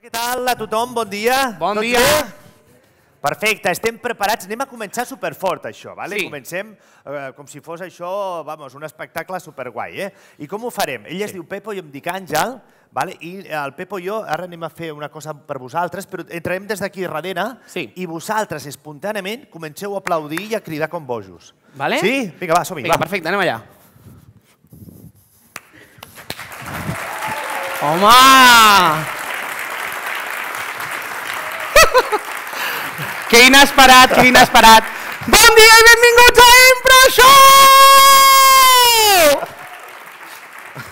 Què tal a tothom? Bon dia. Bon Tot dia. Bé? Perfecte, estem preparats. Anem a començar superfort, això, vale? Sí. Comencem eh, com si fos això, vamos, un espectacle superguai, eh? I com ho farem? Ell sí. es diu Pepo, i em dic Àngel, vale? i eh, el Pepo i jo ara anem a fer una cosa per vosaltres, però entrarem des d'aquí darrere sí. i vosaltres espontàniament comenceu a aplaudir i a cridar com bojos. Vale? Sí? Vinga, va, som-hi. va. perfecte, anem allà. Home! Que inesperat, que inesperat. Bon dia i benvinguts a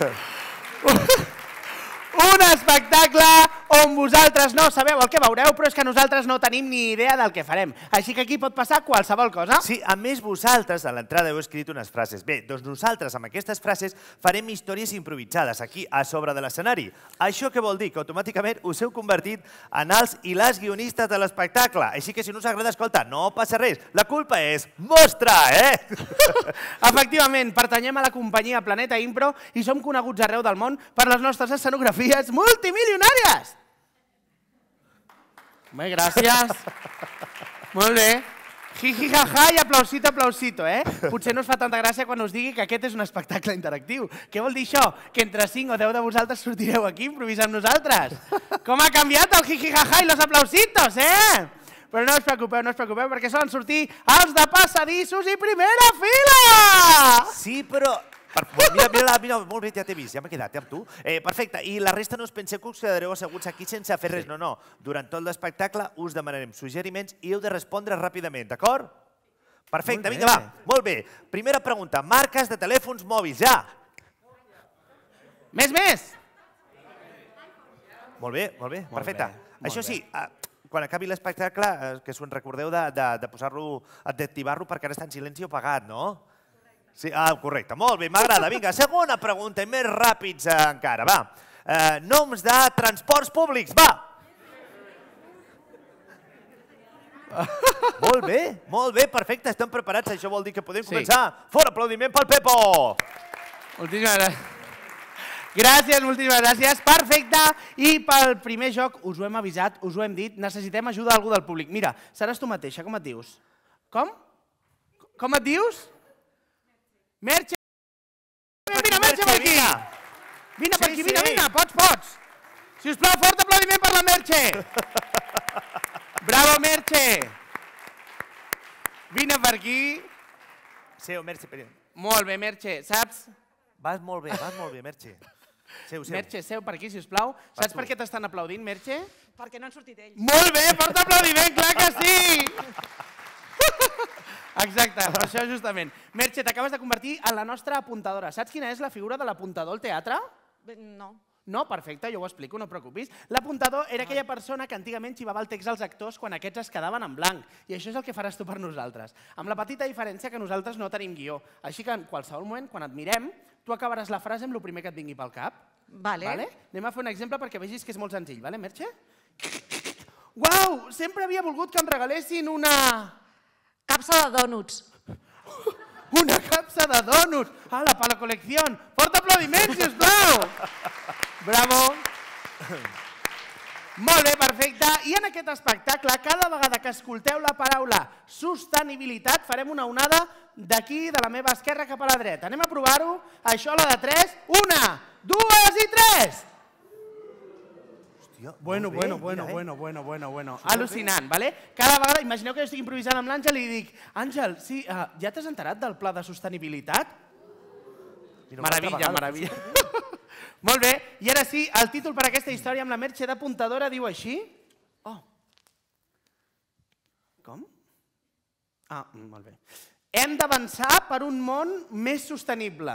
Impro Show! Un espectacle on vosaltres no sabeu el que veureu, però és que nosaltres no tenim ni idea del que farem. Així que aquí pot passar qualsevol cosa. Sí, a més vosaltres a l'entrada heu escrit unes frases. Bé, doncs nosaltres amb aquestes frases farem històries improvisades aquí a sobre de l'escenari. Això què vol dir? Que automàticament us heu convertit en els i les guionistes de l'espectacle. Així que si no us agrada, escolta, no passa res. La culpa és vostra, eh? Efectivament, pertanyem a la companyia Planeta Impro i som coneguts arreu del món per les nostres escenografies multimilionàries. Home, gràcies. Molt bé. Jiji, jaja i aplausito, aplausito, eh? Potser no us fa tanta gràcia quan us digui que aquest és un espectacle interactiu. Què vol dir això? Que entre 5 o 10 de vosaltres sortireu aquí improvisant amb nosaltres. Com ha canviat el jiji, jaja i los aplausitos, eh? Però no us preocupeu, no us preocupeu, perquè solen sortir els de passadissos i primera fila! Sí, però per, mira, mira, mira, molt bé, ja t'he vist, ja m'he quedat eh, amb tu. Eh, perfecte, i la resta no us penseu que us quedareu asseguts aquí sense fer res, no, no. Durant tot l'espectacle us demanarem suggeriments i heu de respondre ràpidament, d'acord? Perfecte, vinga, va, molt bé. Primera pregunta, marques de telèfons mòbils, ja. Més, més! Molt bé, molt bé, molt perfecte. Bé, Això sí, eh, quan acabi l'espectacle, eh, que us en recordeu de, de, de posar-lo, d'activar-lo perquè ara està en silenci o pagat, no? Sí, ah, correcte. Molt bé, m'agrada. Vinga, segona pregunta, i més ràpids encara, va. Eh, noms de transports públics, va! molt bé, molt bé, perfecte, estem preparats, això vol dir que podem sí. començar. Fora aplaudiment pel Pepo! Moltíssimes gràcies. Gràcies, moltíssimes gràcies. Perfecte. I pel primer joc, us ho hem avisat, us ho hem dit, necessitem ajuda d'algú del públic. Mira, seràs tu mateixa, com et dius? Com? Com et dius? Merche! Vine, Merche, per aquí! Vine per aquí, vine, vine, pots, pots! Si us plau, fort aplaudiment per la Merche! Bravo, Merche! Vine per aquí. Seu, Merche, per Molt bé, Merche, saps? Vas molt bé, vas molt bé, Merche. Seu, seu. Merche, seu per aquí, si us plau. Saps per què t'estan aplaudint, Merche? Perquè no han sortit ells. Molt bé, fort aplaudiment, clar que sí! Exacte, per això justament. Merche, t'acabes de convertir en la nostra apuntadora. Saps quina és la figura de l'apuntador al teatre? No. No, perfecte, jo ho explico, no et preocupis. L'apuntador era aquella persona que antigament xivava el text als actors quan aquests es quedaven en blanc. I això és el que faràs tu per nosaltres. Amb la petita diferència que nosaltres no tenim guió. Així que en qualsevol moment, quan et mirem, tu acabaràs la frase amb el primer que et vingui pel cap. Vale. vale? Anem a fer un exemple perquè vegis que és molt senzill, vale, Merche? Uau, sempre havia volgut que em regalessin una... Capsa de dònuts. Una capsa de dònuts! Ala, per la col·lecció! Fort aplaudiment, sisplau! Bravo! Molt bé, perfecte. I en aquest espectacle, cada vegada que escolteu la paraula sostenibilitat, farem una onada d'aquí, de la meva esquerra cap a la dreta. Anem a provar-ho. Això a la de 3. Una, dues i tres! Hòstia, bueno, bé, bueno, bueno, eh? bueno, bueno, bueno, bueno. Al·lucinant, vale? Cada vegada, imagineu que jo estic improvisant amb l'Àngel i dic, Àngel, sí, uh, ja t'has enterat del pla de sostenibilitat? Mira, maravilla. meravella. Molt bé, i ara sí, el títol per aquesta història amb la Merche d'apuntadora diu així... Oh. Com? Ah, mm, molt bé. Hem d'avançar per un món més sostenible.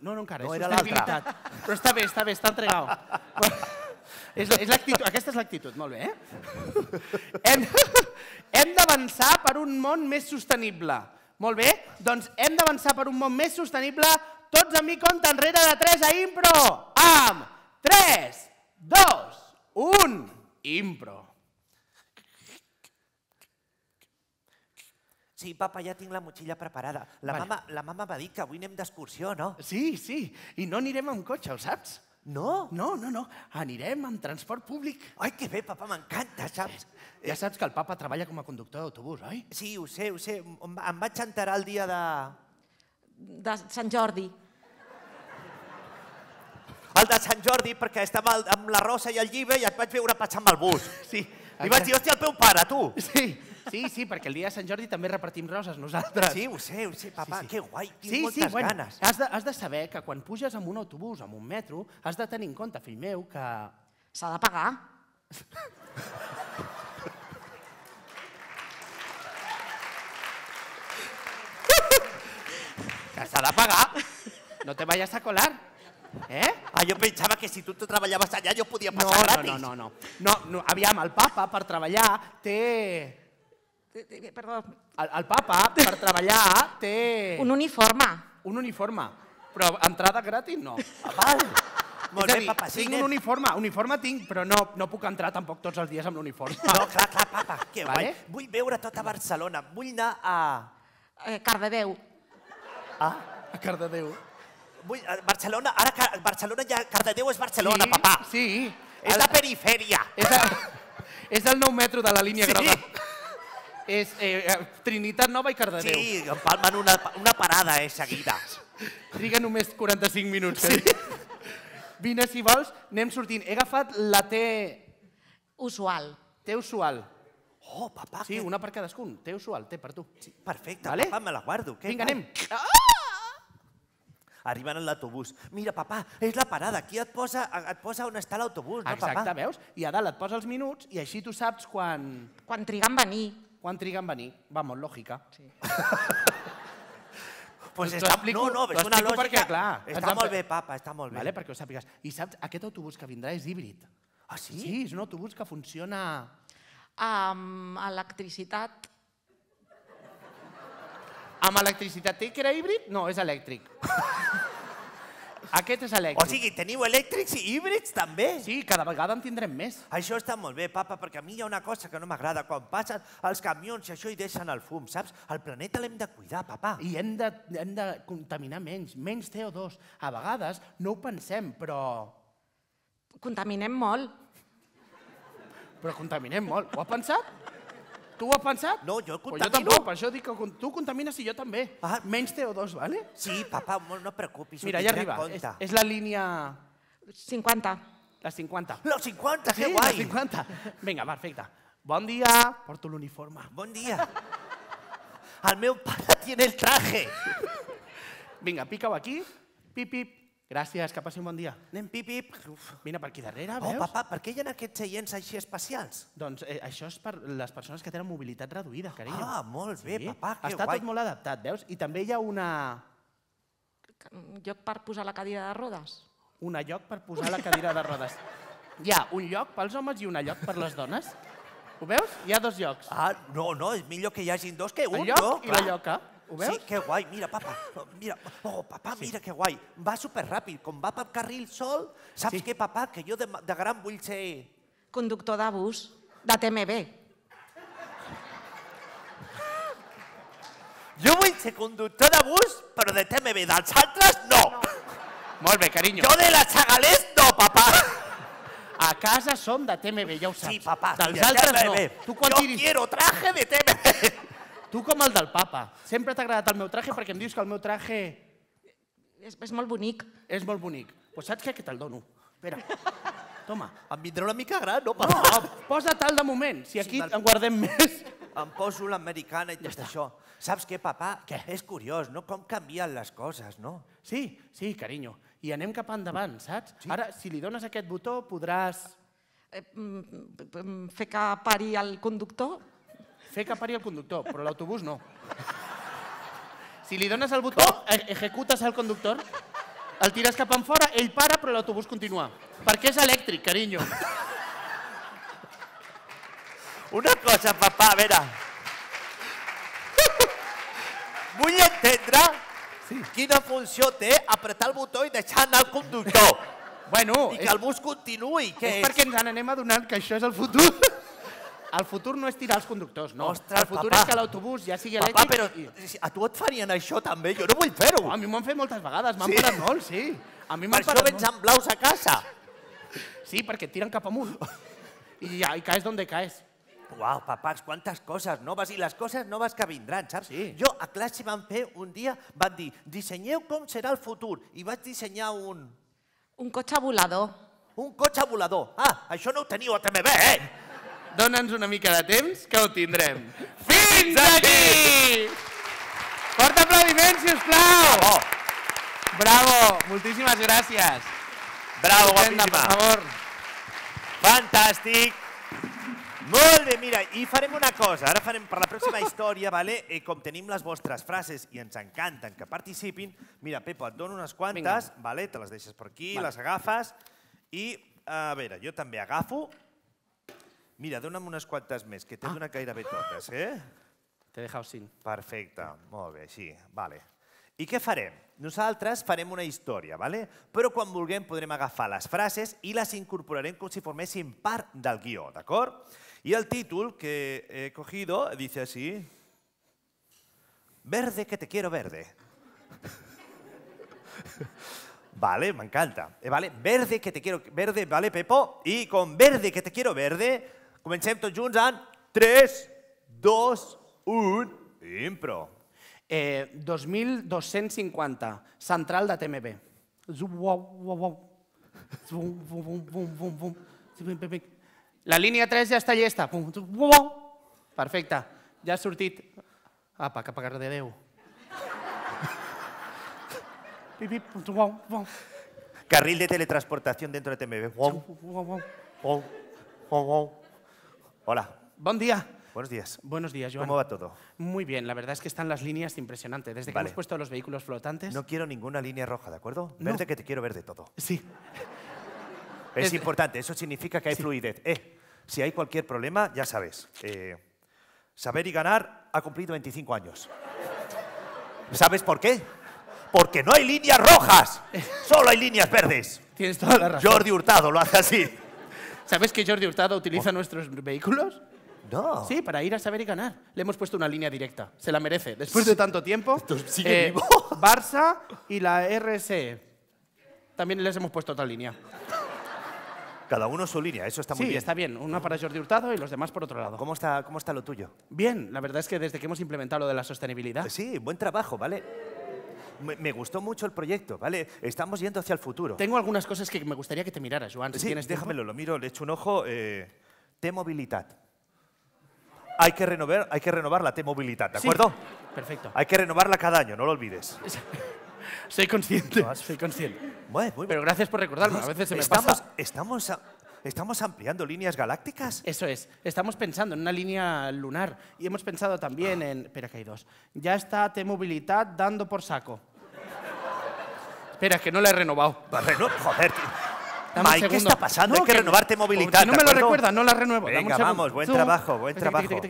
No, no encara, no, és era sostenibilitat. Però està bé, està bé, està entregat. És, és l'actitud, aquesta és l'actitud, molt bé. Eh? Hem, hem d'avançar per un món més sostenible. Molt bé, doncs hem d'avançar per un món més sostenible. Tots a mi compta enrere de 3 a Impro. Amb 3, 2, 1, Impro. Sí, papa, ja tinc la motxilla preparada. La, vale. mama, la mama va dir que avui anem d'excursió, no? Sí, sí, i no anirem amb cotxe, ho saps? No? No, no, no. Anirem amb transport públic. Ai, que bé, papa, m'encanta, saps? Ja saps que el papa treballa com a conductor d'autobús, oi? Sí, ho sé, ho sé. Em vaig enterar el dia de... De Sant Jordi. El de Sant Jordi, perquè estava amb la Rosa i el Llibre i et vaig veure passar amb el bus. Sí. I vaig dir, hòstia, el teu pare, tu. Sí. Sí, sí, perquè el dia de Sant Jordi també repartim roses nosaltres. Sí, ho sé, ho sé, papa, sí, sí. que guai, tinc sí, moltes sí, bueno, ganes. Has de, has de saber que quan puges amb un autobús, amb un metro, has de tenir en compte, fill meu, que... S'ha de pagar. que s'ha de pagar. No te vayas a colar. Eh? Ah, jo pensava que si tu te treballaves allà jo podia passar no, no, gratis. No, no, no. no, no aviam, el papa per treballar té Eh, eh, eh, perdó. El, el papa, per treballar, té... Un uniforme. Un uniforme. Però entrada gratis, no. val. Molt bé, papa, tinc un uniforme, uniforme tinc, però no, no puc entrar tampoc tots els dies amb l'uniforme. No, clar, clar, papa, que vale? guai. Vull veure tota Barcelona, vull anar a... Eh, Cardedeu. Ah? A Cardedeu. Vull, a Barcelona, ara Barcelona ja, Cardedeu és Barcelona, sí, papa. Sí. És la perifèria. És, el, és el nou metro de la línia sí. groga. És eh, eh, Trinitat Nova i Cardedeu. Sí, empalmen una, una parada, eh, seguida. Triga només 45 minuts. Eh? Sí. Vine, si vols, anem sortint. He agafat la T... Usual. T usual. Oh, papà. Sí, que... una per cadascun. T usual, T per tu. Sí, perfecte, vale? papà, me la guardo. Què Vinga, anem. Ah! Arriben en l'autobús. Mira, papà, és la parada. Aquí et posa, et posa on està l'autobús, no, Exacte, papà? Exacte, veus? I a dalt et posa els minuts i així tu saps quan... Quan triguen venir. Quan triguen venir? Vamos, lògica. Sí. pues està, no, no, és una lògica... Perquè, clar, està molt bé, papa, està molt bé. Vale, perquè ho sàpigues. I saps, aquest autobús que vindrà és híbrid. Ah, sí? Sí, és un autobús que funciona... Amb electricitat. Amb electricitat. Té que era híbrid? No, és elèctric. Aquest és elèctric. O sigui, teniu elèctrics i híbrids també? Sí, cada vegada en tindrem més. Això està molt bé, papa, perquè a mi hi ha una cosa que no m'agrada. Quan passen els camions i això hi deixen el fum, saps? El planeta l'hem de cuidar, papa. I hem de, hem de contaminar menys, menys CO2. A vegades no ho pensem, però... Contaminem molt. Però contaminem molt. Ho ha pensat? Tu ho has pensat? No, jo Pues contamino. jo tampoc, per això dic que con- tu contamines i jo també. Ah. Menys CO2, vale? Sí, papà, no no et preocupis, Mira, ho ja arriba. en És, compte. és la línia... 50. La 50. Los 50, que la guai! 50. Vinga, perfecte. Bon dia, porto l'uniforme. Bon dia. El meu pare tiene el traje. Vinga, pica-ho aquí. Pip, pip. Gràcies, que passi un bon dia. Anem, pip, pip. Uf. Vine per aquí darrere, oh, veus? Oh, papà, per què hi ha aquests seients així especials? Doncs eh, això és per les persones que tenen mobilitat reduïda, carinyo. Ah, molt bé, sí. papà, que Està guai. tot molt adaptat, veus? I també hi ha una... Lloc per posar la cadira de rodes. Un lloc per posar la cadira de rodes. Hi ha un lloc pels homes i un lloc per les dones. Ho veus? Hi ha dos llocs. Ah, no, no, és millor que hi hagin dos que un, el lloc no? Clar. i la lloca. Ho veus? Sí, que guai, mira, papa, mira, oh, papa, sí. mira que guai, va superràpid, com va pel carril sol, saps sí. què, papa, que jo de, de gran vull ser... Conductor de bus, de TMB. Jo vull ser conductor de bus, però de TMB, dels altres no. no. Molt bé, carinyo. Jo de la Xagalés no, papa. A casa som de TMB, ja ho saps. Sí, papa. Dels de altres TMB. no. Tu quan jo diris... quiero traje de TMB. Tu com el del papa. Sempre t'ha agradat el meu traje perquè em dius que el meu traje... És, és molt bonic. És molt bonic. Doncs pues saps què? Que te'l dono. Espera. Toma. Em vindrà una mica gran, no? Per no, posa tal de moment. Si aquí sí, en guardem més... Em poso l'americana i tot ja està. això. Saps què, papa? Què? És curiós, no? Com canvien les coses, no? Sí, sí, carinyo. I anem cap endavant, saps? Sí. Ara, si li dones aquest botó, podràs... Eh, mm, mm, mm, fer que pari el conductor? Fer que pari el conductor, però l'autobús no. Si li dones el botó, ejecutes eh, el conductor, el tires cap en fora, ell para, però l'autobús continua. Perquè és elèctric, carinyo. Una cosa, papà, a veure. Vull entendre sí. quina funció té apretar el botó i deixar anar el conductor. Bueno, I que és... el bus continuï. Què és, és perquè ens n'anem adonant que això és el futur. El futur no és tirar els conductors, no. Ostres, el futur papà. és que l'autobús ja sigui elèctric... Papà, però i... a tu et farien això també? Jo no vull fer-ho. A mi m'ho han fet moltes vegades, m'han sí? parat molt, sí. A mi per això vens amb blaus a casa. Sí, perquè et tiren cap amunt. I, ja, i caes d'on caes. Uau, papàs, quantes coses noves i les coses noves que vindran, saps? Sí. Jo a classe van fer un dia, van dir, dissenyeu com serà el futur, i vaig dissenyar un... Un cotxe volador. Un cotxe volador. Ah, això no ho teniu a TMB, eh? dona'ns una mica de temps que ho tindrem. Fins aquí! Fort aplaudiments, sisplau! Bravo! Oh, oh. Bravo! Moltíssimes gràcies! Bravo, guapíssima! Per favor! Fantàstic! Molt bé, mira, i farem una cosa. Ara farem per la pròxima història, vale? Eh, com tenim les vostres frases i ens encanten que participin, mira, Pepa, et dono unes quantes, Vinga. vale? te les deixes per aquí, vale. les agafes, i a veure, jo també agafo Mira, dona'm unes quantes més, que t'he ah. donat gairebé totes, eh? T'he deixat sin. Perfecte, molt bé, així, vale. I què farem? Nosaltres farem una història, vale? però quan vulguem podrem agafar les frases i les incorporarem com si formessin part del guió, d'acord? I el títol que he cogido dice así, Verde que te quiero verde. vale, me encanta. Eh, vale, verde que te quiero verde, ¿vale, Pepo? Y con verde que te quiero verde Comencem tots junts en 3, 2, 1, impro. Eh, 2250, central de TMB. La línia 3 ja està llesta. Perfecte, ja ha sortit. Apa, cap a carrer de Déu. Carril de teletransportació dentro de TMB. Uau, uau, uau. Hola. Buen día. Buenos días. Buenos días, Joan. ¿Cómo va todo? Muy bien, la verdad es que están las líneas impresionantes. Desde que hemos puesto los vehículos flotantes. No quiero ninguna línea roja, ¿de acuerdo? Verde que te quiero ver de todo. Sí, Es, importante, eso significa que hay fluidez. Eh, si hay cualquier problema, ya sabes. Eh, saber y ganar ha cumplido 25 años. ¿Sabes por qué? Porque no hay líneas rojas, solo hay líneas verdes. tienes toda la razón. Jordi Hurtado lo hace así. ¿Sabes que Jordi Hurtado utiliza oh. nuestros vehículos? No. Sí, para ir a saber y ganar. Le hemos puesto una línea directa. Se la merece. Después de tanto tiempo. Eh, Barça y la RSE. También les hemos puesto otra línea. Cada uno su línea, eso está muy bien. Sí, está bien. Una para Jordi Hurtado y los demás por otro lado. ¿Cómo está, ¿Cómo está lo tuyo? Bien, la verdad es que desde que hemos implementado lo de la sostenibilidad. Sí, buen trabajo, ¿vale? me, gustó mucho el proyecto, ¿vale? Estamos yendo hacia el futuro. Tengo algunas cosas que me gustaría que te miraras, Joan. Si déjamelo, lo miro, le echo un ojo. Eh, T-movilidad. Hay que, renovar, hay que renovar la T-movilidad, ¿de acuerdo? Perfecto. Hay que renovarla cada año, no lo olvides. soy consciente, soy consciente. Bueno, muy Pero gracias por recordarme, a veces se me estamos, pasa. Estamos, ¿Estamos ampliando líneas galácticas? Eso es. Estamos pensando en una línea lunar y hemos pensado también en... Espera, que hay dos. Ya está T-Movilidad dando por saco. Espera, es que no la he renovado. Joder, ¿qué está pasando? No, Hay que, renovarte movilidad. no me lo recuerda, no la renuevo. Venga, vamos, buen trabajo, buen trabajo.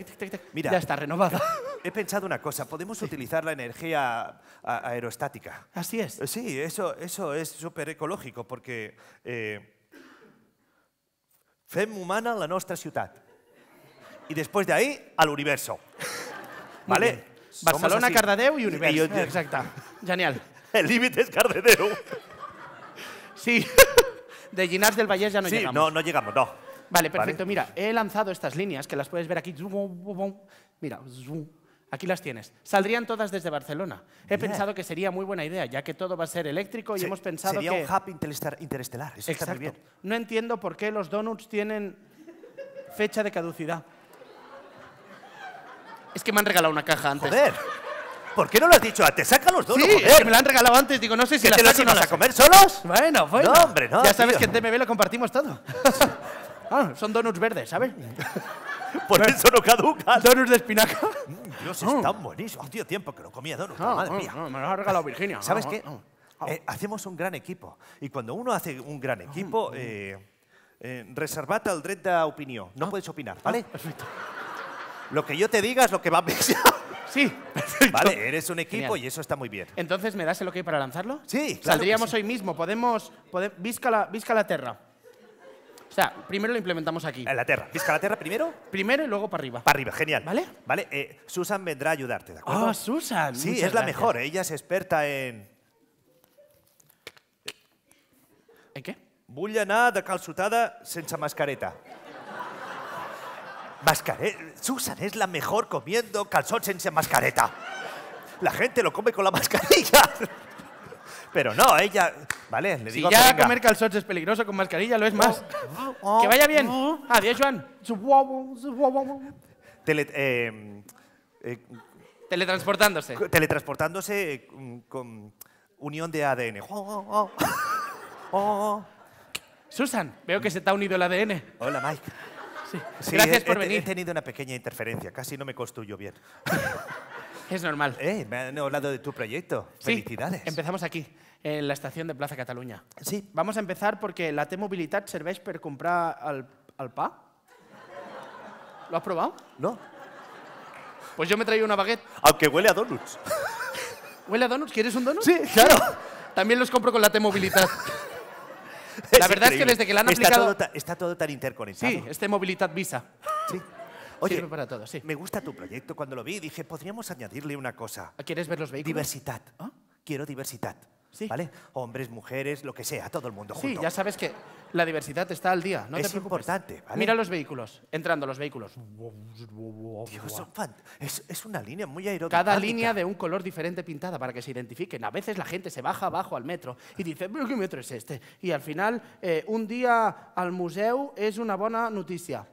Mira. Ya está renovada. He pensado una cosa, podemos utilizar la energía aerostática. Así es. Eh, sí, eso, eso es súper ecológico porque eh, fem humana la nuestra ciudad y después de ahí, al universo, Vale? Barcelona, Cardedeu y Univers. Exacto. Genial. El límite es Cardedeu. Sí. De Llinars del Vallès ya no llegamos. no, no llegamos, no. Vale, perfecto. Mira, he lanzado estas líneas que las puedes ver aquí. Mira, aquí las tienes. Saldrían todas desde Barcelona. He pensado que sería muy buena idea, ya que todo va a ser eléctrico y hemos pensado sería que... Sería un hub interestelar. Exacto. No entiendo por qué los donuts tienen fecha de caducidad. Es que me han regalado una caja antes. Joder. ¿Por qué no lo has dicho antes? ¡Saca los sí, joder. Es que me la han regalado antes. Digo, no sé si ¿Qué la te a comer solos? Bueno, bueno. No, hombre, no. Ya sabes que en TMB lo compartimos todo. Ah, son donuts verdes, ¿sabes? Por eso no caducan. Donuts de espinaca. Mm, Dios, están oh. buenísimos. buenísimos. Tío, tiempo que no comía donuts, ah, madre ah, mía. No, me los ha regalado Virginia. ¿Sabes qué? Eh, hacemos un gran equipo. Y cuando uno hace un gran equipo, eh, eh, reservat el opinión. opinión. No puedes opinar, ¿vale? Perfecto. Lo que yo te diga es lo que va a pensar. Sí. Perfecto. Vale, eres un equipo y eso está muy bien. Entonces, ¿me das el ok para lanzarlo? Sí. Saldríamos hoy mismo. Podemos. visca, la, terra. O sea, primero lo implementamos aquí. En eh, la Tierra. ¿Visca la Tierra primero? Primero y luego para arriba. Para arriba, genial. ¿Vale? Vale, eh, Susan vendrá a ayudarte, ¿de acuerdo? ¡Oh, Susan! Sí, es la mejor. Ella es experta en... ¿En qué? Vull nada, de mascareta. Susan es la mejor comiendo calzón en mascareta. La gente lo come con la mascarilla. Pero no, ella. Vale, le digo. Si ya comer calzones es peligroso con mascarilla, lo es más. que vaya bien. Adiós, Juan. Eh, eh, teletransportándose. Teletransportándose mm, con unión de ADN. Susan, veo que se te ha unido el ADN. Hola, Mike. Gracias he, por venir. He tenido una pequeña interferencia, casi no me construyo bien. es normal. Eh, me han hablado de tu proyecto. Felicidades. Empezamos aquí, en la estación de Plaza Cataluña. Sí. Vamos a empezar porque la T-Mobilitat serveix per comprar al pa. ¿Lo has probado? No. Pues yo me traigo una baguette. Aunque huele a donuts. ¿Huele a donuts? ¿Quieres un donut? Sí, claro. También los compro con la T-Mobilitat. la verdad es, que desde que la han está aplicado... Todo, está todo tan interconectado. Sí, este Movilidad Visa. Sí. Oye, para todo, sí. me gusta tu proyecto. Cuando lo vi dije, podríamos añadirle una cosa. ¿Quieres ver los vehículos? Diversidad. ¿Ah? Quiero diversidad. Sí. ¿Vale? Hombres, mujeres, lo que sea, todo el mundo junto. Sí, ya sabes que la diversidad está al día, no es importante, Mira los vehículos, entrando los vehículos. Dios, es, una línea muy aerodinámica. Cada línea de un color diferente pintada para que se identifiquen. A veces la gente se baja abajo al metro y dice, ¿qué metro es este? Y al final, eh, un día al museo es una buena noticia.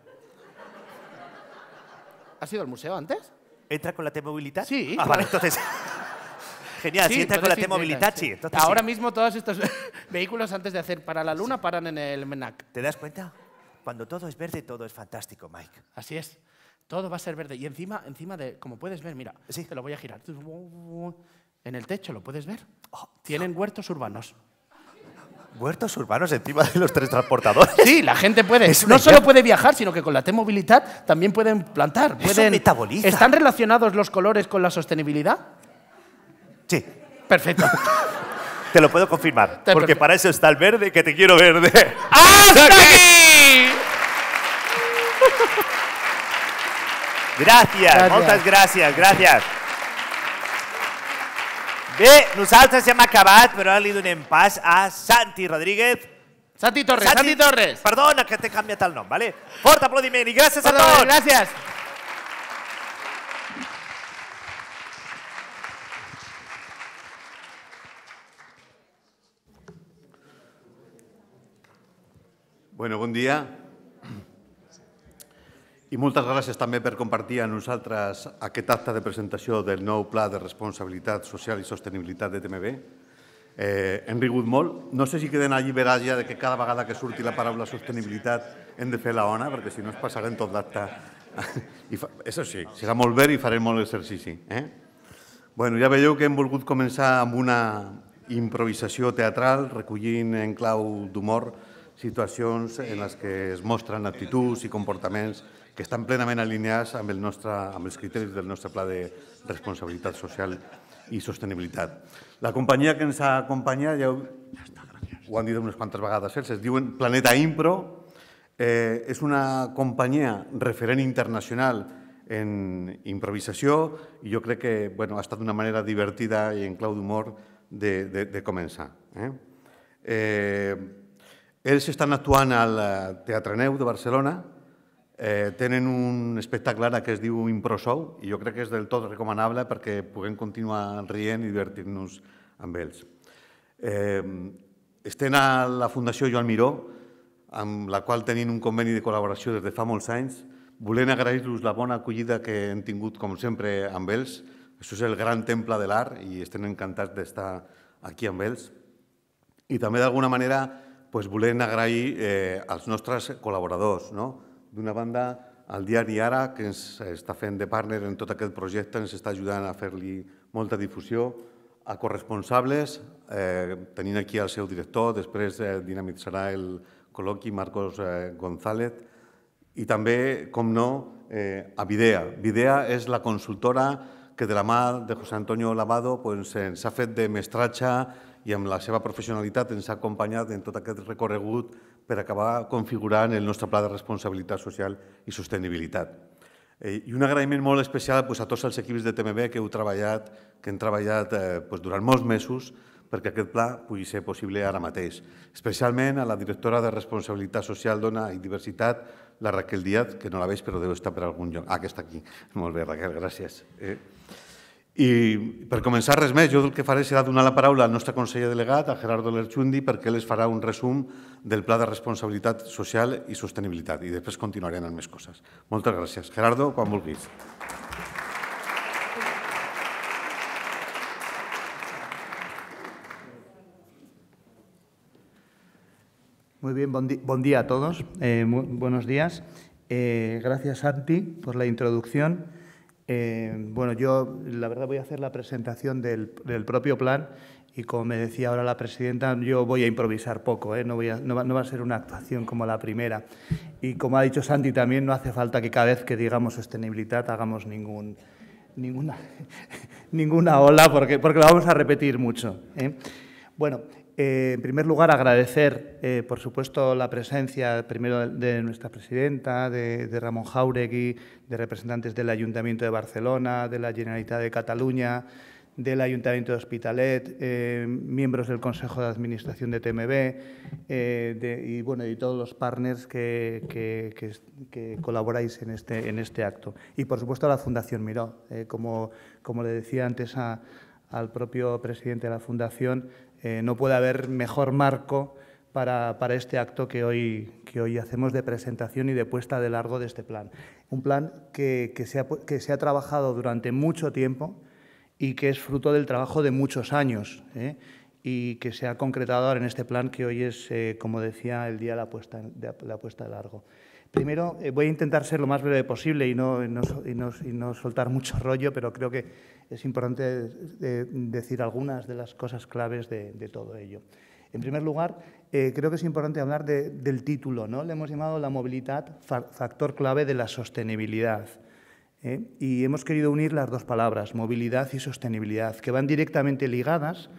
¿Ha sido al museo antes? ¿Entra con la T-movilidad? Sí. Ah, vale, entonces... Genial, si con la T-Mobilitachi. Ahora mismo todos estos vehículos antes de hacer para la Luna paran en el MENAC. ¿Te das cuenta? Cuando todo es verde, todo es fantástico, Mike. Así es. Todo va a ser verde. Y encima, encima de, como puedes ver, mira, sí. te lo voy a girar. En el techo, ¿lo puedes ver? Oh, Tienen oh. huertos urbanos. ¿Huertos urbanos encima de los tres transportadores? Sí, la gente puede. no solo puede viajar, sino que con la T-movilidad también pueden plantar. Pueden, Eso metaboliza. ¿Están relacionados los colores con la sostenibilidad? Sí. Perfecto. Te lo puedo confirmar. porque para eso está el verde, que te quiero verde. ¡Hasta aquí! Gracias, muchas gracias, gracias. Bé, se llama acabat, pero han ido en pas a Santi Rodríguez. Santi Torres, Santi, Torres. Perdona que te cambia tal nombre. vale? Fort aplaudiment gracias a todos. gracias. Bueno, bon dia. I moltes gràcies també per compartir amb nosaltres aquest acte de presentació del nou Pla de Responsabilitat Social i Sostenibilitat de TMB. Eh, hem rigut molt. No sé si queden alliberats ja de que cada vegada que surti la paraula sostenibilitat hem de fer la ona, perquè si no es passarem tot l'acte. I Això sí, serà molt verd i farem molt exercici. Eh? Bueno, ja veieu que hem volgut començar amb una improvisació teatral, recollint en clau d'humor situacions en les que es mostren actituds i comportaments que estan plenament alineats amb, el nostre, amb els criteris del nostre pla de responsabilitat social i sostenibilitat. La companyia que ens acompanyat, ja ho, ja està, ho han dit unes quantes vegades, ells eh? es diuen Planeta Impro, eh, és una companyia referent internacional en improvisació i jo crec que bueno, ha estat una manera divertida i en clau d'humor de, de, de començar. Eh? Eh, ells estan actuant al eh, Teatre Neu de Barcelona, eh, tenen un espectacle ara que es diu Improsou i jo crec que és del tot recomanable perquè puguem continuar rient i divertir-nos amb ells. Eh, estem a la Fundació Joan Miró, amb la qual tenim un conveni de col·laboració des de fa molts anys, volent agrair-los la bona acollida que hem tingut, com sempre, amb ells. Això és el gran temple de l'art i estem encantats d'estar aquí amb ells. I també, d'alguna manera, doncs volem agrair eh, als nostres col·laboradors. No? D'una banda, el diari Ara, que ens està fent de partner en tot aquest projecte, ens està ajudant a fer-li molta difusió, a corresponsables, eh, tenint aquí el seu director, després eh, dinamitzarà el col·loqui Marcos eh, González, i també, com no, eh, a Videa. Videa és la consultora que de la mà de José Antonio Lavado pues, ens ha fet de mestratge i amb la seva professionalitat ens ha acompanyat en tot aquest recorregut per acabar configurant el nostre pla de responsabilitat social i sostenibilitat. Eh, I un agraïment molt especial a tots els equips de TMB que heu treballat, que han treballat eh, durant molts mesos perquè aquest pla pugui ser possible ara mateix. Especialment a la directora de Responsabilitat Social, Dona i Diversitat, la Raquel Díaz, que no la veig però deu estar per algun lloc. Ah, que està aquí. Molt bé, Raquel, gràcies. Eh? I per començar res més, jo el que faré serà donar la paraula al nostre conseller delegat, a Gerardo Lerchundi, perquè ell es farà un resum del Pla de Responsabilitat Social i Sostenibilitat i després continuarem amb més coses. Moltes gràcies. Gerardo, quan vulguis. Muy bien, bon, di bon día a todos. Eh, buenos días. Eh, gracias, Santi, por la introducción. Eh, bueno, yo la verdad voy a hacer la presentación del, propio plan y como me decía ahora la presidenta, yo voy a improvisar poco, ¿eh? no, va, a ser una actuación como la primera. Y como ha dicho Santi también, no hace falta que cada vez que digamos sostenibilidad hagamos ningún, ninguna, ninguna ola porque, porque lo vamos a repetir mucho. ¿eh? Bueno, eh, en primer lugar, agradecer, eh, por supuesto, la presencia primero de nuestra presidenta, de, Ramón Jauregui, de representantes del Ayuntamiento de Barcelona, de la Generalitat de Cataluña, del Ayuntamiento de Hospitalet, eh, miembros del Consejo de Administración de TMB y, bueno, y todos los partners que, colaboráis este, en este, acto. Y, por supuesto, a la Fundación Miró. como, le decía antes al propio presidente de la Fundación, eh, no puede haber mejor marco para, este acto que hoy, que hoy hacemos de presentación y de puesta de largo de este plan. Un plan que, se ha, trabajado durante mucho tiempo y que es fruto del trabajo de muchos años ¿eh? y que se ha concretado ahora en este plan que hoy es, eh, como decía, el día de la puesta de, la puesta de largo. Primero, voy a intentar ser lo más breve posible y no soltar mucho rollo, pero creo que es importante eh, decir algunas de las cosas claves de, todo ello. En primer lugar, eh, creo que es importante hablar del título. ¿no? Le hemos llamado la movilidad factor clave de la sostenibilidad. ¿eh? Y hemos querido unir las dos palabras, movilidad y sostenibilidad, que van directamente ligadas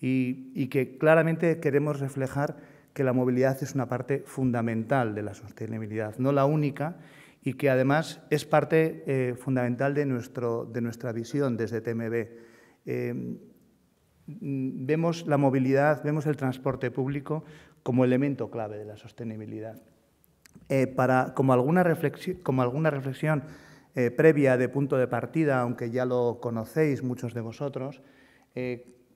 y, y que claramente queremos reflejar que la movilidad es una parte fundamental de la sostenibilidad, no la única, y que además es parte eh, fundamental de, nuestra visión desde TMB. Eh, vemos la movilidad, vemos el transporte público como elemento clave de la sostenibilidad. Eh, como, alguna reflexión, previa de punto de partida, aunque ya lo conocéis muchos de vosotros,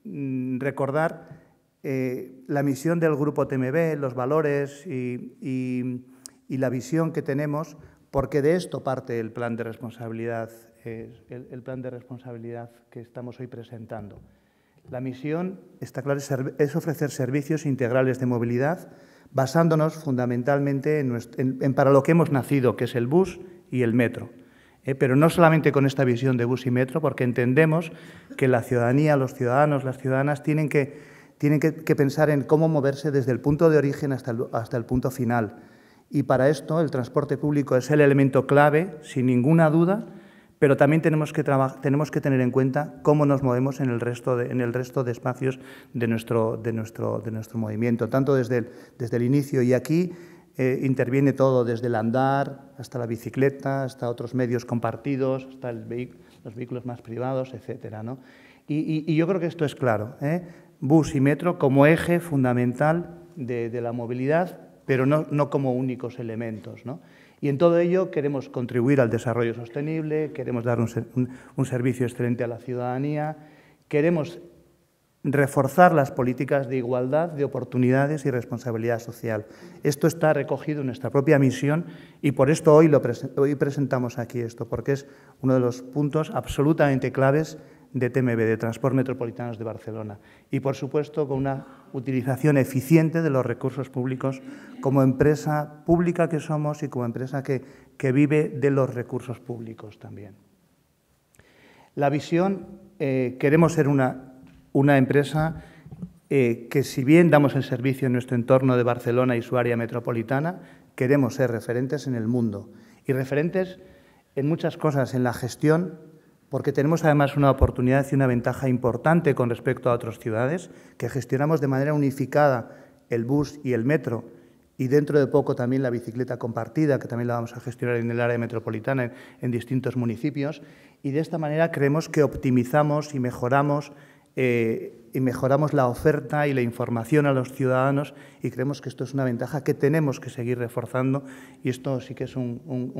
mm, recordar la misión del Grupo TMB, los valores y, la visión que tenemos porque de esto parte el plan de responsabilidad, el, plan de responsabilidad que estamos hoy presentando. La misión, está clara: es, ofrecer servicios integrales de movilidad basándonos fundamentalmente en, para lo que hemos nacido, que es el bus y el metro. ¿eh? pero no solamente con esta visión de bus y metro, porque entendemos que la ciudadanía, los ciudadanos, las ciudadanas tienen que, tienen pensar en cómo moverse desde el punto de origen hasta el punto final y para esto el transporte público es el elemento clave, sin ninguna duda, pero también tenemos que, tenemos que tener en cuenta cómo nos movemos en el resto de, en el resto de espacios de nuestro, de, nuestro, de nuestro movimiento, tanto desde el, desde el inicio y aquí eh, interviene todo, desde el andar hasta la bicicleta, hasta otros medios compartidos, hasta el los vehículos más privados, etc. Y, yo creo que esto es claro. ¿eh? Bus y metro como eje fundamental de, de la movilidad pero no, como únicos elementos. Y en todo ello queremos contribuir al desarrollo sostenible, queremos dar un, servicio excelente a la ciudadanía, queremos reforzar las políticas de igualdad, de oportunidades y responsabilidad social. Esto está recogido en nuestra propia misión y por esto hoy, hoy presentamos aquí esto, porque es uno de los puntos absolutamente claves de TMB, de Transport Metropolitanos de Barcelona, y por supuesto con una utilización eficiente de los recursos públicos como empresa pública que somos y como empresa que, vive de los recursos públicos también. La visión, eh, queremos ser una, empresa eh, que si bien damos el servicio en nuestro entorno de Barcelona y su área metropolitana, queremos ser referentes en el mundo y referentes en muchas cosas, en la gestión porque tenemos además una oportunidad y una ventaja importante con respecto a otras ciudades, que gestionamos de manera unificada el bus y el metro, y dentro de poco también la bicicleta compartida, que también la vamos a gestionar en el área metropolitana, en, distintos municipios, y de esta manera creemos que optimizamos y mejoramos eh, y mejoramos la oferta y la información a los ciudadanos y creemos que esto es una ventaja que tenemos que seguir reforzando y esto sí que es un,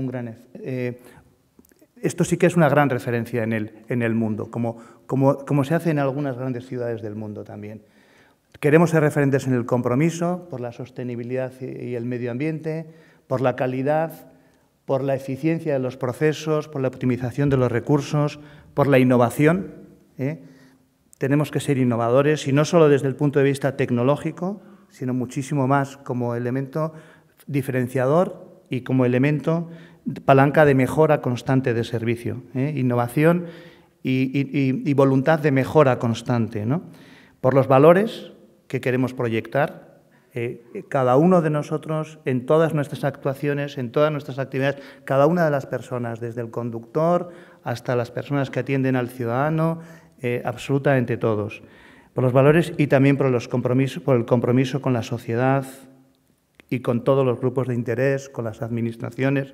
gran, eh, esto sí que es una gran referencia en el, en el mundo, como, se hace en algunas grandes ciudades del mundo también. Queremos ser referentes en el compromiso, por la sostenibilidad y el medio ambiente, por la calidad, por la eficiencia de los procesos, por la optimización de los recursos, por la innovación. ¿eh? Tenemos que ser innovadores y no solo desde el punto de vista tecnológico, sino muchísimo más como elemento diferenciador y como elemento palanca de mejora constante de servicio, ¿eh? innovación y, voluntad de mejora constante, por los valores que queremos proyectar. Eh, cada uno de nosotros, en todas nuestras actuaciones, en todas nuestras actividades, cada una de las personas, desde el conductor hasta las personas que atienden al ciudadano, eh, absolutamente todos, por los valores y también por, los compromisos, por el compromiso con la sociedad y con todos los grupos de interés, con las administraciones,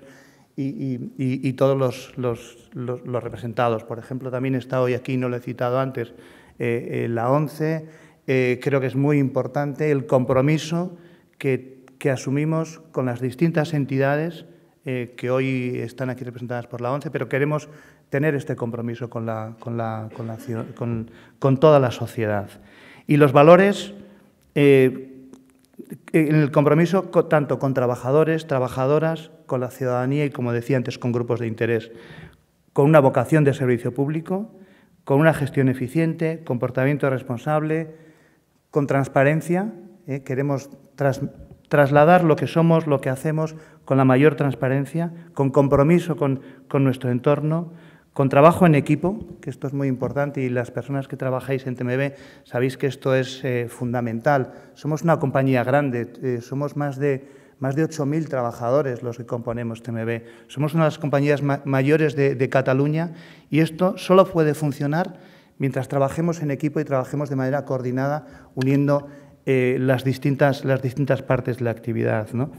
y, todos los, representados. Por ejemplo, también está hoy aquí, no lo he citado antes, eh, eh, la ONCE. Eh, creo que es muy importante el compromiso que, asumimos con las distintas entidades que hoy están aquí representadas por la ONCE, pero queremos tener este compromiso con, la, con, la, con, toda la sociedad. Y los valores eh, en el compromiso tanto con trabajadores, trabajadoras, con la ciudadanía y, como decía antes, con grupos de interés, con una vocación de servicio público, con una gestión eficiente, comportamiento responsable, con transparencia. ¿eh? Queremos trasladar lo que somos, lo que hacemos, con la mayor transparencia, con compromiso con nuestro entorno, con trabajo en equipo, que esto es muy importante y las personas que trabajáis en TMB sabéis que esto es eh, fundamental. Somos una compañía grande, eh, somos más de, más de 8.000 trabajadores los que componemos TMB. Somos una de las compañías mayores de, Cataluña y esto solo puede funcionar mientras trabajemos en equipo y trabajemos de manera coordinada, uniendo eh, las, distintas, las distintas partes de la actividad. ¿no?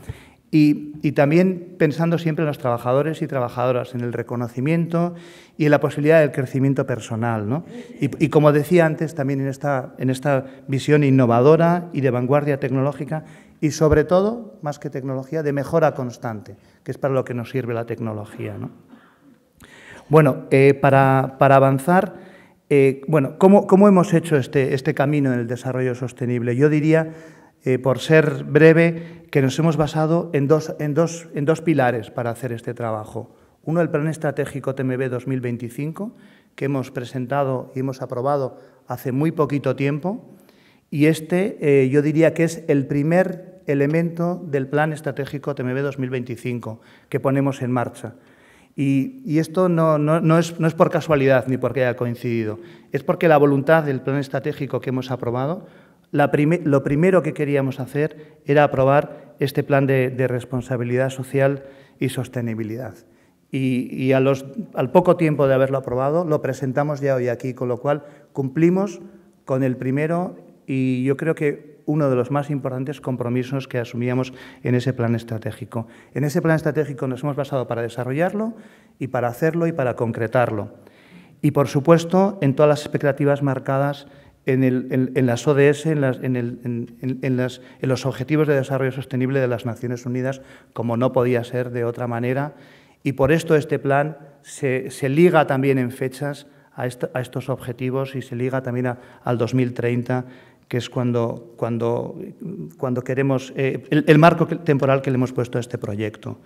Y, también pensando siempre en los trabajadores y trabajadoras, en el reconocimiento y en la posibilidad del crecimiento personal. Y, como decía antes, también en esta, en esta visión innovadora y de vanguardia tecnológica y sobre todo, más que tecnología, de mejora constante, que es para lo que nos sirve la tecnología. Bueno, eh, para, avanzar, eh, bueno, ¿cómo, hemos hecho este, este camino en el desarrollo sostenible? Yo diría eh, por ser breve, que nos hemos basado en dos, en, dos, pilares para hacer este trabajo. Uno, el Plan Estratégico TMB 2025, que hemos presentado y hemos aprobado hace muy poquito tiempo, y este eh, yo diría que es el primer elemento del Plan Estratégico TMB 2025 que ponemos en marcha. Y, esto no es por casualidad ni porque haya coincidido, es porque la voluntad del Plan Estratégico que hemos aprobado lo primero que queríamos hacer era aprobar este plan de, responsabilidad social y sostenibilidad. Y, al poco tiempo de haberlo aprobado, lo presentamos ya hoy aquí, con lo cual cumplimos con el primero y yo creo que uno de los más importantes compromisos que asumíamos en ese plan estratégico. En ese plan estratégico nos hemos basado para desarrollarlo y para hacerlo y para concretarlo. Y, por supuesto, en todas las expectativas marcadas en, las ODS, en, los Objetivos de Desarrollo Sostenible de las Naciones Unidas, como no podía ser de otra manera. Y por esto este plan se, liga también en fechas a, estos objetivos y se liga también al 2030 que es cuando, queremos, eh, el, marco temporal que le hemos puesto a este proyecto.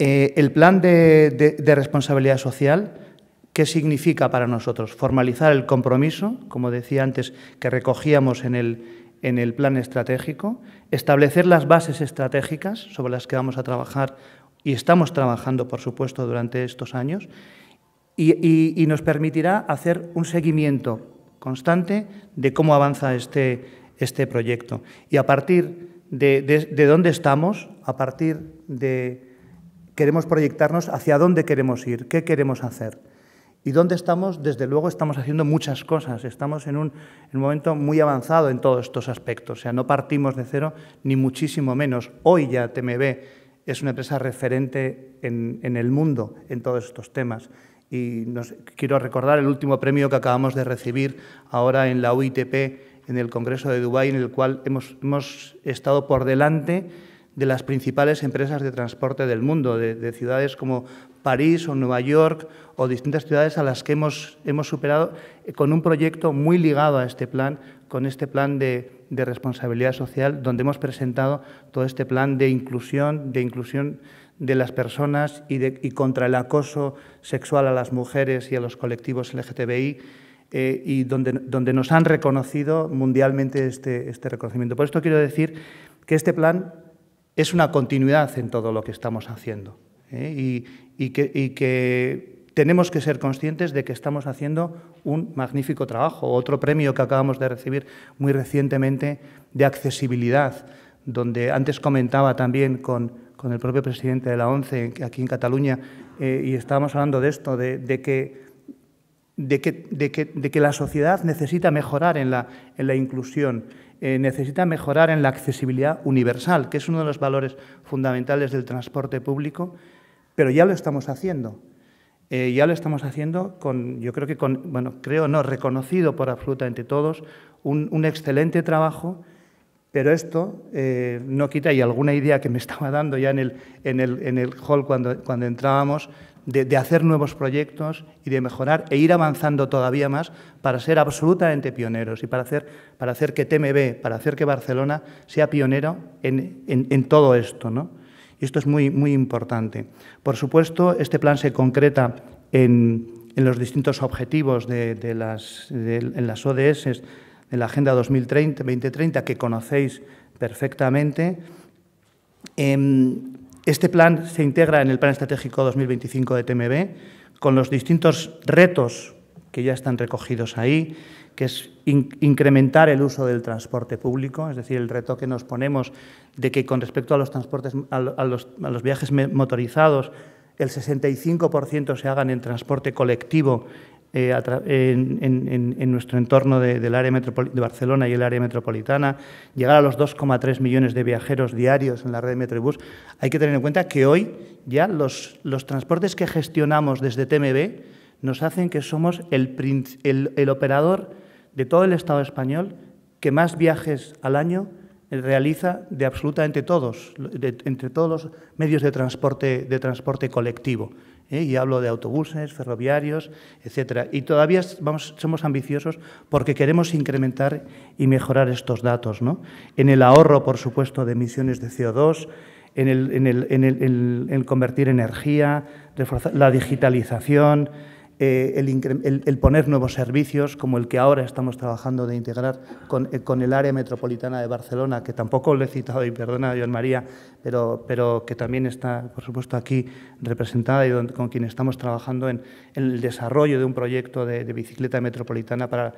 Eh, el plan de responsabilidad social ¿Qué significa para nosotros? Formalizar el compromiso, como decía antes, que recogíamos en el, plan estratégico, establecer las bases estratégicas sobre las que vamos a trabajar y estamos trabajando, por supuesto, durante estos años, y, nos permitirá hacer un seguimiento constante de cómo avanza este, este proyecto. Y a partir de dónde estamos, a partir de queremos proyectarnos hacia dónde queremos ir, qué queremos hacer. ¿Y dónde estamos? Desde luego estamos haciendo muchas cosas, estamos en un, momento muy avanzado en todos estos aspectos, o sea, no partimos de cero ni muchísimo menos. Hoy ya TMB es una empresa referente en, el mundo en todos estos temas. Y nos, quiero recordar el último premio que acabamos de recibir ahora en la UITP, en el Congreso de Dubái, en el cual hemos, estado por delante de las principales empresas de transporte del mundo, de ciudades como París o Nueva York o distintas ciudades a las que hemos, hemos superado eh, con un proyecto muy ligado a este plan, con este plan de, responsabilidad social, donde hemos presentado todo este plan de inclusión, de inclusión de las personas y, contra el acoso sexual a las mujeres y a los colectivos LGTBI. Eh, y donde, nos han reconocido mundialmente este, este reconocimiento. Por esto quiero decir que este plan es una continuidad en todo lo que estamos haciendo. ¿eh? y, que, tenemos que ser conscientes de que estamos haciendo un magnífico trabajo. Otro premio que acabamos de recibir muy recientemente de accesibilidad, donde antes comentaba también con, el propio presidente de la ONCE aquí en Cataluña, eh, y estábamos hablando de esto, de, que la sociedad necesita mejorar en la, inclusión, eh, necesita mejorar en la accesibilidad universal, que es uno de los valores fundamentales del transporte público pero ya lo estamos haciendo. Eh, ya lo estamos haciendo con, yo creo que con, bueno, creo no, reconocido por absolutamente todos, un, excelente trabajo, pero esto eh, no quita, y alguna idea que me estaba dando ya en el, hall cuando, entrábamos, de, hacer nuevos proyectos y de mejorar e ir avanzando todavía más para ser absolutamente pioneros y para hacer, para hacer que TMB, para hacer que Barcelona sea pionero en, en todo esto, ¿no? Y Esto es muy, muy importante. Por supuesto, este plan se concreta en, los distintos objetivos de, las, en las ODS, de la Agenda 2030, 2030 que conocéis perfectamente. Em, este plan se integra en el Plan Estratégico 2025 de TMB, con los distintos retos que ya están recogidos ahí, que es incrementar el uso del transporte público, es decir, el reto que nos ponemos de que con respecto a los, transportes, a los, viajes motorizados, el 65% se hagan en transporte colectivo eh, en, nuestro entorno de, del área de Barcelona y el área metropolitana, llegar a los 2,3 millones de viajeros diarios en la red de Metrobús, hay que tener en cuenta que hoy ya los, transportes que gestionamos desde TMB nos hacen que somos el, el operador de todo el Estado español que más viajes al año realiza de absolutamente todos, entre todos los medios de transporte, de transporte colectivo. ¿eh? Y hablo de autobuses, ferroviarios, etc. Y todavía vamos, somos ambiciosos porque queremos incrementar y mejorar estos datos. ¿no? En el ahorro, por supuesto, de emisiones de CO2, en el, convertir energía, reforzar la digitalización, eh, el, poner nuevos servicios, como el que ahora estamos trabajando de integrar con, eh, el área metropolitana de Barcelona, que tampoco lo he citado y perdona, a Joan María, pero, pero que también está, por supuesto, aquí representada y con quien estamos trabajando en, el desarrollo de un proyecto de, de bicicleta metropolitana para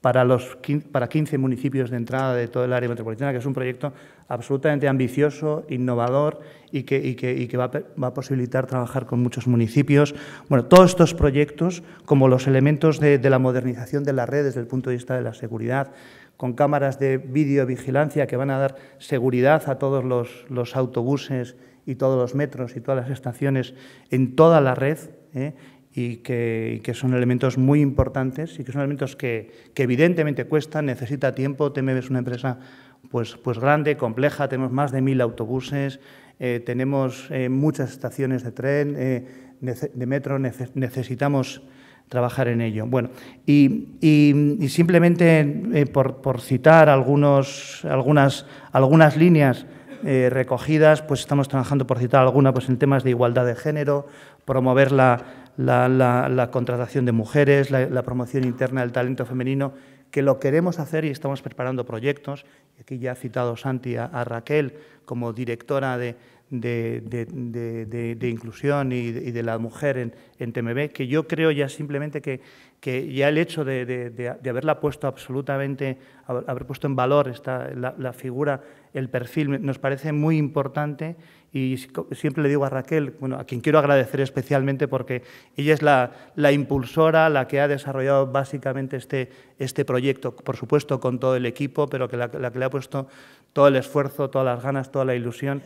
para, los, para 15 municipios de entrada de todo el área metropolitana, que es un proyecto absolutamente ambicioso, innovador y que, que, va, a, posibilitar trabajar con muchos municipios. Bueno, todos estos proyectos, como los elementos de, la modernización de la red desde el punto de vista de la seguridad, con cámaras de videovigilancia que van a dar seguridad a todos los, autobuses y todos los metros y todas las estaciones en toda la red, ¿eh? y que, son elementos muy importantes y que son elementos que, evidentemente cuestan, necesita tiempo. TMB es una empresa pues, pues grande, compleja, tenemos más de mil autobuses, eh, tenemos eh, muchas estaciones de tren, eh, de metro, necesitamos trabajar en ello. Bueno, y, simplemente por, citar algunos, algunas, algunas líneas recogidas, pues estamos trabajando, por citar alguna, pues en temas de igualdad de género, promover la, la, contratación de mujeres, la, promoción interna del talento femenino, que lo queremos hacer y estamos preparando proyectos. Aquí ya ha citado Santi a, Raquel como directora de, inclusión y, de, la mujer en, en, TMB, que yo creo ya simplemente que, ya el hecho de, haberla puesto absolutamente, haber, puesto en valor esta, la, figura, el perfil, nos parece muy importante y siempre le digo a Raquel, a quien quiero agradecer especialmente porque ella es la, la impulsora, la que ha desarrollado básicamente este, este, proyecto, por supuesto con todo el equipo, pero que la, que le ha puesto todo el esfuerzo, todas las ganas, toda la ilusión.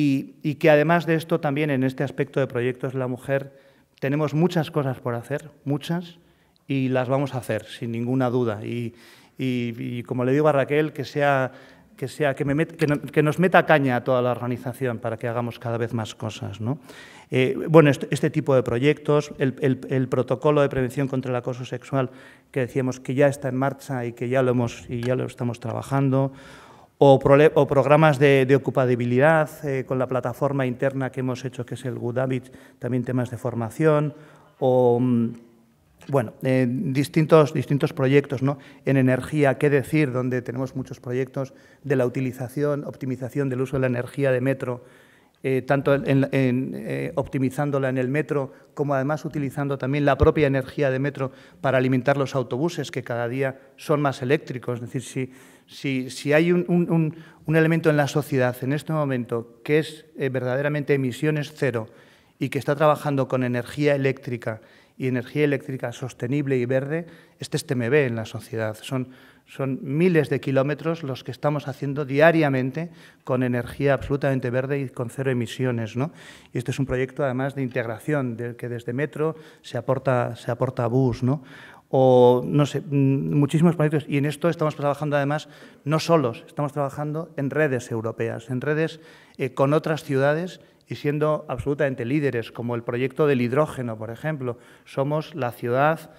Y, que además de esto también en este aspecto de proyectos la mujer tenemos muchas cosas por hacer, muchas, y las vamos a hacer, sin ninguna duda. Y, y, como le digo a Raquel, que sea que, sea, que, nos meta caña a toda la organización para que hagamos cada vez más cosas. Eh, bueno, este, este, tipo de proyectos, el, protocolo de prevención contra el acoso sexual que decíamos que ya está en marcha y que ya lo, hemos, y ya lo estamos trabajando, o, programas de, ocupabilidad eh, con la plataforma interna que hemos hecho, que es el Good también temas de formación, o mm, bueno, eh, distintos, distintos proyectos, ¿no? En energía, qué decir, donde tenemos muchos proyectos de la utilización, optimización del uso de la energía de metro, eh, tanto en, eh, optimizándola en el metro como además utilizando también la propia energía de metro para alimentar los autobuses que cada día son más eléctricos. Es decir, si, si, hay un, elemento en la sociedad en este momento que es verdaderamente emisiones cero y que está trabajando con energía eléctrica y energía eléctrica sostenible y verde este es TMB en la sociedad. Son, son miles de kilómetros los que estamos haciendo diariamente con energía absolutamente verde y con cero emisiones. ¿no? Y este es un proyecto además de integración, del que desde Metro se aporta, se aporta bus. ¿no? o no sé, mm, muchísimos proyectos. Y en esto estamos trabajando además no solos, estamos trabajando en redes europeas, en redes eh, con otras ciudades y siendo absolutamente líderes, como el proyecto del hidrógeno, por ejemplo. Somos la ciudad,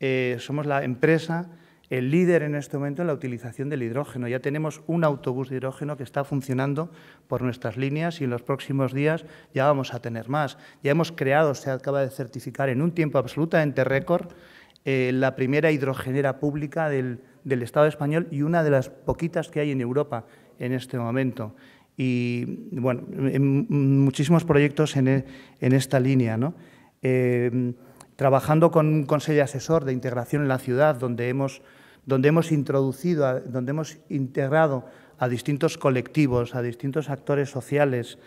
eh, somos la empresa, el líder en este momento en la utilización del hidrógeno. Ya tenemos un autobús de hidrógeno que está funcionando por nuestras líneas y en los próximos días ya vamos a tener más. Ya hemos creado, se acaba de certificar en un tiempo absolutamente récord, eh, la primera hidrogenera pública del, del Estado español y una de las poquitas que hay en Europa en este momento y bueno, muchísimos proyectos e, en, esta línea. ¿no? Em, trabajando con un consejo asesor de integración en la ciudad, donde hemos, donde hemos introducido, donde hemos integrado a distintos colectivos, a distintos actores sociales,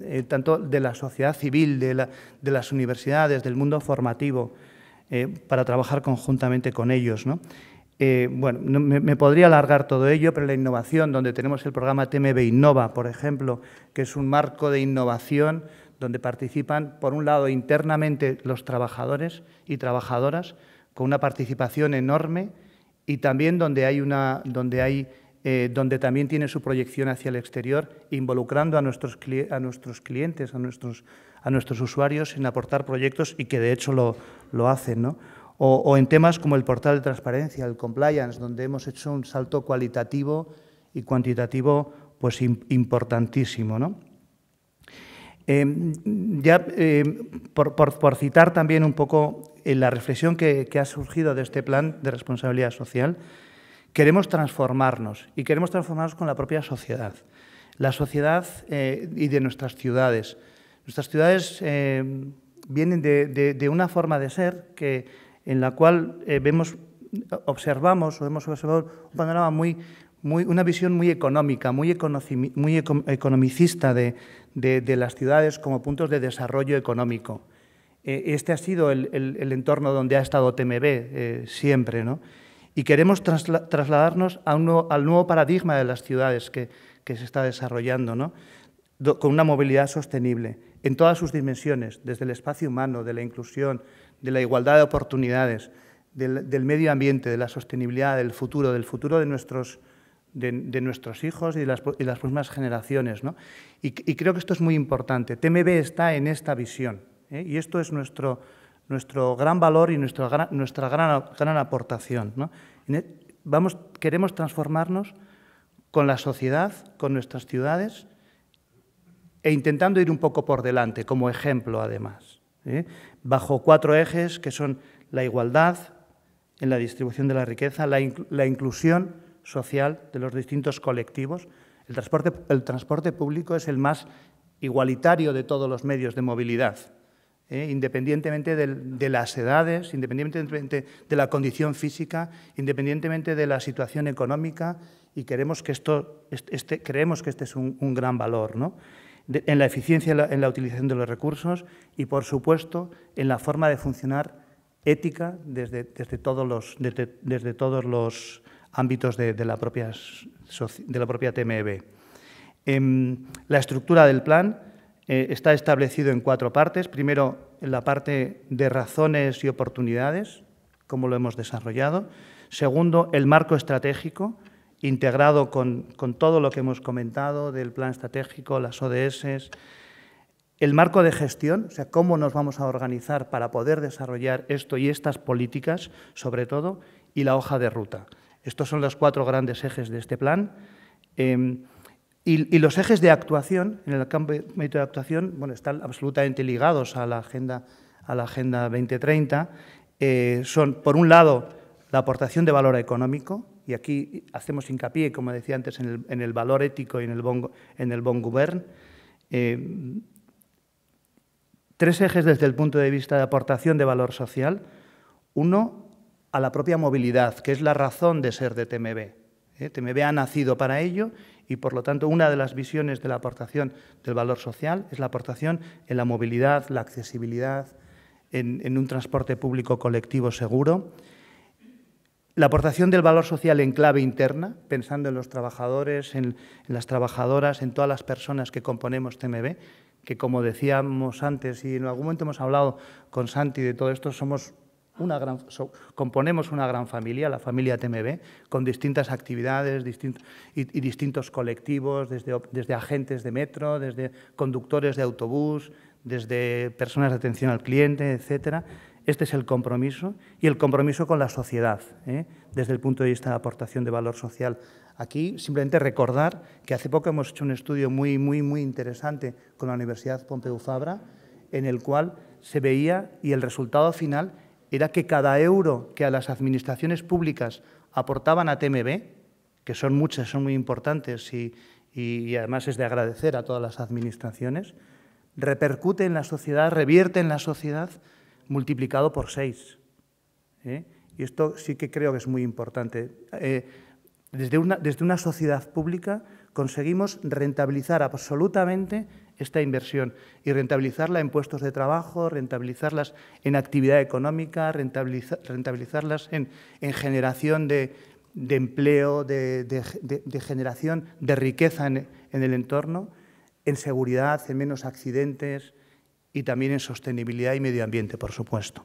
eh, tanto de la sociedad civil, de, las universidades, del mundo formativo, eh, para trabajar conjuntamente con ellos. ¿no? Eh, bueno, me, podría alargar todo ello, pero la innovación, donde tenemos el programa TMB Innova, por ejemplo, que es un marco de innovación donde participan, por un lado, internamente los trabajadores y trabajadoras, con una participación enorme, y también donde hay una, donde hay, eh, donde también tiene su proyección hacia el exterior, involucrando a nuestros, a nuestros clientes, a nuestros, usuarios en aportar proyectos y que de hecho lo, lo hacen, ¿no? O, en temas como el portal de transparencia, el compliance, donde hemos hecho un salto cualitativo y cuantitativo pues, importantísimo. ¿no? Eh, ya eh, por, por, citar también un poco eh, la reflexión que, ha surgido de este plan de responsabilidad social, queremos transformarnos y queremos transformarnos con la propia sociedad, la sociedad y de nuestras ciudades. Nuestras ciudades vienen de, de, una forma de ser que en la cual eh, vemos, observamos o hemos observado muy, muy, una visión muy económica, muy, muy economicista de, las ciudades como puntos de desarrollo económico. E, este ha sido el, entorno donde ha estado TMB eh, siempre, Y queremos trasladarnos a al nuevo paradigma de las ciudades que, se está desarrollando, con una movilidad sostenible en todas sus dimensiones, desde el espacio humano, de la inclusión, de la igualdad de oportunidades, del, medio ambiente, de la sostenibilidad, del futuro, del futuro de nuestros, de, nuestros hijos y de las, próximas generaciones. Y, creo que esto es muy importante. TMB está en esta visión ¿eh? y esto es nuestro, nuestro gran valor y nuestra gran, nuestra gran, gran aportación. E, queremos transformarnos con la sociedad, con nuestras ciudades e intentando ir un poco por delante, como ejemplo además. ¿eh? bajo cuatro ejes que son la igualdad en la distribución de la riqueza, la, inclusión social de los distintos colectivos. El transporte, público es el más igualitario de todos los medios de movilidad, ¿eh? independientemente de, las edades, independientemente de la condición física, independientemente de la situación económica, y queremos que esto, este, creemos que este es un, un gran valor. ¿no? en la eficiencia en la, utilización de los recursos y, por supuesto, en la forma de funcionar ética desde, desde todos, los, ámbitos de, la, propia, de la TMEB. Em, la estructura del plan eh, está establecido en cuatro partes. Primero, en la parte de razones y oportunidades, como lo hemos desarrollado. Segundo, el marco estratégico, integrado con, todo lo que hemos comentado del plan estratégico, las ODS, el marco de gestión, o sea, cómo nos vamos a organizar para poder desarrollar esto y estas políticas, sobre todo, y la hoja de ruta. Estos son los cuatro grandes ejes de este plan. Em, y, los ejes de actuación, en el campo de actuación, bueno, están absolutamente ligados a la Agenda, a la agenda 2030. Eh, son, por un lado, la aportación de valor económico, y aquí hacemos hincapié, como decía antes, en el, valor ético y en el bon, en eh, tres ejes desde el punto de vista de aportación de valor social. Uno, a la propia movilidad, que es la razón de ser de TMB. ¿eh? TMB ha nacido para ello y, por lo tanto, una de las visiones de la aportación del valor social es la aportación en la movilidad, la accesibilidad, en un transporte público colectivo seguro la aportación del valor social en clave interna, pensando en los trabajadores, en, las trabajadoras, en todas las personas que componemos TMB, que como decíamos antes y en algún momento hemos hablado con Santi de todo esto, somos una gran, componemos una gran familia, la familia TMB, con distintas actividades y, distintos colectivos, desde, desde, agentes de metro, desde conductores de autobús, desde personas de atención al cliente, etcétera, este es el compromiso y el compromiso con la sociedad, ¿eh? desde el punto de vista de aportación de valor social. Aquí simplemente recordar que hace poco hemos hecho un estudio muy, muy, muy interesante con la Universidad Pompeu Fabra, en el cual se veía y el resultado final era que cada euro que a las administraciones públicas aportaban a TMB, que son muchas, son muy importantes y además es de agradecer a todas las administraciones, repercute en la sociedad, revierte en la sociedad multiplicado por seis. ¿eh? Y esto sí que creo que es muy importante. Eh, desde, una, desde una sociedad pública conseguimos rentabilizar absolutamente esta inversión y rentabilizarla en puestos de trabajo, rentabilizarlas en actividad económica, rentabilizarlas en, generación de, empleo, de, generación de riqueza en el entorno, en seguridad, en menos accidentes, y también en sostenibilidad y medio ambiente, por supuesto.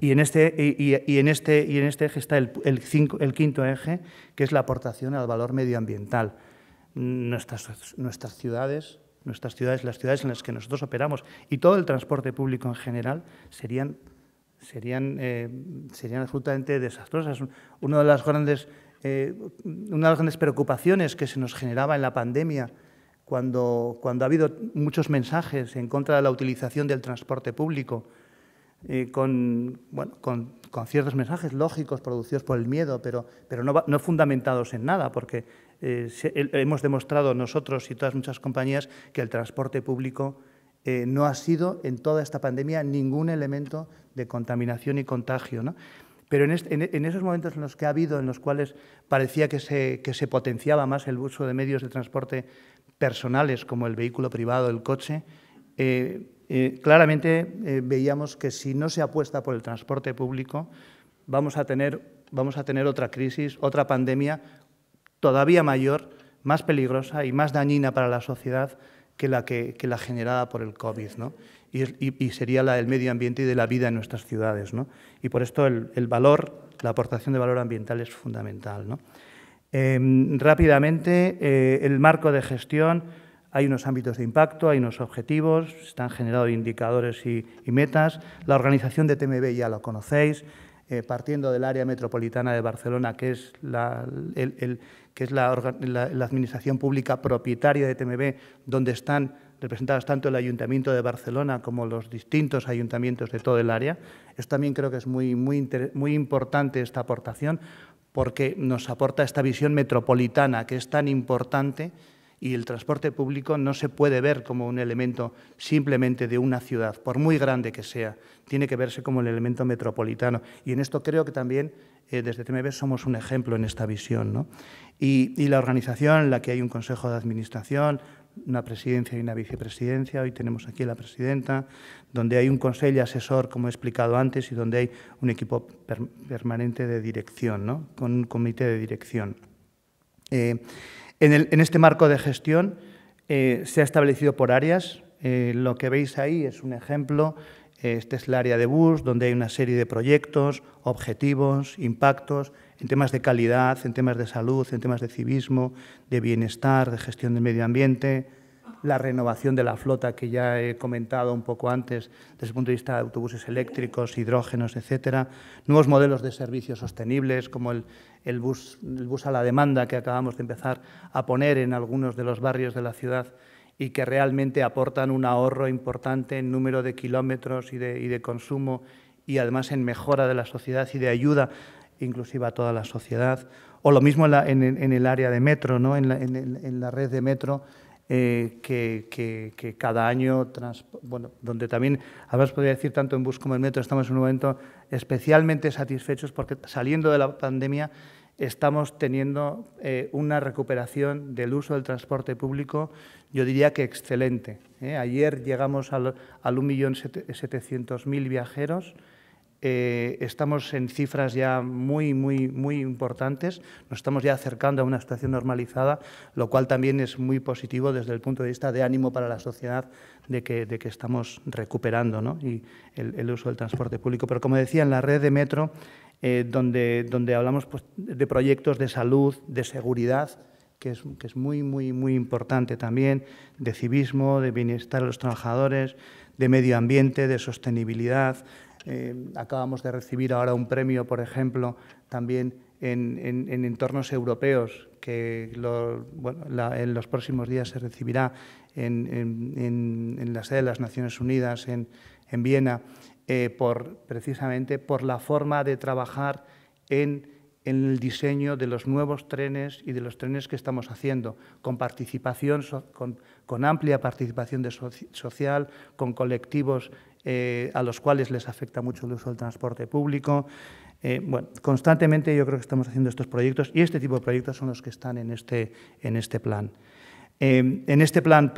Y en este, este, y en este eje está el, el, quinto eje, que es la aportación al valor medioambiental. Nuestras, nuestras ciudades, nuestras ciudades, las ciudades en las que nosotros operamos y todo el transporte público en general serían, serían, eh, absolutamente desastrosas. Una de las grandes eh, una de las grandes preocupaciones que se nos generaba en la pandemia cuando, ha habido muchos mensajes en contra de la utilización del transporte público, eh, con, ciertos mensajes lógicos producidos por el miedo, pero, no, fundamentados en nada, porque eh, hemos demostrado nosotros y todas muchas compañías que el transporte público eh, no ha sido en toda esta pandemia ningún elemento de contaminación y contagio. Pero en, esos momentos en los que ha habido, en los cuales parecía que que se potenciaba más el uso de medios de transporte personales como el vehículo privado, el coche, eh, eh, claramente eh, veíamos que si no se apuesta por el transporte público, vamos a tener, vamos a tener otra crisis, otra pandemia todavía mayor, más peligrosa y más dañina para la sociedad que la, que, la generada por el COVID. ¿no? Y, sería la del medio ambiente y de la vida en nuestras ciudades. ¿no? Y por esto el valor, la aportación de valor ambiental es fundamental. ¿no? Em, rápidamente, eh, el marco de gestión, hay unos ámbitos de impacto, hay unos objetivos, están generados indicadores y, metas. La organización de TMB ya lo conocéis, eh, partiendo del área metropolitana de Barcelona, que es la, administración pública propietaria de TMB, donde están representadas tanto el Ayuntamiento de Barcelona como los distintos ayuntamientos de todo el área. Esto también creo que es muy importante esta aportación, porque nos aporta esta visión metropolitana que es tan importante y el transporte público no se puede ver como un elemento simplemente de una ciudad, por muy grande que sea, tiene que verse como el elemento metropolitano. Y en esto creo que también eh, desde TMB somos un ejemplo en esta visión. ¿no? Y, y la organización en la que hay un consejo de administración, una presidencia y una vicepresidencia, hoy tenemos aquí a la presidenta, donde hay un consejo asesor, como he explicado antes, y donde hay un equipo permanente de dirección, ¿no? con un comité de dirección. Eh, en, este marco de gestión eh, se ha establecido por áreas, eh, lo que veis ahí es un ejemplo, este es el área de bus, donde hay una serie de proyectos, objetivos, impactos, en temas de calidad, en temas de salud, en temas de civismo, de bienestar, de gestión del medio ambiente, la renovación de la flota que ya he comentado un poco antes desde el punto de vista de autobuses eléctricos, hidrógenos, etcétera, nuevos modelos de servicios sostenibles como el, bus, el bus a la demanda que acabamos de empezar a poner en algunos de los barrios de la ciudad y que realmente aportan un ahorro importante en número de kilómetros y de consumo y además en mejora de la sociedad y de ayuda inclusiva a toda la sociedad. O lo mismo en, el área de metro, ¿no? en, la, red de metro, eh, que, cada año, bueno, donde también, además podría decir, tanto en Bus como en Metro, estamos en un momento especialmente satisfechos porque saliendo de la pandemia estamos teniendo eh, una recuperación del uso del transporte público, yo diría que excelente. ¿eh? Ayer llegamos al, al 1.700.000 viajeros, eh, estamos en cifras ya muy, muy, muy importantes, nos estamos ya acercando a una situación normalizada, lo cual también es muy positivo desde el punto de vista de ánimo para la sociedad de que, estamos recuperando y el, uso del transporte público. Pero como decía, en la red de metro, eh, donde, hablamos pues, de proyectos de salud, de seguridad, que es, muy, muy, muy importante también, de civismo, de bienestar de los trabajadores, de medio ambiente, de sostenibilidad, eh, acabamos de recibir ahora un premio, por ejemplo, también en, entornos europeos, que en los próximos días se recibirá en, la sede de las Naciones Unidas, en, Viena, eh, por, precisamente por la forma de trabajar en en el diseño de los nuevos trenes y de los trenes que estamos haciendo, con participación, con, amplia participación de social, con colectivos eh, a los cuales les afecta mucho el uso del transporte público. Eh, bueno, constantemente yo creo que estamos haciendo estos proyectos y este tipo de proyectos son los que están en este, en este plan. Eh, en este plan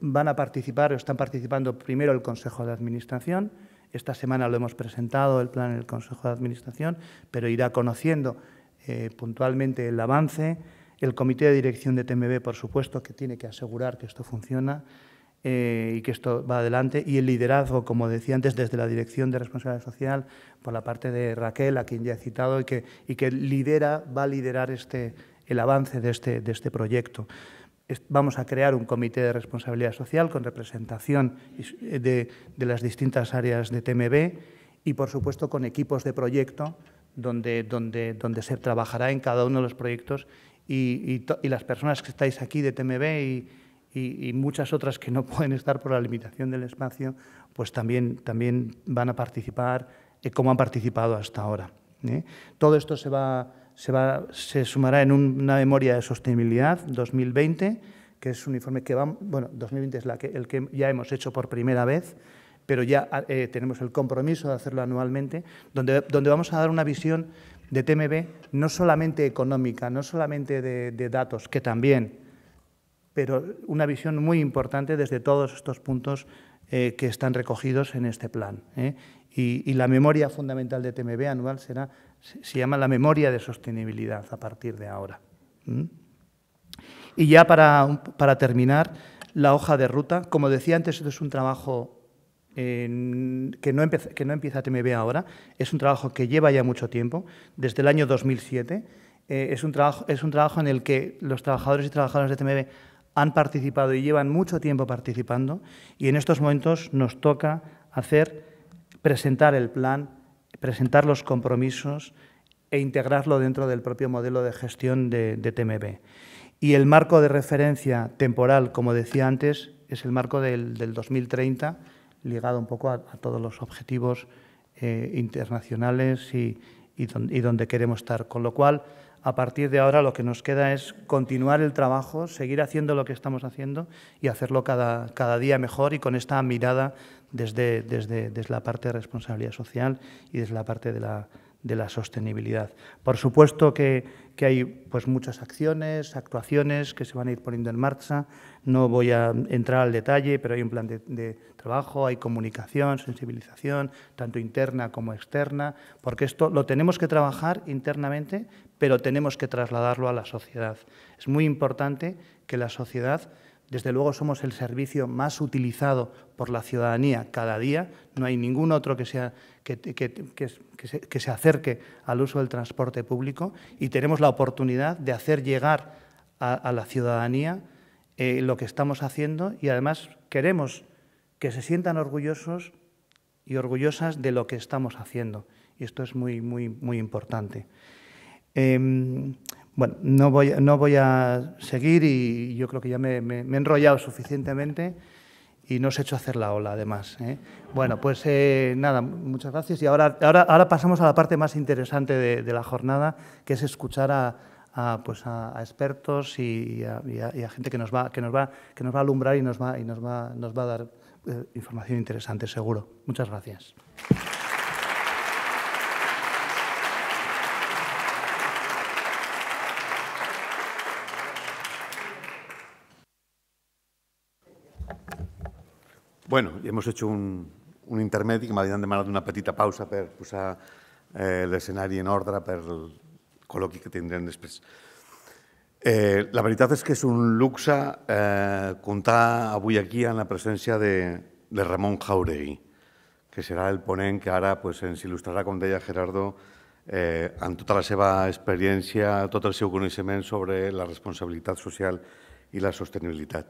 van a participar o están participando primero el Consejo de Administración, esta semana lo hemos presentado, el plan en el Consejo de Administración, pero irá conociendo eh, puntualmente el avance. El comité de dirección de TMB, por supuesto, que tiene que asegurar que esto funciona eh, y que esto va adelante. Y el liderazgo, como decía antes, desde la Dirección de Responsabilidad Social, por la parte de Raquel, a quien ya he citado, y que, lidera, va a liderar este, el avance de este, este proyecto vamos a crear un comité de responsabilidad social con representación eh, de, las distintas áreas de TMB y, por supuesto, con equipos de proyecto donde, donde, donde se trabajará en cada uno de los proyectos y, las personas que estáis aquí de TMB y, muchas otras que no pueden estar por la limitación del espacio, pues también, también van a participar eh, como han participado hasta ahora. ¿eh? Todo esto se va se, sumará en una memoria de sostenibilidad 2020, que es un informe que va, bueno, 2020 es la que, el que ya hemos hecho por primera vez, pero ya eh, tenemos el compromiso de hacerlo anualmente, donde, donde vamos a dar una visión de TMB no solamente económica, no solamente de, datos, que también, pero una visión muy importante desde todos estos puntos eh, que están recogidos en este plan. ¿eh? Y, y, la memoria fundamental de TMB anual será se llama la memoria de sostenibilidad a partir de ahora. ¿Mm? Y ya para, terminar, la hoja de ruta. Como decía antes, esto es un trabajo que, no que empieza TMB ahora, es un trabajo que lleva ya mucho tiempo, desde el año 2007. Eh, es, un trabajo, es un trabajo en el que los trabajadores y trabajadoras de TMB han participado y llevan mucho tiempo participando y en estos momentos nos toca hacer, presentar el plan presentar los compromisos e integrarlo dentro del propio modelo de gestión de, TMB. Y el marco de referencia temporal, como decía antes, es el marco del, 2030, ligado un poco a, todos los objetivos eh, internacionales y, donde queremos estar. Con lo cual, a partir de ahora lo que nos queda es continuar el trabajo, seguir haciendo lo que estamos haciendo y hacerlo cada, cada día mejor y con esta mirada desde, la parte de responsabilidad social y desde la parte de la, sostenibilidad. Por supuesto que, hay pues, muchas acciones, actuaciones que se van a ir poniendo en marcha. No voy a entrar al detalle, pero hay un plan de, de trabajo, hay comunicación, sensibilización, tanto interna como externa, porque esto lo tenemos que trabajar internamente, pero tenemos que trasladarlo a la sociedad. Es muy importante que la sociedad desde luego somos el servicio más utilizado por la ciudadanía cada día. No hay ningún otro que, se, acerque al uso del transporte público y tenemos la oportunidad de hacer llegar a, la ciudadanía eh, lo que estamos haciendo y además queremos que se sientan orgullosos y orgullosas de lo que estamos haciendo. Y esto es muy, muy, muy importante. Em, bueno, no voy, no voy a seguir y yo creo que ya me, he enrollado suficientemente y no os he hecho hacer la ola, además. ¿eh? Bueno, pues eh, nada, muchas gracias. Y ahora, ahora, ahora, pasamos a la parte más interesante de, la jornada, que es escuchar a, pues, expertos y, a, gente que nos va que nos va que nos va a alumbrar y nos va y nos nos va a dar eh, información interesante seguro muchas gracias Bueno, hemos hecho un, un intermedi que m'havien demanat una petita pausa per posar eh, l'escenari en ordre per el col·loqui que tindrem després. Eh, la veritat és que és un luxe eh, comptar avui aquí en la presència de, de Ramon Jauregui, que serà el ponent que ara pues, ens il·lustrarà, com deia Gerardo, eh, amb tota la seva experiència, tot el seu coneixement sobre la responsabilitat social i la sostenibilitat.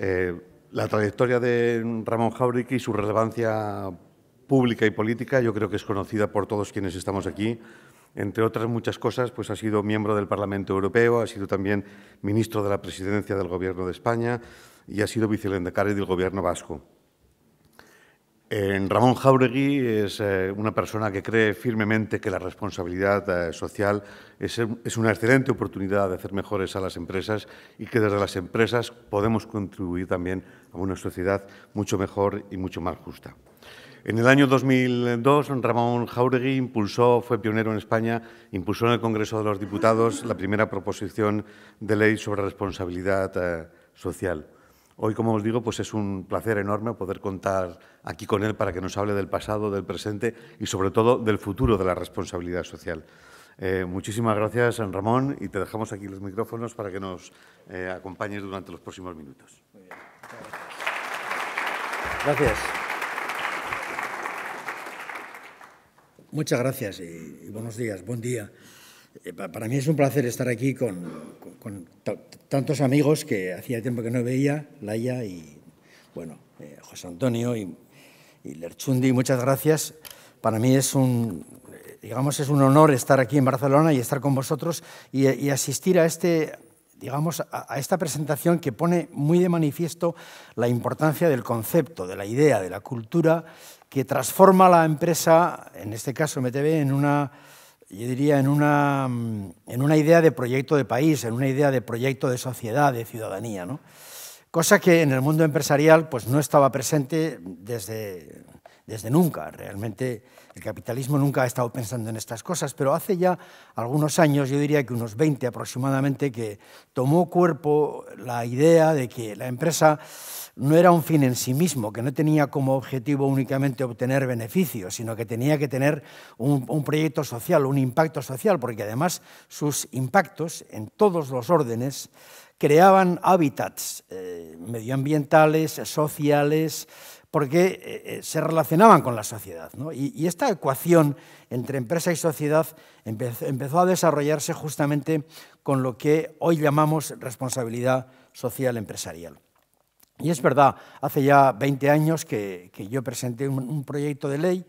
Eh, La trayectoria de Ramón Jauregui y su relevancia pública y política yo creo que es conocida por todos quienes estamos aquí. Entre otras muchas cosas, pues ha sido miembro del Parlamento Europeo, ha sido también ministro de la Presidencia del Gobierno de España y ha sido vicelehendakari del Gobierno vasco. Ramón Jauregui es eh, una persona que cree firmemente que la responsabilidad eh, social es, una excelente oportunidad de hacer mejores a las empresas y que desde las empresas podemos contribuir también a una sociedad mucho mejor y mucho más justa. En el año 2002, Ramón Jauregui impulsó, fue pionero en España, impulsó en el Congreso de los Diputados la primera proposición de ley sobre responsabilidad eh, social. Hoy, como os digo, pues es un placer enorme poder contar aquí con él para que nos hable del pasado, del presente y, sobre todo, del futuro de la responsabilidad social. Eh, muchísimas gracias, Ramón, y te dejamos aquí los micrófonos para que nos eh, acompañes durante los próximos minutos. Gracias. Muchas gracias y, buenos días, buen día. Eh, para mí es un placer estar aquí con, tantos amigos que hacía tiempo que no veía, Laia y, bueno, eh, José Antonio y, Lerchundi, muchas gracias. Para mí es un, eh, digamos, es un honor estar aquí en Barcelona y estar con vosotros y asistir a este digamos, a, esta presentación que pone muy de manifiesto la importancia del concepto, de la idea, de la cultura que transforma la empresa, en este caso MTV, en una, yo diría, en una, idea de proyecto de país, en una idea de proyecto de sociedad, de ciudadanía, ¿no? Cosa que en el mundo empresarial pues, no estaba presente desde, desde nunca. Realmente el capitalismo nunca ha estado pensando en estas cosas, pero hace ya algunos años, yo diría que unos 20 aproximadamente, que tomó cuerpo la idea de que la empresa no era un fin en sí mismo, que no tenía como objetivo únicamente obtener beneficios, sino que tenía que tener un, proyecto social, un impacto social, porque además sus impactos en todos los órdenes creaban hábitats eh, medioambientales, sociales, porque eh, eh, se relacionaban con la sociedad. Y, esta ecuación entre empresa y sociedad empezó, a desarrollarse justamente con lo que hoy llamamos responsabilidad social empresarial. Y es verdad, hace ya 20 años que, yo presenté un, proyecto de ley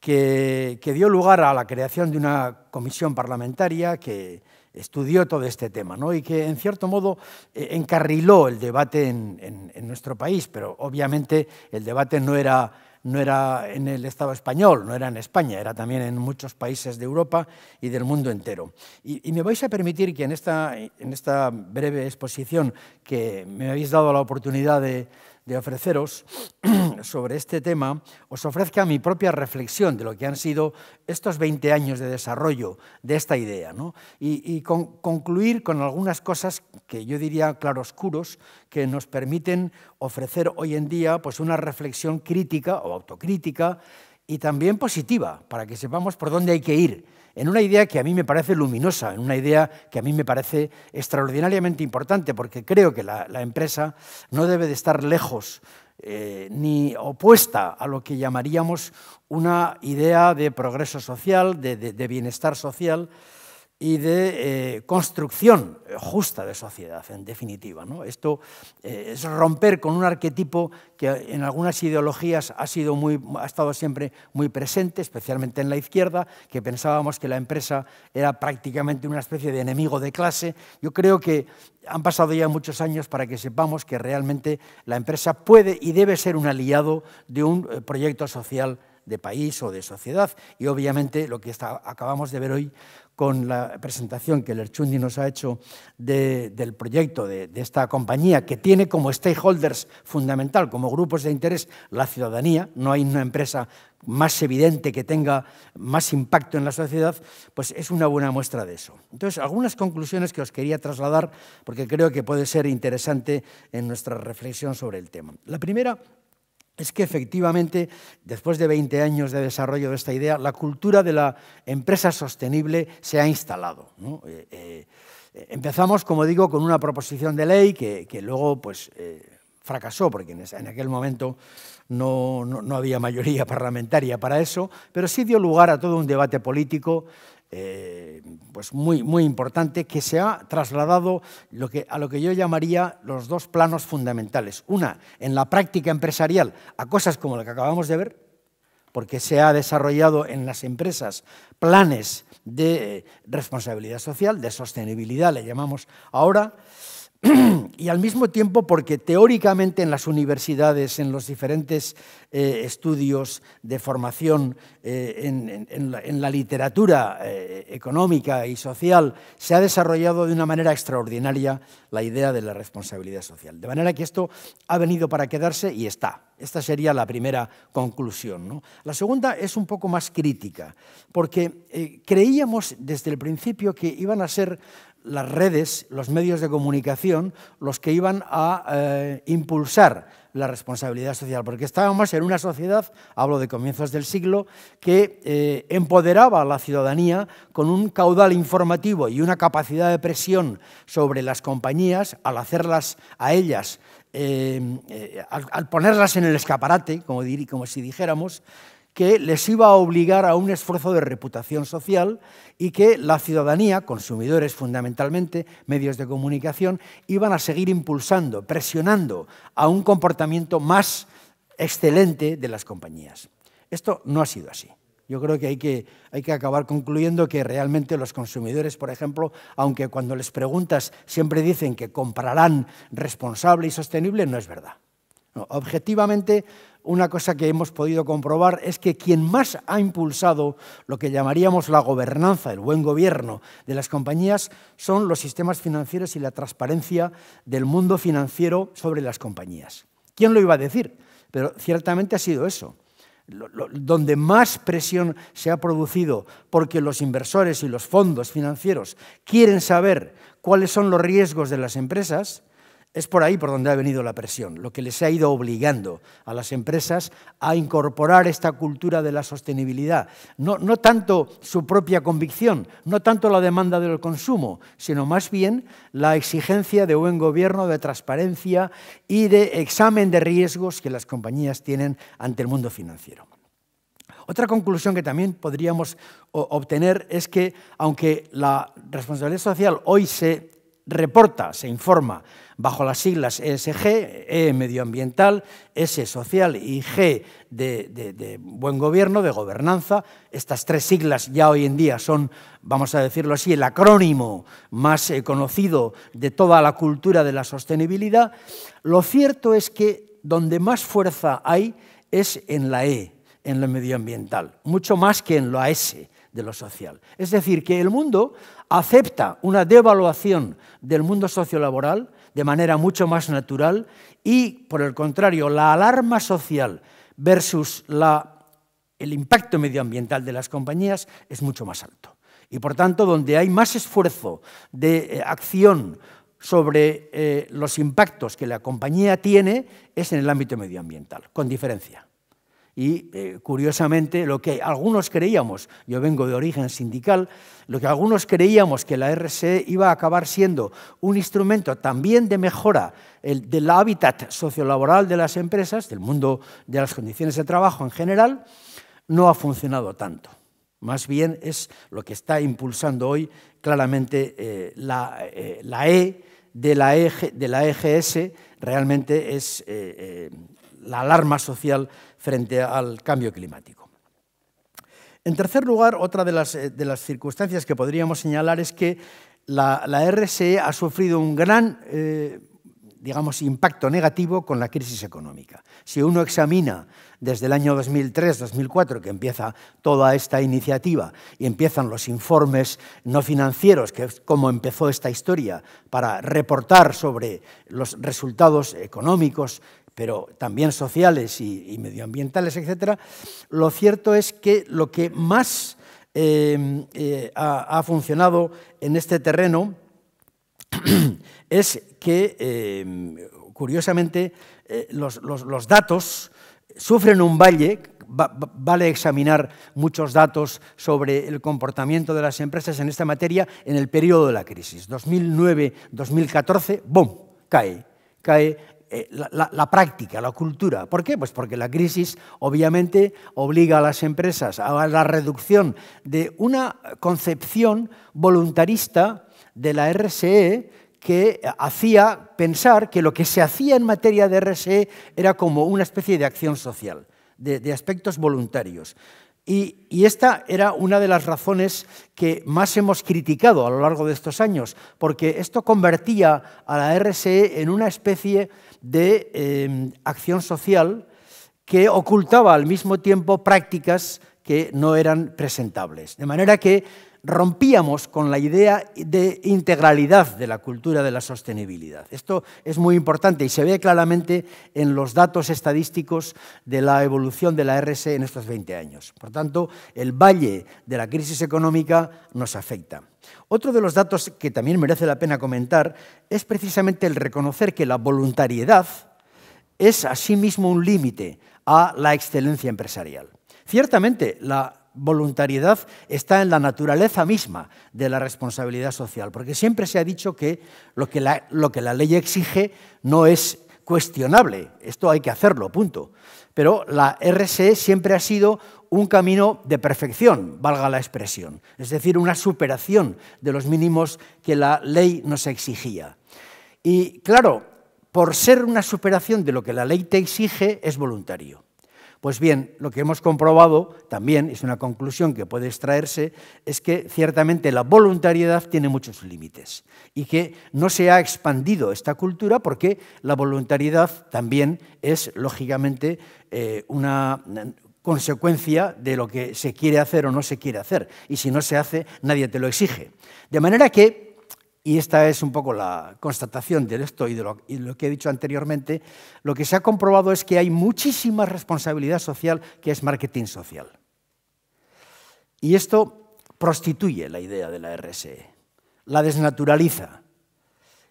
que, dio lugar a la creación de una comisión parlamentaria que, estudió todo este tema ¿no? y que en cierto modo eh, encarriló el debate en, nuestro país, pero obviamente el debate no era, no era en el Estado español, no era en España, era también en muchos países de Europa y del mundo entero. Y, y me vais a permitir que en esta, en esta breve exposición que me habéis dado la oportunidad de, de ofreceros sobre este tema, os ofrezca mi propia reflexión de lo que han sido estos 20 años de desarrollo de esta idea. Y, concluir con algunas cosas que yo diría claroscuros que nos permiten ofrecer hoy en día pues, una reflexión crítica o autocrítica y también positiva, para que sepamos por dónde hay que ir en una idea que a mí me parece luminosa, en una idea que a mí me parece extraordinariamente importante, porque creo que la, empresa no debe de estar lejos eh, ni opuesta a lo que llamaríamos una idea de progreso social, de bienestar social, y de eh, construcción justa de sociedad, en definitiva. Esto eh, es romper con un arquetipo que en algunas ideologías ha, sido muy, ha estado siempre muy presente, especialmente en la izquierda, que pensábamos que la empresa era prácticamente una especie de enemigo de clase. Yo creo que han pasado ya muchos años para que sepamos que realmente la empresa puede y debe ser un aliado de un eh, proyecto social de país o de sociedad. Y obviamente lo que acabamos de ver hoy con la presentación que Lerchundi nos ha hecho del proyecto de, de, esta compañía, que tiene como stakeholders fundamental, como grupos de interés, la ciudadanía. No hay una empresa más evidente que tenga más impacto en la sociedad, pues es una buena muestra de eso. Entonces, algunas conclusiones que os quería trasladar, porque creo que puede ser interesante en nuestra reflexión sobre el tema. La primera es que efectivamente, después de 20 años de desarrollo de esta idea, la cultura de la empresa sostenible se ha instalado. Eh, eh, empezamos, como digo, con una proposición de ley que, luego pues, eh, fracasó, porque en aquel momento no, había mayoría parlamentaria para eso, pero sí dio lugar a todo un debate político eh, pues muy, muy importante que se ha trasladado lo que, a lo que yo llamaría los dos planos fundamentales. Una, en la práctica empresarial, a cosas como la que acabamos de ver, porque se ha desarrollado en las empresas planes de responsabilidad social, de sostenibilidad, le llamamos ahora, y al mismo tiempo porque teóricamente en las universidades, en los diferentes eh, estudios de formación, eh, en, la, literatura eh, económica y social, se ha desarrollado de una manera extraordinaria la idea de la responsabilidad social. De manera que esto ha venido para quedarse y está. Esta sería la primera conclusión. La segunda es un poco más crítica, porque eh, creíamos desde el principio que iban a ser las redes, los medios de comunicación, los que iban a eh, impulsar la responsabilidad social, porque estábamos en una sociedad, hablo de comienzos del siglo, que eh, empoderaba a la ciudadanía con un caudal informativo y una capacidad de presión sobre las compañías al hacerlas a ellas Em, eh, al, ponerlas en el escaparate, como, como si dijéramos, que les iba a obligar a un esfuerzo de reputación social y que la ciudadanía, consumidores fundamentalmente, medios de comunicación, iban a seguir impulsando, presionando a un comportamiento más excelente de las compañías. Esto no ha sido así. Yo creo que hay, que hay que acabar concluyendo que realmente los consumidores, por ejemplo, aunque cuando les preguntas siempre dicen que comprarán responsable y sostenible, no es verdad. objetivamente, una cosa que hemos podido comprobar es que quien más ha impulsado lo que llamaríamos la gobernanza, el buen gobierno de las compañías, son los sistemas financieros y la transparencia del mundo financiero sobre las compañías. ¿Quién lo iba a decir? Pero ciertamente ha sido eso donde más presión se ha producido porque los inversores y los fondos financieros quieren saber cuáles son los riesgos de las empresas, es por ahí por donde ha venido la presión, lo que les ha ido obligando a las empresas a incorporar esta cultura de la sostenibilidad. No, tanto su propia convicción, no tanto la demanda del consumo, sino más bien la exigencia de buen gobierno, de transparencia y de examen de riesgos que las compañías tienen ante el mundo financiero. Otra conclusión que también podríamos obtener es que, aunque la responsabilidad social hoy se reporta, se informa, bajo las siglas ESG, E medioambiental, S social y G de, buen gobierno, de gobernanza. Estas tres siglas ya hoy en día son, vamos a decirlo así, el acrónimo más eh, conocido de toda la cultura de la sostenibilidad. Lo cierto es que donde más fuerza hay es en la E, en lo medioambiental, mucho más que en lo AS de lo social. Es decir, que el mundo acepta una devaluación del mundo sociolaboral de manera mucho más natural y, por el contrario, la alarma social versus la, el impacto medioambiental de las compañías es mucho más alto. Y, por tanto, donde hay más esfuerzo de eh, acción sobre eh, los impactos que la compañía tiene es en el ámbito medioambiental, con diferencia. Y eh, curiosamente, lo que algunos creíamos, yo vengo de origen sindical, lo que algunos creíamos que la RSE iba a acabar siendo un instrumento también de mejora del hábitat sociolaboral de las empresas, del mundo de las condiciones de trabajo en general, no ha funcionado tanto. Más bien es lo que está impulsando hoy claramente eh, eh, la, E de la, e de la EGS, realmente es la alarma social frente al cambio climático. En tercer lugar, otra de las, eh, circunstancias que podríamos señalar es que la, RSE ha sufrido un gran eh, digamos, impacto negativo con la crisis económica. Si uno examina desde el año 2003-2004, que empieza toda esta iniciativa y empiezan los informes no financieros, que es como empezó esta historia, para reportar sobre los resultados económicos pero también sociales y, medioambientales, etc., lo cierto es que lo que más em, eh, ha, funcionado en este terreno es que, em, curiosamente, eh, los, datos sufren un valle. vale examinar muchos datos sobre el comportamiento de las empresas en esta materia en el periodo de la crisis. 2009-2014, ¡boom!, cae, cae eh, la, práctica, la cultura. ¿Por qué? Pues porque la crisis obviamente obliga a las empresas a la reducción de una concepción voluntarista de la RSE que hacía pensar que lo que se hacía en materia de RSE era como una especie de acción social, de, aspectos voluntarios. y, esta era una de las razones que más hemos criticado a lo largo de estos años, porque esto convertía a la RSE en una especie de em, acción social que ocultaba al mismo tiempo prácticas que no eran presentables. De manera que rompíamos con la idea de integralidad de la cultura de la sostenibilidad. Esto es muy importante y se ve claramente en los datos estadísticos de la evolución de la RS e en estos 20 años. Por tanto, el valle de la crisis económica nos afecta. Otro de los datos que también merece la pena comentar es precisamente el reconocer que la voluntariedad es asimismo un límite a la excelencia empresarial. Ciertamente, la voluntariedad está en la naturaleza misma de la responsabilidad social, porque siempre se ha dicho que lo que la, ley exige no es cuestionable. Esto hay que hacerlo, punto. Pero la RSE siempre ha sido un camino de perfección, valga la expresión, es decir, una superación de los mínimos que la ley nos exigía. Y claro, por ser una superación de lo que la ley te exige, es voluntario. Pues bien, lo que hemos comprobado también, es una conclusión que puede extraerse, es que ciertamente la voluntariedad tiene muchos límites y que no se ha expandido esta cultura porque la voluntariedad también es, lógicamente, eh, una consecuencia de lo que se quiere hacer o no se quiere hacer. Y si no se hace, nadie te lo exige. De manera que y esta es un poco la constatación de esto y de lo, que he dicho anteriormente, lo que se ha comprobado es que hay muchísima responsabilidad social que es marketing social. Y esto prostituye la idea de la RSE, la desnaturaliza.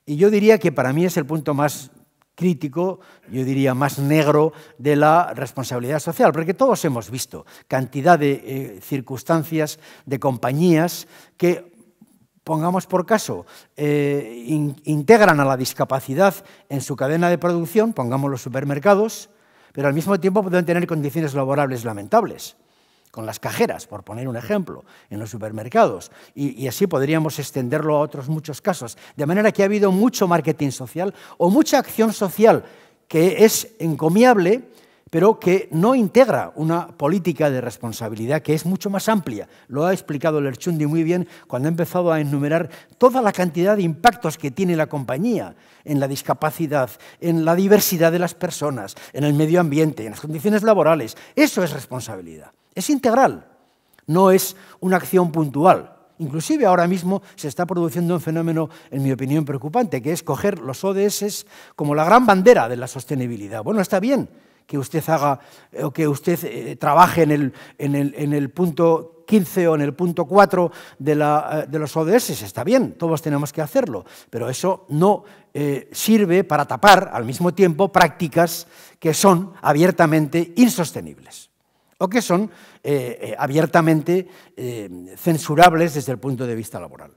Y yo diría que para mí es el punto más crítico, yo diría más negro, de la responsabilidad social, porque todos hemos visto cantidad de eh, circunstancias, de compañías que pongamos por caso, eh, integran a la discapacidad en su cadena de producción, pongamos los supermercados, pero al mismo tiempo pueden tener condiciones laborables lamentables, con las cajeras, por poner un ejemplo, en los supermercados. y así podríamos extenderlo a otros muchos casos. De manera que ha habido mucho marketing social o mucha acción social que es encomiable, pero que no integra una política de responsabilidad que es mucho más amplia. Lo ha explicado Lerchundi muy bien cuando ha empezado a enumerar toda la cantidad de impactos que tiene la compañía en la discapacidad, en la diversidad de las personas, en el medio ambiente, en las condiciones laborales. Eso es responsabilidad. Es integral, no es una acción puntual. Inclusive ahora mismo se está produciendo un fenómeno, en mi opinión, preocupante, que es coger los ODS como la gran bandera de la sostenibilidad. Bueno, está bien, que usted haga eh, o que usted eh, trabaje en el, en, el, punto 15 o en el punto 4 eh, de, los ODS. Está bien, todos tenemos que hacerlo, pero eso no sirve para tapar al mismo tiempo prácticas que son abiertamente insostenibles o que son abiertamente censurables desde el punto de vista laboral.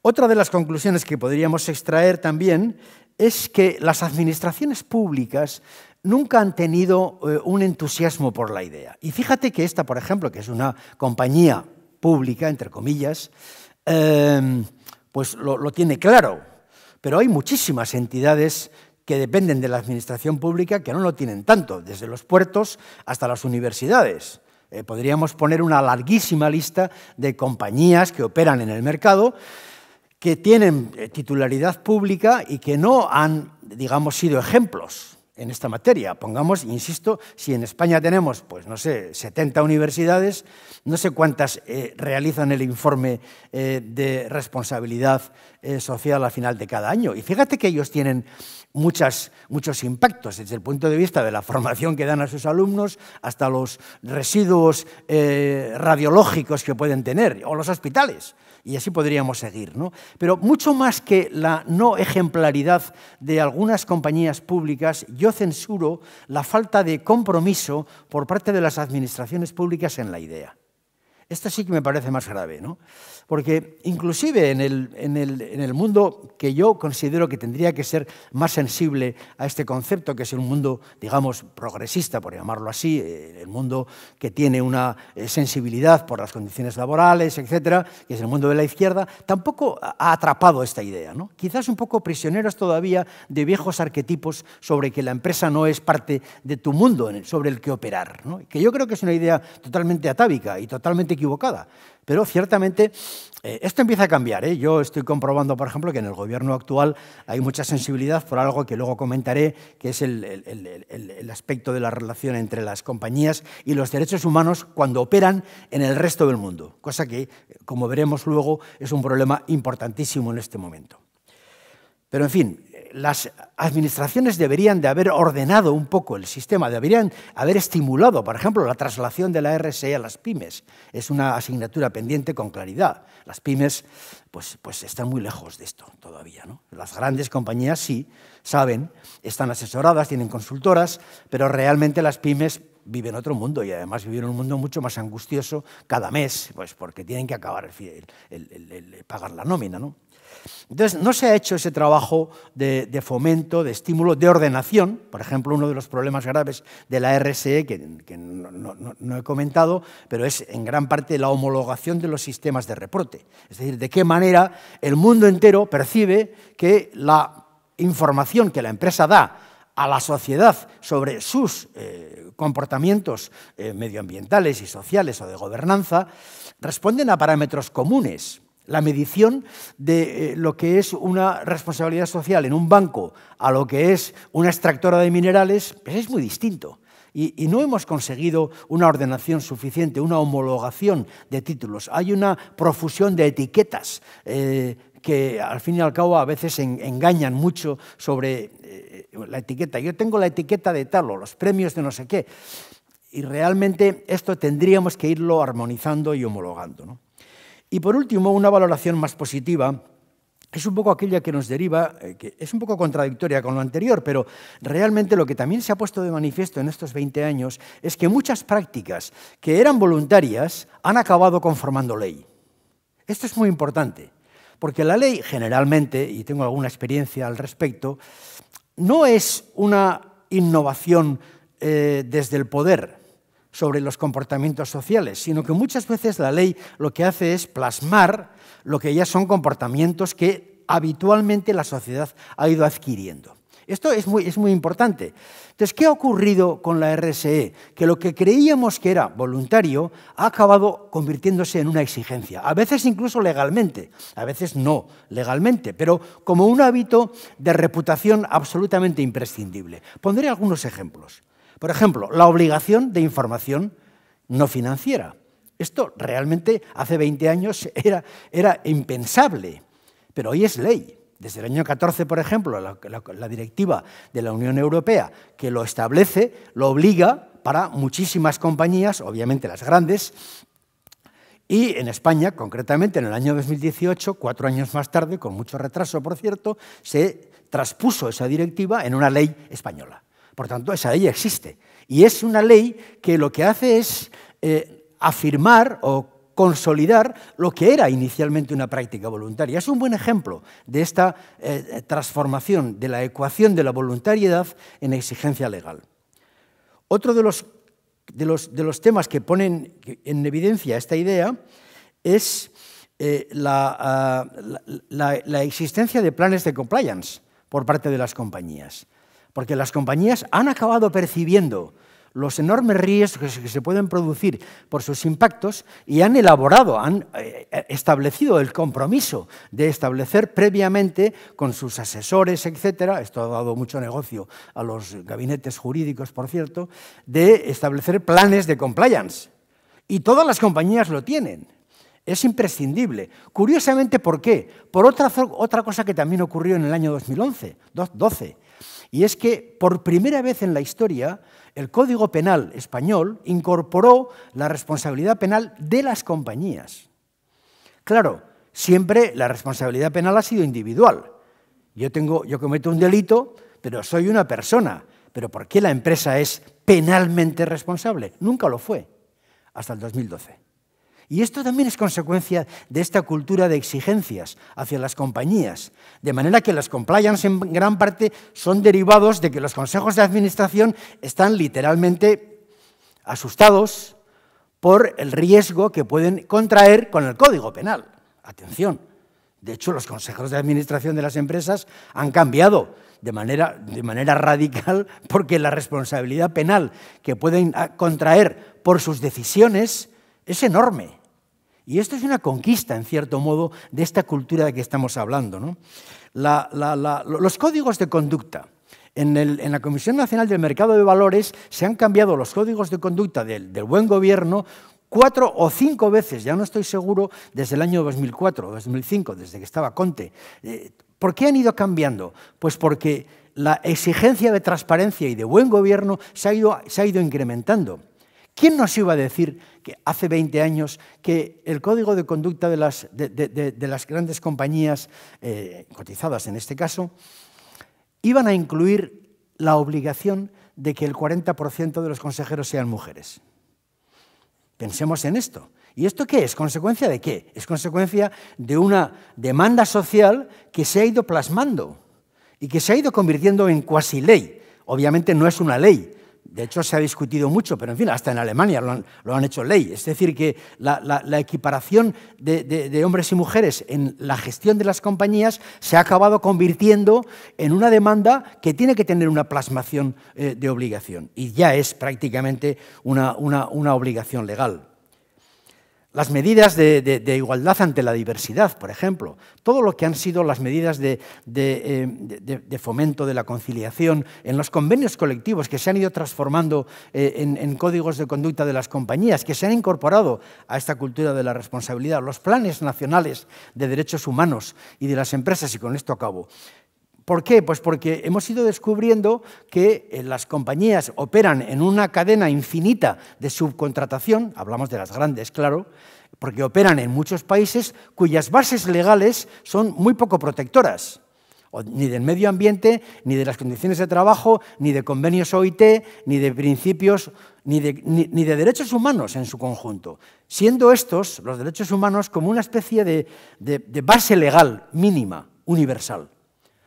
Otra de las conclusiones que podríamos extraer también es que las administraciones públicas nunca han tenido eh, un entusiasmo por la idea. Y fíjate que esta, por ejemplo, que es una compañía pública, entre comillas, em, pues lo, tiene claro. Pero hay muchísimas entidades que dependen de la administración pública que no lo tienen tanto, desde los puertos hasta las universidades. Eh, podríamos poner una larguísima lista de compañías que operan en el mercado que tienen eh, titularidad pública y que no han, digamos, sido ejemplos en esta materia. Pongamos, insisto, si en España tenemos, pues no sé, 70 universidades, no sé cuántas eh, realizan el informe eh, de responsabilidad social al final de cada año. Y fíjate que ellos tienen muchos impactos desde el punto de vista de la formación que dan a sus alumnos hasta los residuos eh, radiológicos que pueden tener o los hospitales. Y así podríamos seguir. Pero mucho más que la no ejemplaridad de algunas compañías públicas, yo censuro la falta de compromiso por parte de las administraciones públicas en la idea. Esto sí que me parece más grave, ¿no? Porque inclusive en el, mundo que yo considero que tendría que ser más sensible a este concepto, que es el mundo, digamos, progresista, por llamarlo así, eh, el mundo que tiene una eh, sensibilidad por las condiciones laborales, etcétera, que es el mundo de la izquierda, tampoco ha atrapado esta idea. ¿no? Quizás un poco prisioneros todavía de viejos arquetipos sobre que la empresa no es parte de tu mundo sobre el que operar, que yo creo que es una idea totalmente atávica y totalmente equivocada. Pero ciertamente eh, esto empieza a cambiar. ¿eh? Yo estoy comprobando, por ejemplo, que en el gobierno actual hay mucha sensibilidad por algo que luego comentaré, que es el, el, aspecto de la relación entre las compañías y los derechos humanos cuando operan en el resto del mundo, cosa que, como veremos luego, es un problema importantísimo en este momento. Pero, en fin, las administraciones deberían de haber ordenado un poco el sistema, deberían haber estimulado, por ejemplo, la traslación de la RSE a las pymes. Es una asignatura pendiente con claridad. Las pymes pues, pues están muy lejos de esto todavía. ¿no? Las grandes compañías sí saben, están asesoradas, tienen consultoras, pero realmente las pymes vive en otro mundo y además vive en un mundo mucho más angustioso cada mes, pues porque tienen que acabar el, pagar la nómina. Entonces, no se ha hecho ese trabajo de, fomento, de estímulo, de ordenación. Por ejemplo, uno de los problemas graves de la RSE, que, no, he comentado, pero es en gran parte la homologación de los sistemas de reporte. Es decir, de qué manera el mundo entero percibe que la información que la empresa da a la sociedad sobre sus eh, comportamientos eh, medioambientales y sociales o de gobernanza, responden a parámetros comunes. La medición de eh, lo que es una responsabilidad social en un banco a lo que es una extractora de minerales pues es muy distinto. Y, no hemos conseguido una ordenación suficiente, una homologación de títulos. Hay una profusión de etiquetas que al fin y al cabo a veces engañan mucho sobre eh, la etiqueta. Yo tengo la etiqueta de tal o los premios de no sé qué. Y realmente esto tendríamos que irlo armonizando y homologando. Y por último, una valoración más positiva es un poco aquella que nos deriva, eh, que es un poco contradictoria con lo anterior, pero realmente lo que también se ha puesto de manifiesto en estos 20 años es que muchas prácticas que eran voluntarias han acabado conformando ley. Esto es muy importante. Porque la ley generalmente, y tengo alguna experiencia al respecto, no es una innovación eh, desde el poder sobre los comportamientos sociales, sino que muchas veces la ley lo que hace es plasmar lo que ya son comportamientos que habitualmente la sociedad ha ido adquiriendo. Esto es muy, importante. Entonces, ¿qué ha ocurrido con la RSE? Que lo que creíamos que era voluntario ha acabado convirtiéndose en una exigencia, a veces incluso legalmente, a veces no legalmente, pero como un hábito de reputación absolutamente imprescindible. Pondré algunos ejemplos. Por ejemplo, la obligación de información no financiera. Esto realmente hace 20 años era impensable, pero hoy es ley. Desde el año 14, por ejemplo, la, directiva de la Unión Europea que lo establece, lo obliga para muchísimas compañías, obviamente las grandes, y en España, concretamente en el año 2018, cuatro años más tarde, con mucho retraso, por cierto, se traspuso esa directiva en una ley española. Por tanto, esa ley existe. Y es una ley que lo que hace es eh, afirmar o consolidar lo que era inicialmente una práctica voluntaria. Es un buen ejemplo de esta eh, transformación de la ecuación de la voluntariedad en exigencia legal. Otro de los, temas que ponen en evidencia esta idea es eh, ah, la existencia de planes de compliance por parte de las compañías, porque las compañías han acabado percibiendo los enormes riesgos que se pueden producir por sus impactos y han elaborado, han eh, establecido el compromiso de establecer previamente con sus asesores, etcétera, esto ha dado mucho negocio a los gabinetes jurídicos, por cierto, de establecer planes de compliance. Y todas las compañías lo tienen. Es imprescindible. Curiosamente, ¿por qué? Por otra, otra cosa que también ocurrió en el año 2011, 2012. Y es que por primera vez en la historia el Código Penal español incorporó la responsabilidad penal de las compañías. Claro, siempre la responsabilidad penal ha sido individual. Yo, tengo, yo cometo un delito, pero soy una persona. ¿Pero por qué la empresa es penalmente responsable? Nunca lo fue, hasta el 2012. Y esto también es consecuencia de esta cultura de exigencias hacia las compañías, de manera que las compliance en gran parte son derivados de que los consejos de administración están literalmente asustados por el riesgo que pueden contraer con el Código Penal. Atención. De hecho, los consejos de administración de las empresas han cambiado de manera, de manera, radical porque la responsabilidad penal que pueden contraer por sus decisiones es enorme. Y esto es una conquista, en cierto modo, de esta cultura de que estamos hablando. los códigos de conducta. En, la Comisión Nacional del Mercado de Valores se han cambiado los códigos de conducta del, buen gobierno cuatro o cinco veces, ya no estoy seguro, desde el año 2004 o 2005, desde que estaba Conte. Eh, ¿Por qué han ido cambiando? Pues porque la exigencia de transparencia y de buen gobierno se ha ido incrementando. ¿Quién nos iba a decir que hace 20 años que el código de conducta de las, grandes compañías, eh, cotizadas en este caso, iban a incluir la obligación de que el 40% de los consejeros sean mujeres? Pensemos en esto. ¿Y esto qué es? ¿Consecuencia de qué? Es consecuencia de una demanda social que se ha ido plasmando y que se ha ido convirtiendo en cuasi ley. Obviamente no es una ley, de hecho, se ha discutido mucho, pero en fin, hasta en Alemania lo han, hecho ley. Es decir, que la, equiparación de, hombres y mujeres en la gestión de las compañías se ha acabado convirtiendo en una demanda que tiene que tener una plasmación eh, de obligación y ya es prácticamente una obligación legal. Las medidas de, igualdad ante la diversidad, por ejemplo, todo lo que han sido las medidas de, eh, fomento de la conciliación en los convenios colectivos que se han ido transformando eh, en, códigos de conducta de las compañías, que se han incorporado a esta cultura de la responsabilidad, los planes nacionales de derechos humanos y de las empresas, y con esto acabo. ¿Por qué? Pues porque hemos ido descubriendo que eh, las compañías operan en una cadena infinita de subcontratación, hablamos de las grandes, claro, porque operan en muchos países cuyas bases legales son muy poco protectoras, ni del medio ambiente, ni de las condiciones de trabajo, ni de convenios OIT, ni de principios, ni de, derechos humanos en su conjunto, siendo estos, los derechos humanos, como una especie de base legal mínima, universal.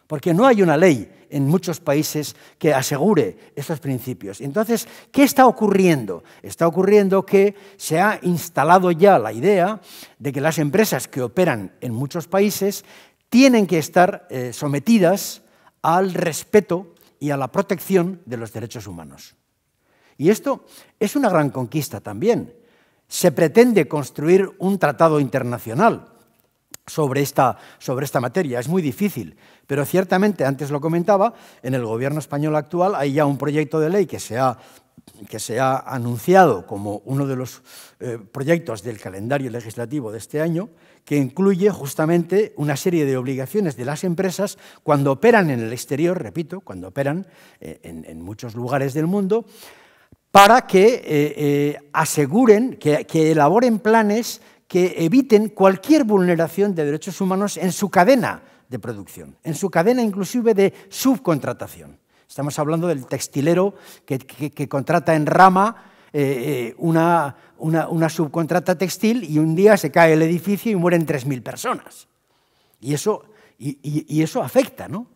Porque no hay una ley en muchos países que asegure estos principios. Entonces, ¿qué está ocurriendo? Está ocurriendo que se ha instalado ya la idea de que las empresas que operan en muchos países tienen que estar eh, sometidas al respeto y a la protección de los derechos humanos. Y esto es una gran conquista también. Se pretende construir un tratado internacional sobre sobre esta materia. Es muy difícil. Pero ciertamente, antes lo comentaba, en el gobierno español actual hay ya un proyecto de ley que se ha, que se ha anunciado como uno de los eh, proyectos del calendario legislativo de este año, que incluye justamente una serie de obligaciones de las empresas cuando operan en el exterior, repito, cuando operan eh, en, muchos lugares del mundo, para que eh, aseguren, que, elaboren planes que eviten cualquier vulneración de derechos humanos en su cadena de producción, en su cadena inclusive de subcontratación. Estamos hablando del textilero que, contrata en rama eh, eh, una, subcontrata textil y un día se cae el edificio y mueren 3.000 personas. Y eso, y eso afecta, ¿no?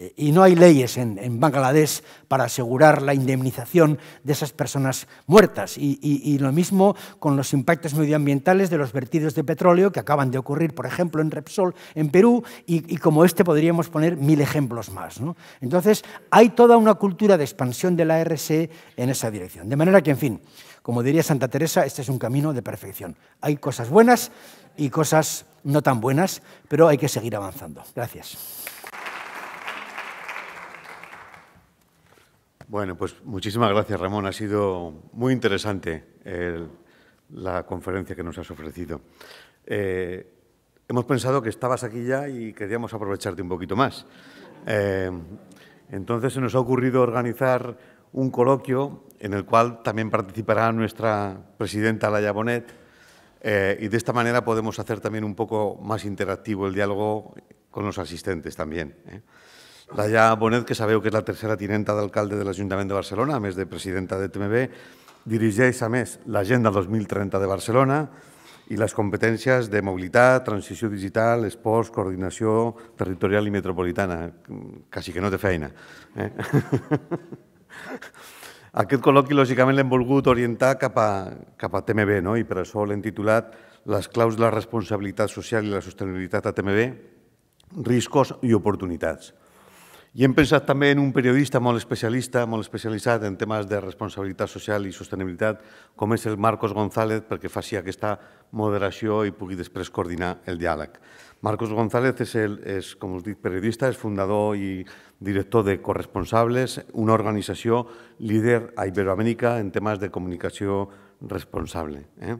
Eh, y no hay leyes en, en, Bangladesh para asegurar la indemnización de esas personas muertas. Y, lo mismo con los impactos medioambientales de los vertidos de petróleo que acaban de ocurrir, por ejemplo, en Repsol, en Perú, y, como este podríamos poner mil ejemplos más. Entonces, hay toda una cultura de expansión de la RSE en esa dirección. De manera que, en fin, como diría Santa Teresa, este es un camino de perfección. Hay cosas buenas y cosas no tan buenas, pero hay que seguir avanzando. Gracias. Bueno, pues muchísimas gracias, Ramón. Ha sido muy interesante la conferencia que nos has ofrecido. Eh, hemos pensado que estabas aquí ya y queríamos aprovecharte un poquito más. Eh, entonces se nos ha ocurrido organizar un coloquio en el cual también participará nuestra presidenta la Bonet eh, y de esta manera podemos hacer también un poco más interactivo el diálogo con los asistentes también. Laia Bonet, que sabeu que és la tercera tinenta d'alcalde de l'Ajuntament de Barcelona, a més de presidenta de TMB, dirigeix, a més, l'Agenda 2030 de Barcelona i les competències de mobilitat, transició digital, esports, coordinació territorial i metropolitana. Quasi que no té feina. Eh? Aquest col·loqui, lògicament, l'hem volgut orientar cap a, cap a TMB no? i per això l'hem titulat Les claus de la responsabilitat social i la sostenibilitat a TMB, riscos i oportunitats. I hem pensat també en un periodista molt especialista, molt especialitzat en temes de responsabilitat social i sostenibilitat, com és el Marcos González, perquè faci aquesta moderació i pugui després coordinar el diàleg. Marcos González és, el, és com us dic, periodista, és fundador i director de Corresponsables, una organització líder a Iberoamèrica en temes de comunicació responsable. Eh?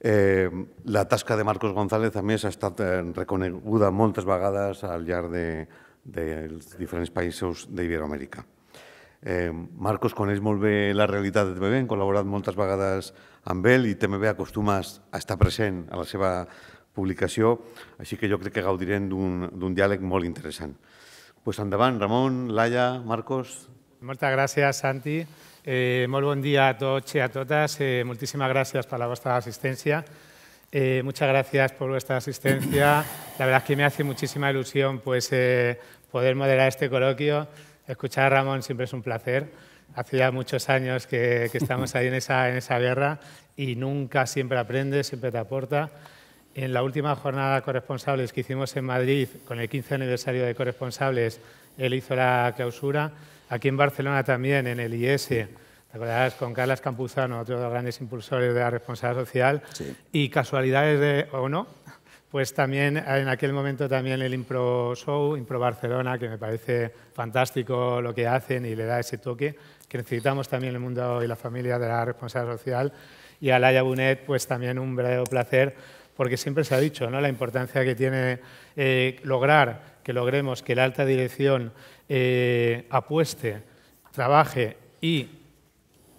Eh, la tasca de Marcos González, a més, ha estat eh, reconeguda moltes vegades al llarg de, dels diferents països d'Iberoamèrica. Eh, Marcos coneix molt bé la realitat de TMB, hem col·laborat moltes vegades amb ell i TMB acostuma a estar present a la seva publicació, així que jo crec que gaudirem d'un diàleg molt interessant. Pues endavant, Ramon, Laia, Marcos. Moltes gràcies, Santi. Eh, molt bon dia a tots i a totes. Eh, moltíssimes gràcies per la vostra assistència. Eh, muchas gracias por vuestra asistencia. La verdad es que me hace muchísima ilusión pues, eh, poder moderar este coloquio. Escuchar a Ramón siempre es un placer. Hace ya muchos años que, estamos ahí en esa, en esa guerra y nunca siempre aprendes, siempre te aporta. En la última jornada de corresponsables que hicimos en Madrid, con el 15 aniversario de corresponsables, él hizo la clausura. Aquí en Barcelona también, en el IES, te con Carlos Campuzano, otro de los grandes impulsores de la responsabilidad social. Y casualidades de, o no, pues también en aquel momento también el Impro Show, Impro Barcelona, que me parece fantástico lo que hacen y le da ese toque que necesitamos también el mundo y la familia de la responsabilidad social. Y a Laia Bunet, pues también un verdadero placer, porque siempre se ha dicho ¿no? la importancia que tiene eh, lograr, que logremos que la alta dirección eh, apueste, trabaje y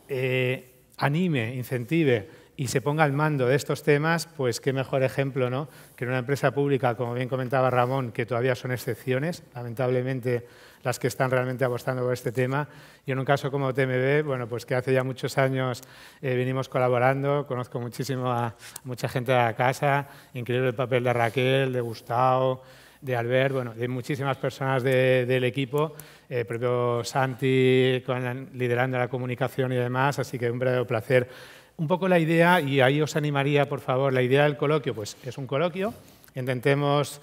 eh, anime, incentive y se ponga al mando de estos temas, pues qué mejor ejemplo ¿no? que en una empresa pública, como bien comentaba Ramón, que todavía son excepciones, lamentablemente las que están realmente apostando por este tema. Y en un caso como TMB, bueno, pues que hace ya muchos años eh, venimos colaborando, conozco muchísimo a, mucha gente de la casa, increíble el papel de Raquel, de Gustavo, de Albert, bueno, de muchísimas personas del equipo, eh, propio Santi liderando la comunicación y demás, así que un verdadero placer un poco la idea, y ahí os animaría, por favor, la idea del coloquio, pues es un coloquio. Intentemos,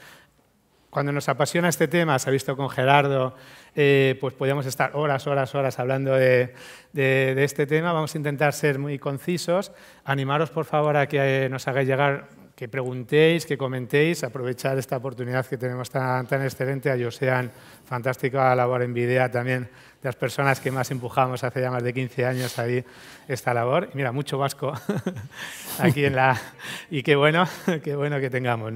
cuando nos apasiona este tema, se ha visto con Gerardo, eh, pues podríamos estar horas, horas, horas hablando de, de, este tema. Vamos a intentar ser muy concisos. Animaros, por favor, a que nos hagáis llegar que preguntéis, que comentéis, aprovechar esta oportunidad que tenemos tan, excelente, a sean fantástica labor en Videa también, de las personas que más empujamos hace ya más de 15 años ahí esta labor. mira, mucho vasco aquí en la... Y qué bueno, qué bueno que tengamos,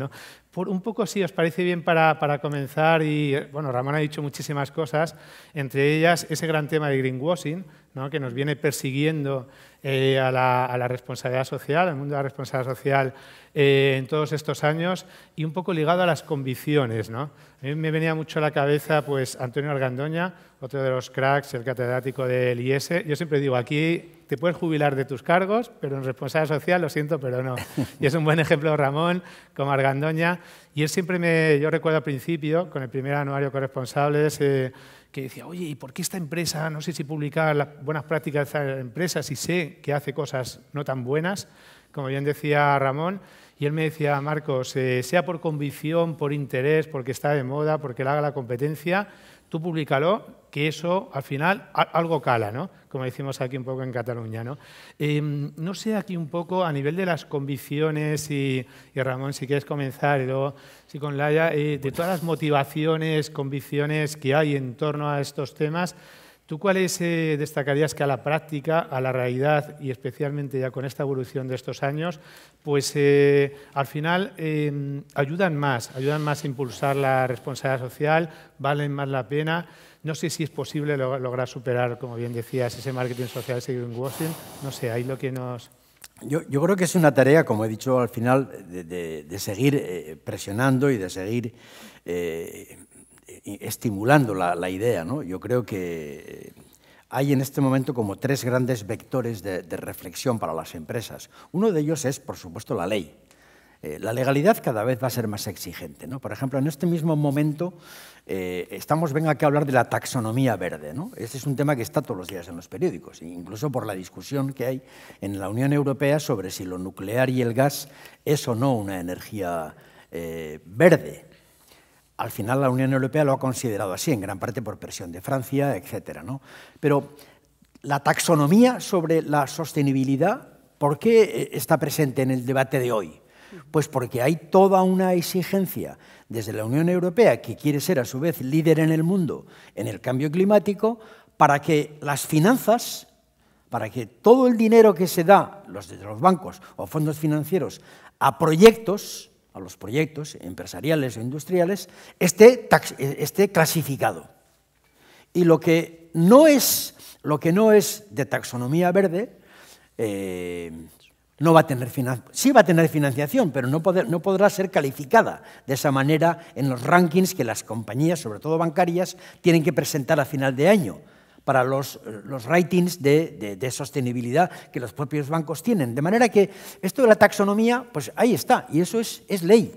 Por un poco, sí, os parece bien para, para comenzar, y bueno, Ramón ha dicho muchísimas cosas, entre ellas ese gran tema de greenwashing, que nos viene persiguiendo eh, a, la, responsabilidad social, al mundo de la responsabilidad social eh, en todos estos años y un poco ligado a las convicciones. ¿no? A mí me venía mucho a la cabeza pues, Antonio Argandoña, otro de los cracks, el catedrático del IES. Yo siempre digo, aquí te puedes jubilar de tus cargos, pero en responsabilidad social lo siento, pero no. Y es un buen ejemplo Ramón, como Argandoña. Y él siempre me, yo recuerdo al principio, con el primer anuario corresponsables, eh, que decía, oye, ¿y por qué esta empresa, no sé si publica las buenas prácticas de esta empresa, si sé que hace cosas no tan buenas, como bien decía Ramón, y él me decía, Marcos, eh, sea por convicción, por interés, porque está de moda, porque la haga la competencia, tú públicalo, que eso al final algo cala, ¿no? Como decimos aquí un poco en Cataluña, ¿no? Em, no sé aquí un poco a nivel de las convicciones y, Ramón, si quieres comenzar y luego con Laia, eh, de todas las motivaciones, convicciones que hay en torno a estos temas. ¿Tú cuáles eh, destacarías que a la práctica, a la realidad y especialmente ya con esta evolución de estos años, pues eh, al final em, ayudan más, ayudan más a impulsar la responsabilidad social, valen más la pena? No sé si es posible lograr superar, como bien decías, ese marketing social, ese greenwashing. No sé, ahí lo que nos... Yo, creo que es una tarea, como he dicho al final, de seguir eh, presionando y de seguir estimulando la, idea. Yo creo que hay en este momento como tres grandes vectores de, reflexión para las empresas. Uno de ellos es, por supuesto, la ley. Eh, la legalidad cada vez va a ser más exigente. Por ejemplo, en este mismo momento eh, estamos, venga aquí a hablar de la taxonomía verde. Este es un tema que está todos los días en los periódicos, incluso por la discusión que hay en la Unión Europea sobre si lo nuclear y el gas es o no una energía eh, verde al final la Unión Europea lo ha considerado así, en gran parte por presión de Francia, etc. ¿no? Pero la taxonomía sobre la sostenibilidad, ¿por qué eh, está presente en el debate de hoy? Pues porque hay toda una exigencia desde la Unión Europea, que quiere ser a su vez líder en el mundo en el cambio climático, para que las finanzas, para que todo el dinero que se da, los de los bancos o fondos financieros, a proyectos a los proyectos empresariales o industriales, esté, clasificado. Y lo que no es, lo que no es de taxonomía verde eh, no va a tener sí va a tener financiación, pero no podrá ser calificada de esa manera en los rankings que las compañías, sobre todo bancarias, tienen que presentar a final de año para los, los ratings de, de, sostenibilidad que los propios bancos tienen. De manera que esto de la taxonomía, pues ahí está, y eso es, es ley.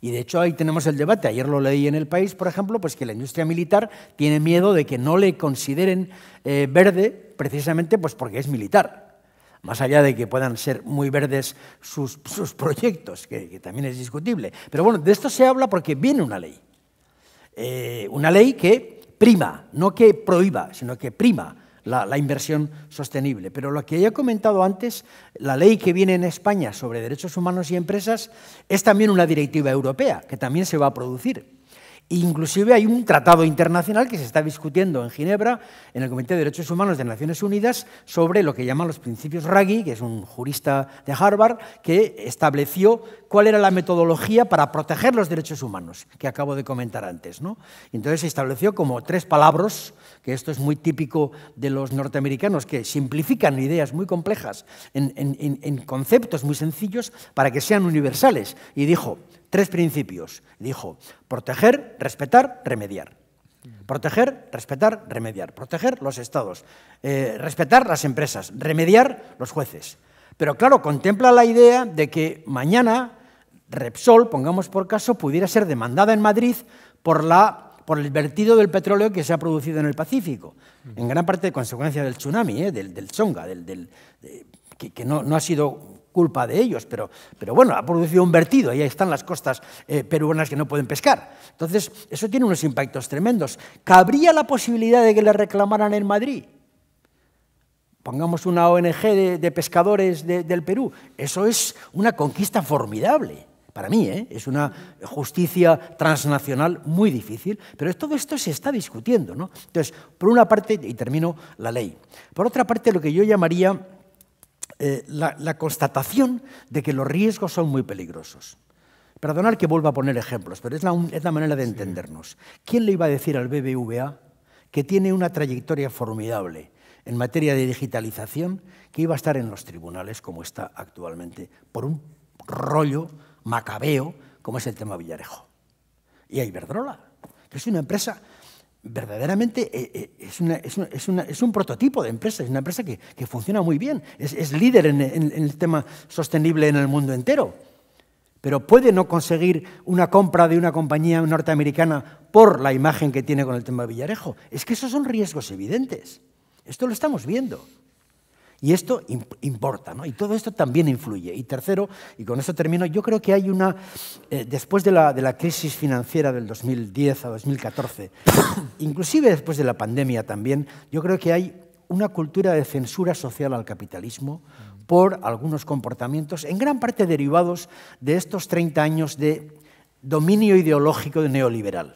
Y de hecho ahí tenemos el debate. Ayer lo leí en el país, por ejemplo, pues que la industria militar tiene miedo de que no le consideren eh, verde precisamente pues porque es militar. Más allá de que puedan ser muy verdes sus, sus proyectos, que, también es discutible. Pero bueno, de esto se habla porque viene una ley. Eh, una ley que prima, no que prohíba, sino que prima la, inversión sostenible. Pero lo que ya he comentado antes, la ley que viene en España sobre derechos humanos y empresas es también una directiva europea que también se va a producir. Inclusive hay un tratado internacional que se está discutiendo en Ginebra, en el Comité de Derechos Humanos de Naciones Unidas, sobre lo que llaman los principios Raggi, que es un jurista de Harvard, que estableció cuál era la metodología para proteger los derechos humanos, que acabo de comentar antes. Entonces se estableció como tres palabras, que esto es muy típico de los norteamericanos, que simplifican ideas muy complejas en, en conceptos muy sencillos para que sean universales. Y dijo, tres principios. Dijo, proteger, respetar, remediar. Proteger, respetar, remediar. Proteger los estados, eh, respetar las empresas, remediar los jueces. Pero claro, contempla la idea de que mañana Repsol, pongamos por caso, pudiera ser demandada en Madrid por, la, por el vertido del petróleo que se ha producido en el Pacífico, en gran parte de consecuencia del tsunami, eh, del, del Songa, del, del, que, no, no, ha sido culpa de ellos, pero, pero bueno, ha producido un vertido y ahí están las costas eh, peruanas que no pueden pescar. Entonces, eso tiene unos impactos tremendos. ¿Cabría la posibilidad de que le reclamaran en Madrid? Pongamos una ONG de, pescadores del Perú. Eso es una conquista formidable. Para mí, ¿eh? es una justicia transnacional muy difícil, pero todo esto se está discutiendo. Entonces, por una parte, y termino la ley, por otra parte, lo que yo llamaría eh, la, constatación de que los riesgos son muy peligrosos. Perdonad que vuelva a poner ejemplos, pero es la, manera de entendernos. ¿Quién le iba a decir al BBVA que tiene una trayectoria formidable en materia de digitalización que iba a estar en los tribunales como está actualmente por un rollo macabeo como es el tema Villarejo? Y hay Iberdrola, que es una empresa verdaderamente eh, eh, es, un prototipo de empresa, es una empresa que, funciona muy bien, es, líder en, el tema sostenible en el mundo entero, pero puede no conseguir una compra de una compañía norteamericana por la imagen que tiene con el tema Villarejo. Es que esos son riesgos evidentes. Esto lo estamos viendo. Y esto importa, ¿no? Y todo esto también influye. Y tercero, y con esto termino, yo creo que hay una, eh, después de la, de la, crisis financiera del 2010 a 2014, inclusive después de la pandemia también, yo creo que hay una cultura de censura social al capitalismo por algunos comportamientos, en gran parte derivados de estos 30 años de dominio ideológico neoliberal.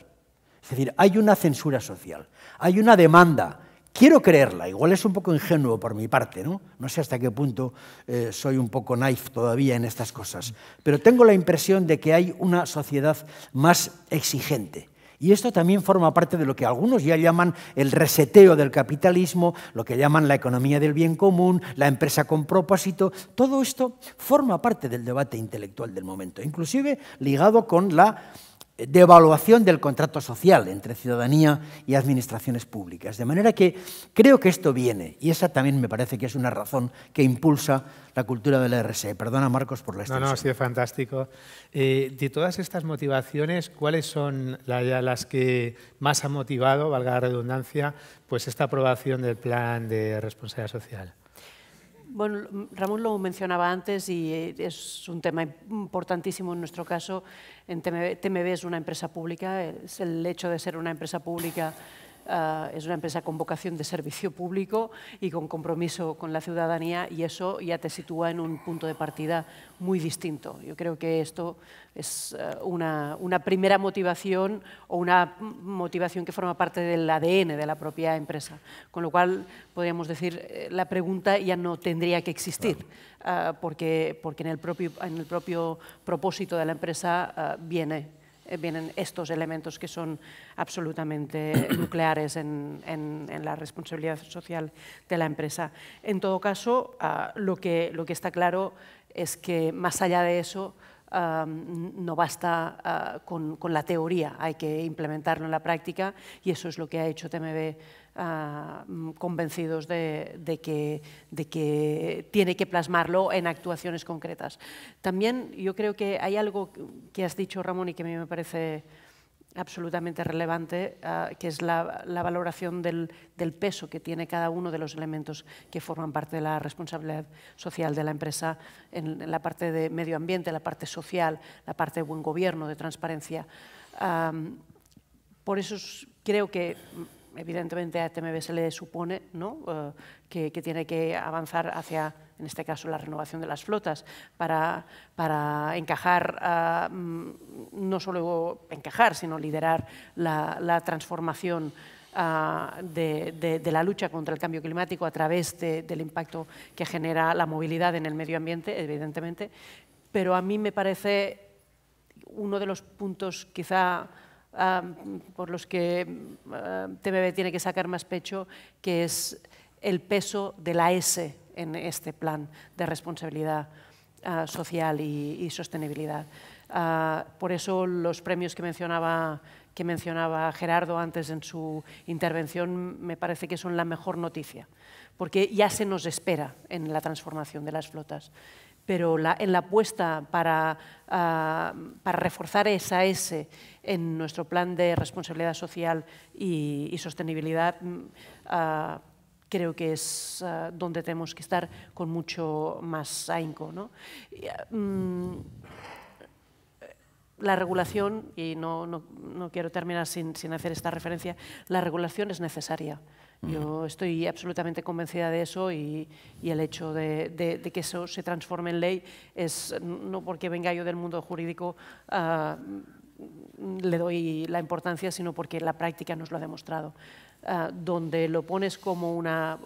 Es decir, hay una censura social, hay una demanda Quiero creerla, igual es un poco ingenuo por mi parte, ¿no? No sé hasta qué punto eh, soy un poco naif todavía en estas cosas, pero tengo la impresión de que hay una sociedad más exigente. Y esto también forma parte de lo que algunos ya llaman el reseteo del capitalismo, lo que llaman la economía del bien común, la empresa con propósito. Todo esto forma parte del debate intelectual del momento, inclusive ligado con la de evaluación del contrato social entre ciudadanía y administraciones públicas. De manera que creo que esto viene, y esa también me parece que es una razón que impulsa la cultura del la RSE. Perdona, Marcos, por la extensión. No, no, ha sido fantástico. Eh, de todas estas motivaciones, ¿cuáles son las que más han motivado, valga la redundancia, pues esta aprobación del plan de responsabilidad social? Bueno, Ramón lo mencionaba antes y eh, es un tema importantísimo en nuestro caso. En TMB, TMB es una empresa pública, es el hecho de ser una empresa pública eh, es una empresa con vocación de servicio público y con compromiso con la ciudadanía y eso ya te sitúa en un punto de partida muy distinto. Yo creo que esto es eh, una, primera motivación o una motivación que forma parte del ADN de la propia empresa. Con lo cual, podríamos decir, eh, la pregunta ya no tendría que existir, porque, en el propio propósito de la empresa viene eh, vienen estos elementos que son absolutamente nucleares en, la responsabilidad social de la empresa. En todo caso, ah, lo, que, lo que está claro es que más allá de eso, ah, no basta ah, con, con, la teoría, hay que implementarlo en la práctica y eso es lo que ha hecho TMB Ah, mm, convencidos de, que, tiene que plasmarlo en actuaciones concretas. También yo creo que hay algo que has dicho, Ramón, y que a mí me parece absolutamente relevante, ah, que es la, valoración del, peso que tiene cada uno de los elementos que forman parte de la responsabilidad social de la empresa en, la parte de medio ambiente, la parte social, la parte de buen gobierno, de transparencia. por eso creo que evidentemente a TMB se le supone eh, que, tiene que avanzar hacia, en este caso, la renovación de las flotas para, para encajar, ah, mm, no solo encajar, sino liderar la, transformación ah, de, la lucha contra el cambio climático a través del impacto que genera la movilidad en el medio ambiente, evidentemente, pero a mí me parece uno de los puntos quizá por los que TMB tiene que sacar más pecho, que es el peso de la S en este plan de responsabilidad ah, social y, sostenibilidad. Ah, por eso los premios que que mencionaba Gerardo antes en su intervención me parece que son la mejor noticia, porque ya se nos espera en la transformación de las flotas pero en la apuesta ah, para, reforzar esa S en nuestro plan de responsabilidad social y, sostenibilidad, mm, ah, creo que es ah, donde tenemos que estar con mucho más ahínco. Mm, la regulación, y no, quiero terminar sin, sin, hacer esta referencia, la regulación es necesaria. Yo estoy absolutamente convencida de eso y, el hecho de, que eso se transforme en ley es no porque venga yo del mundo jurídico. Ah, le doy la importancia, sino porque la práctica nos lo ha demostrado. Ah, donde lo pones como una,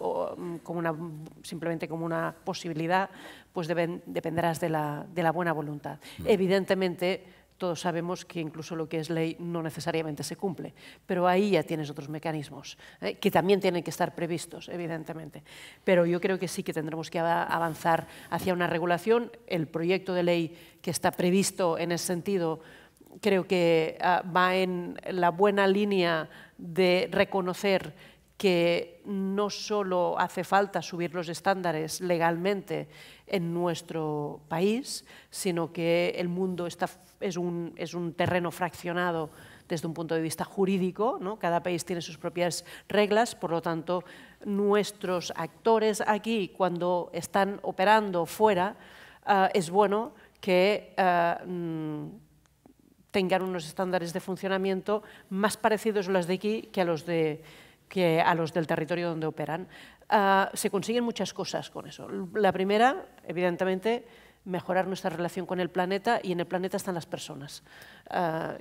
simplemente como una posibilidad, pues dependerás de la, de la buena voluntad. Mm. Evidentemente, todos sabemos que incluso lo que es ley no necesariamente se cumple, pero ahí ya tienes otros mecanismos ¿eh? que también tienen que estar previstos, evidentemente. Pero yo creo que sí que tendremos que avanzar hacia una regulación. El proyecto de ley que está previsto en ese sentido creo que ah, va en la buena línea de reconocer que no solo hace falta subir los estándares legalmente en nuestro país, sino que el mundo es, un, es un terreno fraccionado desde un punto de vista jurídico, ¿no? cada país tiene sus propias reglas, por lo tanto, nuestros actores aquí, cuando están operando fuera, eh, es bueno que eh, mm, tengan unos estándares de funcionamiento más parecidos a los de aquí que a los de que a los del territorio donde operan. Ah, se consiguen muchas cosas con eso. La primera, evidentemente, mejorar nuestra relación con el planeta y en el planeta están las personas. Ah,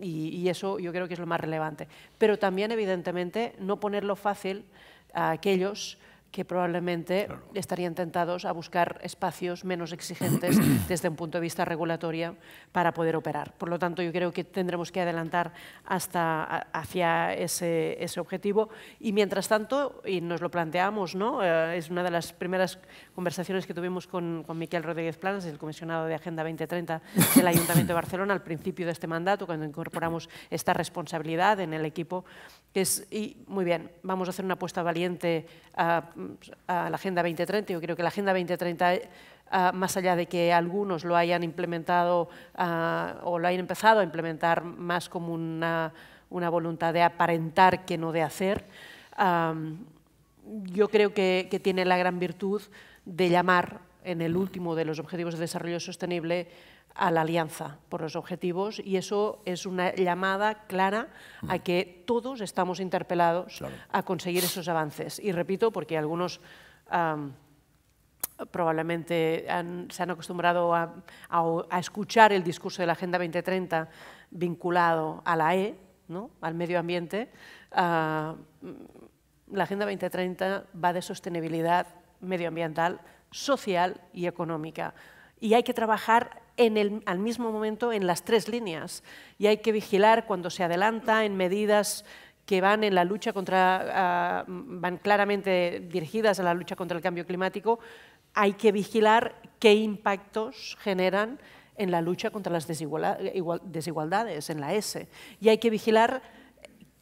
y, y, eso yo creo que es lo más relevante. Pero también, evidentemente, no ponerlo fácil a aquellos que probablemente estarían tentados a buscar espacios menos exigentes desde un punto de vista regulatorio para poder operar. Por lo tanto, yo creo que tendremos que adelantar hasta hacia ese, objetivo. Y mientras tanto, y nos lo planteamos, ¿no? Eh, es una de las primeras conversaciones que tuvimos con, con Miquel Rodríguez Planas, el comisionado de Agenda 2030 del Ayuntamiento de Barcelona, al principio de este mandato, cuando incorporamos esta responsabilidad en el equipo es, y muy bien, vamos a hacer una apuesta valiente a, la Agenda 2030. Yo creo que la Agenda 2030, más allá de que algunos lo hayan implementado o lo hayan empezado a implementar más como una, voluntad de aparentar que no de hacer, yo creo que tiene la gran virtud de llamar en el último de los Objetivos de Desarrollo Sostenible a la alianza por los objetivos y eso es una llamada clara a mm. que todos estamos interpelados a conseguir esos avances. Y repito, porque algunos probablemente se han acostumbrado a, escuchar el discurso de la Agenda 2030 vinculado a la E, ¿no? al medio ambiente, ah, la Agenda 2030 va de sostenibilidad medioambiental, social y económica. Y hay que trabajar al mismo momento en las tres líneas y hay que vigilar cuando se adelanta en medidas que van en la lucha contra, ah, van claramente dirigidas a la lucha contra el cambio climático, hay que vigilar qué impactos generan en la lucha contra las desigualdades, en la S. Y hay que vigilar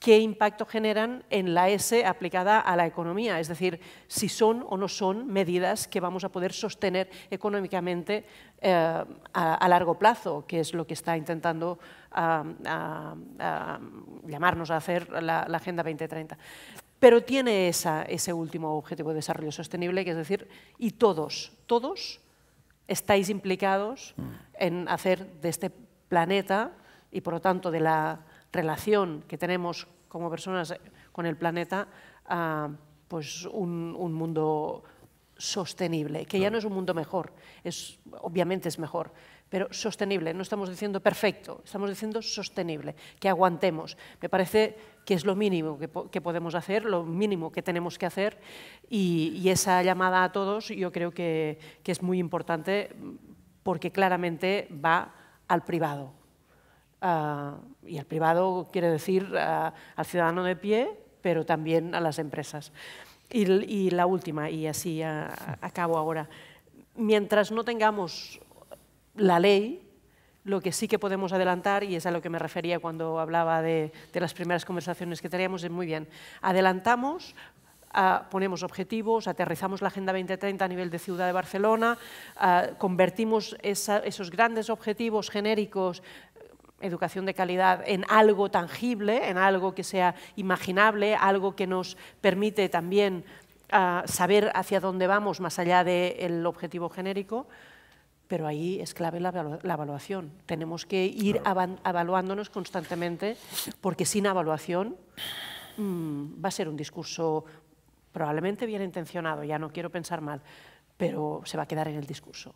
qué impacto generan en la S aplicada a la economía, es decir, si son o no son medidas que vamos a poder sostener económicamente eh, a, largo plazo, que es lo que está intentando llamarnos a hacer la, Agenda 2030. Pero tiene esa, ese último objetivo de desarrollo sostenible, que es decir, y todos, todos estáis implicados mm. en hacer de este planeta y por lo tanto de la relación que tenemos como personas con el planeta, pues un, mundo sostenible, que ya no es un mundo mejor, es, obviamente es mejor, pero sostenible, no estamos diciendo perfecto, estamos diciendo sostenible, que aguantemos. Me parece que es lo mínimo que, podemos hacer, lo mínimo que tenemos que hacer y, esa llamada a todos yo creo que es muy importante porque claramente va al privado, Ah, y el privado quiere decir ah, al ciudadano de pie, pero también a las empresas. Y, la última, y así acabo ahora. Mientras no tengamos la ley, lo que sí que podemos adelantar, y es a lo que me refería cuando hablaba de, las primeras conversaciones que teníamos, es muy bien, adelantamos, ah, ponemos objetivos, aterrizamos la Agenda 2030 a nivel de Ciudad de Barcelona, convertimos esos grandes objetivos genéricos educación de calidad en algo tangible, en algo que sea imaginable, algo que nos permite también ah, saber hacia dónde vamos más allá del objetivo genérico, pero ahí es clave la, evaluación. Tenemos que ir evaluándonos constantemente porque sin evaluación mm, va a ser un discurso probablemente bien intencionado, ya no quiero pensar mal, pero se va a quedar en el discurso.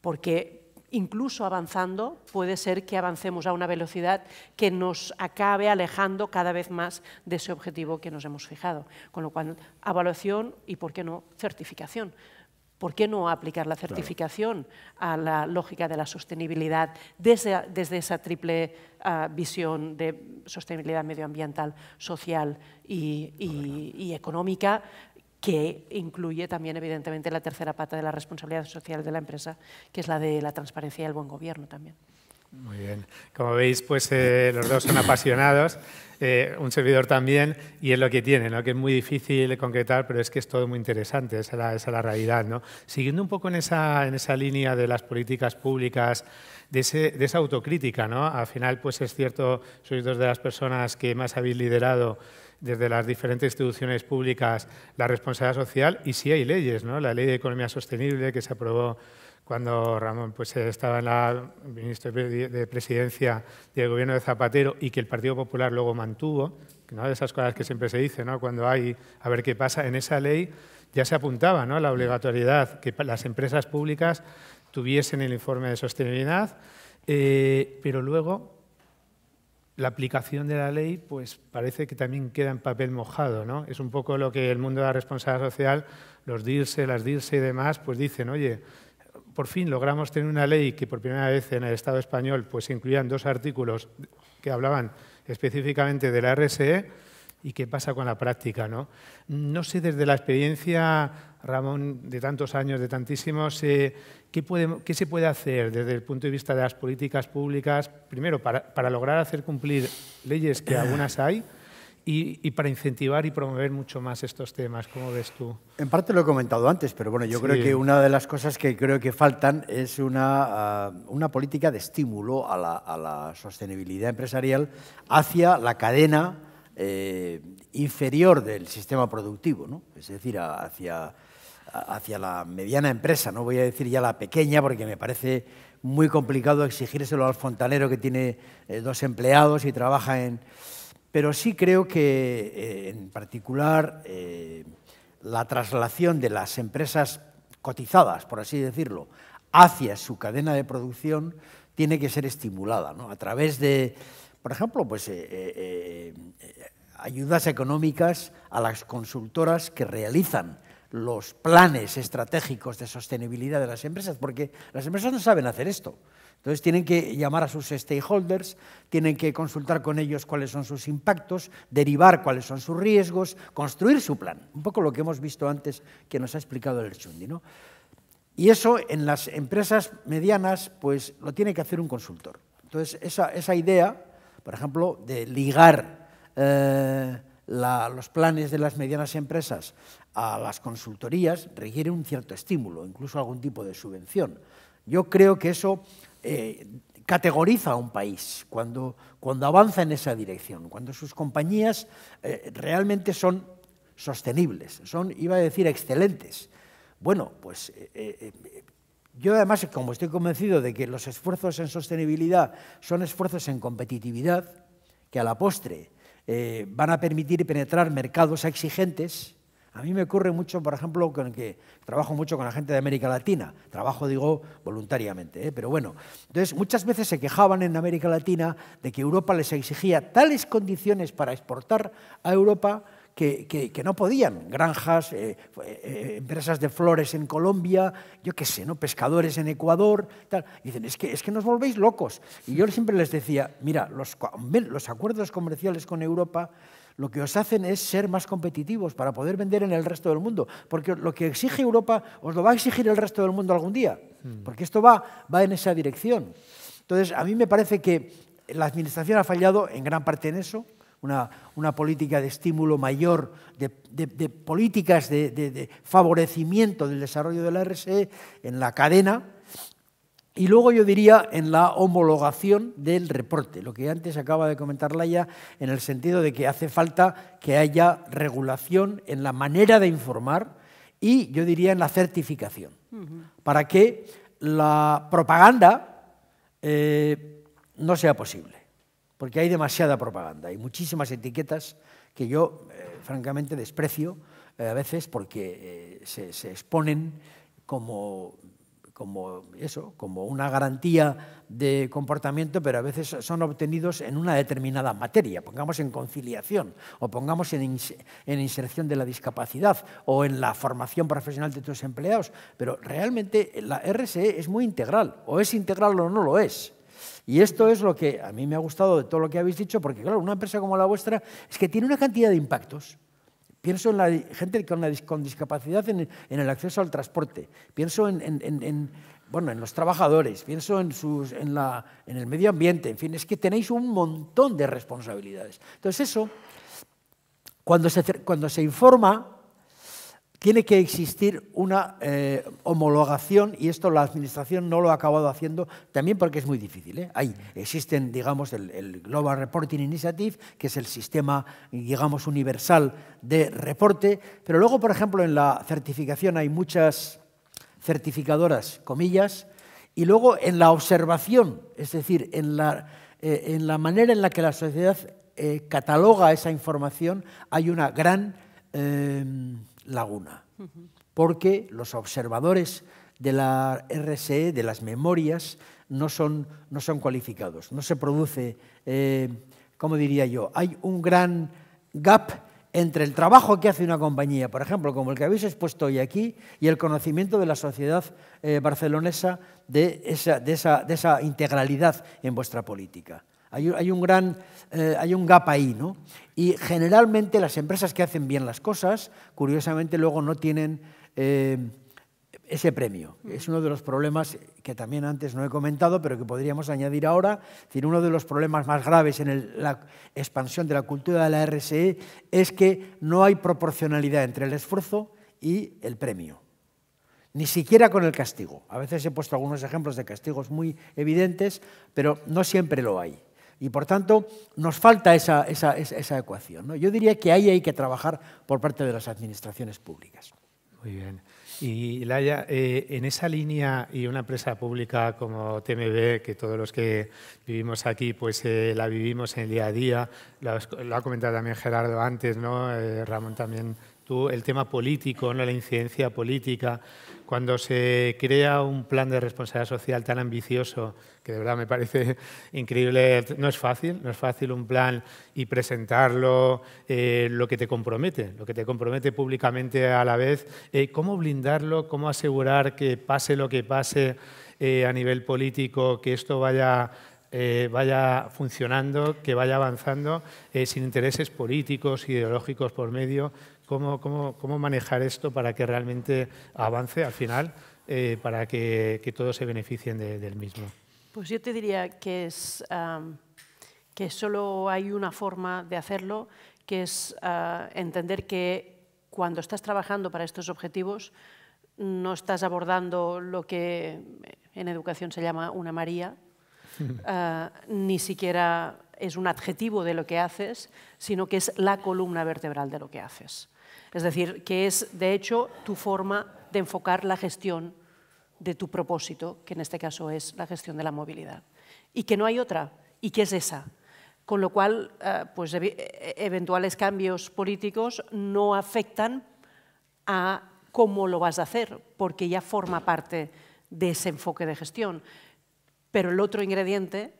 Porque incluso avanzando, puede ser que avancemos a una velocidad que nos acabe alejando cada vez más de ese objetivo que nos hemos fijado. Con lo cual, evaluación y, ¿por qué no?, certificación. ¿Por qué no aplicar la certificación a la lógica de la sostenibilidad desde, esa triple ah, visión de sostenibilidad medioambiental, social y económica? que incluye también, evidentemente, la tercera pata de la responsabilidad social de la empresa, que es la de la transparencia y el buen gobierno también. Muy bien. Como veis, pues eh, los dos son apasionados, eh, un servidor también, y es lo que tiene, ¿no? que es muy difícil de concretar, pero es que es todo muy interesante, esa es la, realidad. ¿no? Siguiendo un poco en esa, en esa línea de las políticas públicas, de, de, esa autocrítica, ¿no? al final pues es cierto, sois dos de las personas que más habéis liderado desde las diferentes instituciones públicas la responsabilidad social y sí hay leyes, ¿no? La ley de economía sostenible que se aprobó cuando Ramón pues, estaba en la ministra de presidencia del gobierno de Zapatero y que el Partido Popular luego mantuvo, ¿no? de esas cosas que siempre se dice, ¿no? cuando hay a ver qué pasa, en esa ley ya se apuntaba ¿no? la obligatoriedad que las empresas públicas tuviesen el informe de sostenibilidad, eh, pero luego la aplicación de la ley pues parece que también queda en papel mojado. ¿no? Es un poco lo que el mundo de la responsabilidad social, los DIRSE, las DIRSE y demás, pues dicen, oye, por fin logramos tener una ley que por primera vez en el Estado español pues incluían dos artículos que hablaban específicamente de la RSE y qué pasa con la práctica. No, no sé desde la experiencia, Ramón, de tantos años, de tantísimos, eh, ¿Qué, puede, se puede hacer desde el punto de vista de las políticas públicas, primero, para, lograr hacer cumplir leyes que algunas hay? Y, para incentivar y promover mucho más estos temas. ¿Cómo ves tú? En parte lo he comentado antes, pero bueno, yo creo que una de las cosas que creo que faltan es una, ah, política de estímulo a la, sostenibilidad empresarial hacia la cadena eh, inferior del sistema productivo, ¿no? es decir, hacia hacia la mediana empresa, no voy a decir ya la pequeña porque me parece muy complicado exigírselo al fontanero que tiene eh, dos empleados y trabaja en... Pero sí creo que eh, en particular eh, la traslación de las empresas cotizadas, por así decirlo, hacia su cadena de producción tiene que ser estimulada a través de, por ejemplo, pues, ayudas económicas a las consultoras que realizan los planes estratégicos de sostenibilidad de las empresas, porque las empresas no saben hacer esto. Entonces tienen que llamar a sus stakeholders, tienen que consultar con ellos cuáles son sus impactos, derivar cuáles son sus riesgos, construir su plan. Un poco lo que hemos visto antes que nos ha explicado el Chundi. ¿no? Y eso en las empresas medianas pues lo tiene que hacer un consultor. Entonces esa, idea, por ejemplo, de ligar eh, los planes de las medianas empresas a las consultorías requiere un cierto estímulo, incluso algún tipo de subvención. Yo creo que eso eh, categoriza a un país cuando, cuando avanza en esa dirección, cuando sus compañías eh, realmente son sostenibles, son, iba a decir, excelentes. Bueno, pues eh, yo además, como estoy convencido de que los esfuerzos en sostenibilidad son esfuerzos en competitividad, que a la postre van a permitir penetrar mercados exigentes, a mí me ocurre mucho, por ejemplo, con que trabajo mucho con la gente de América Latina. Trabajo, digo, voluntariamente, ¿eh? pero bueno. Entonces, muchas veces se quejaban en América Latina de que Europa les exigía tales condiciones para exportar a Europa que, no podían. Granjas, eh, eh, empresas de flores en Colombia, yo qué sé, ¿no? pescadores en Ecuador. Tal. Y dicen, es que, es que nos volvéis locos. Y yo siempre les decía, mira, los acuerdos comerciales con Europa lo que os hacen es ser más competitivos para poder vender en el resto del mundo. Porque lo que exige Europa os lo va a exigir el resto del mundo algún día. Hmm. Porque esto va, va en esa dirección. Entonces, a mí me parece que la Administración ha fallado en gran parte en eso. Una, política de estímulo mayor, de, políticas de, de, favorecimiento del desarrollo de la RSE en la cadena, y luego yo diría en la homologación del reporte, lo que antes acaba de comentar Laia, en el sentido de que hace falta que haya regulación en la manera de informar y yo diría en la certificación, para que la propaganda eh, no sea posible, porque hay demasiada propaganda, hay muchísimas etiquetas que yo eh, francamente desprecio eh, a veces porque se exponen como como eso, como una garantía de comportamiento, pero a veces son obtenidos en una determinada materia, pongamos en conciliación, o pongamos en, en inserción de la discapacidad, o en la formación profesional de tus empleados, pero realmente la RSE es muy integral, o es integral o no lo es. Y esto es lo que a mí me ha gustado de todo lo que habéis dicho, porque claro, una empresa como la vuestra es que tiene una cantidad de impactos Pienso en la gente con, discapacidad en el, acceso al transporte. Pienso en, bueno, en los trabajadores, pienso en, el medio ambiente, en fin, es que tenéis un montón de responsabilidades. Entonces eso, cuando cuando se informa, tiene que existir una eh, homologación, y esto la Administración no lo ha acabado haciendo, también porque es muy difícil. ¿eh? existen, digamos, el, Global Reporting Initiative, que es el sistema, digamos, universal de reporte, pero luego, por ejemplo, en la certificación hay muchas certificadoras, comillas, y luego en la observación, es decir, en la eh, manera en la que la sociedad eh, cataloga esa información, hay una gran Laguna, porque los observadores de la RSE, de las memorias, no son, cualificados. No se produce, eh, ¿cómo diría yo? Hay un gran gap entre el trabajo que hace una compañía, por ejemplo, como el que habéis expuesto hoy aquí, y el conocimiento de la sociedad eh, barcelonesa de esa, de, esa, de esa integralidad en vuestra política. Hay, un gran eh, hay un gap ahí, ¿no? Y generalmente las empresas que hacen bien las cosas, curiosamente luego no tienen eh, ese premio. Es uno de los problemas que también antes no he comentado, pero que podríamos añadir ahora. Es uno de los problemas más graves en la expansión de la cultura de la RSE es que no hay proporcionalidad entre el esfuerzo y el premio. Ni siquiera con el castigo. A veces he puesto algunos ejemplos de castigos muy evidentes, pero no siempre lo hay. Y por tanto, nos falta esa, esa, esa ecuación. ¿no? Yo diría que ahí hay que trabajar por parte de las administraciones públicas. Muy bien. Y Laia, eh, en esa línea y una empresa pública como TMB, que todos los que vivimos aquí, pues eh, la vivimos en el día a día, lo, ha comentado también Gerardo antes, ¿no? Eh, Ramón también tú, el tema político, ¿no? la incidencia política. Cuando se crea un plan de responsabilidad social tan ambicioso, que de verdad me parece increíble, no es fácil, no es fácil un plan y presentarlo, eh, lo que te compromete, lo que te compromete públicamente a la vez, eh, cómo blindarlo, cómo asegurar que pase lo que pase eh, a nivel político, que esto vaya vaya funcionando, que vaya avanzando sin intereses políticos, ideológicos por medio cómo, manejar esto para que realmente avance al final, eh, para que, todos se beneficien del mismo. Pues yo te diría que, es, que solo hay una forma de hacerlo, que es ah, entender que cuando estás trabajando para estos objetivos, no estás abordando lo que en educación se llama una María, ah, ni siquiera es un adjetivo de lo que haces, sino que es la columna vertebral de lo que haces. Es decir, que es, de hecho, tu forma de enfocar la gestión de tu propósito, que en este caso es la gestión de la movilidad. Y que no hay otra, y que es esa. Con lo cual, eh, pues, e-, eventuales cambios políticos no afectan a cómo lo vas a hacer, porque ya forma parte de ese enfoque de gestión. Pero el otro ingrediente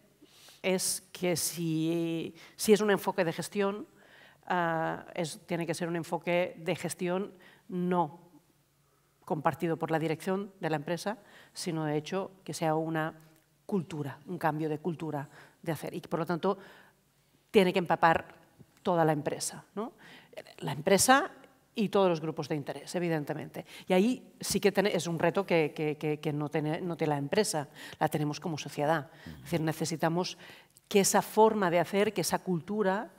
es que si, es un enfoque de gestión, ah, tiene que ser un enfoque de gestión no compartido por la dirección de la empresa, sino de hecho que sea una cultura, un cambio de cultura de hacer y por lo tanto tiene que empapar toda la empresa. ¿no? La empresa y todos los grupos de interés, evidentemente. Y ahí sí que es un reto que, no, tiene, no la empresa, la tenemos como sociedad. Es decir, necesitamos que esa forma de hacer, que esa cultura,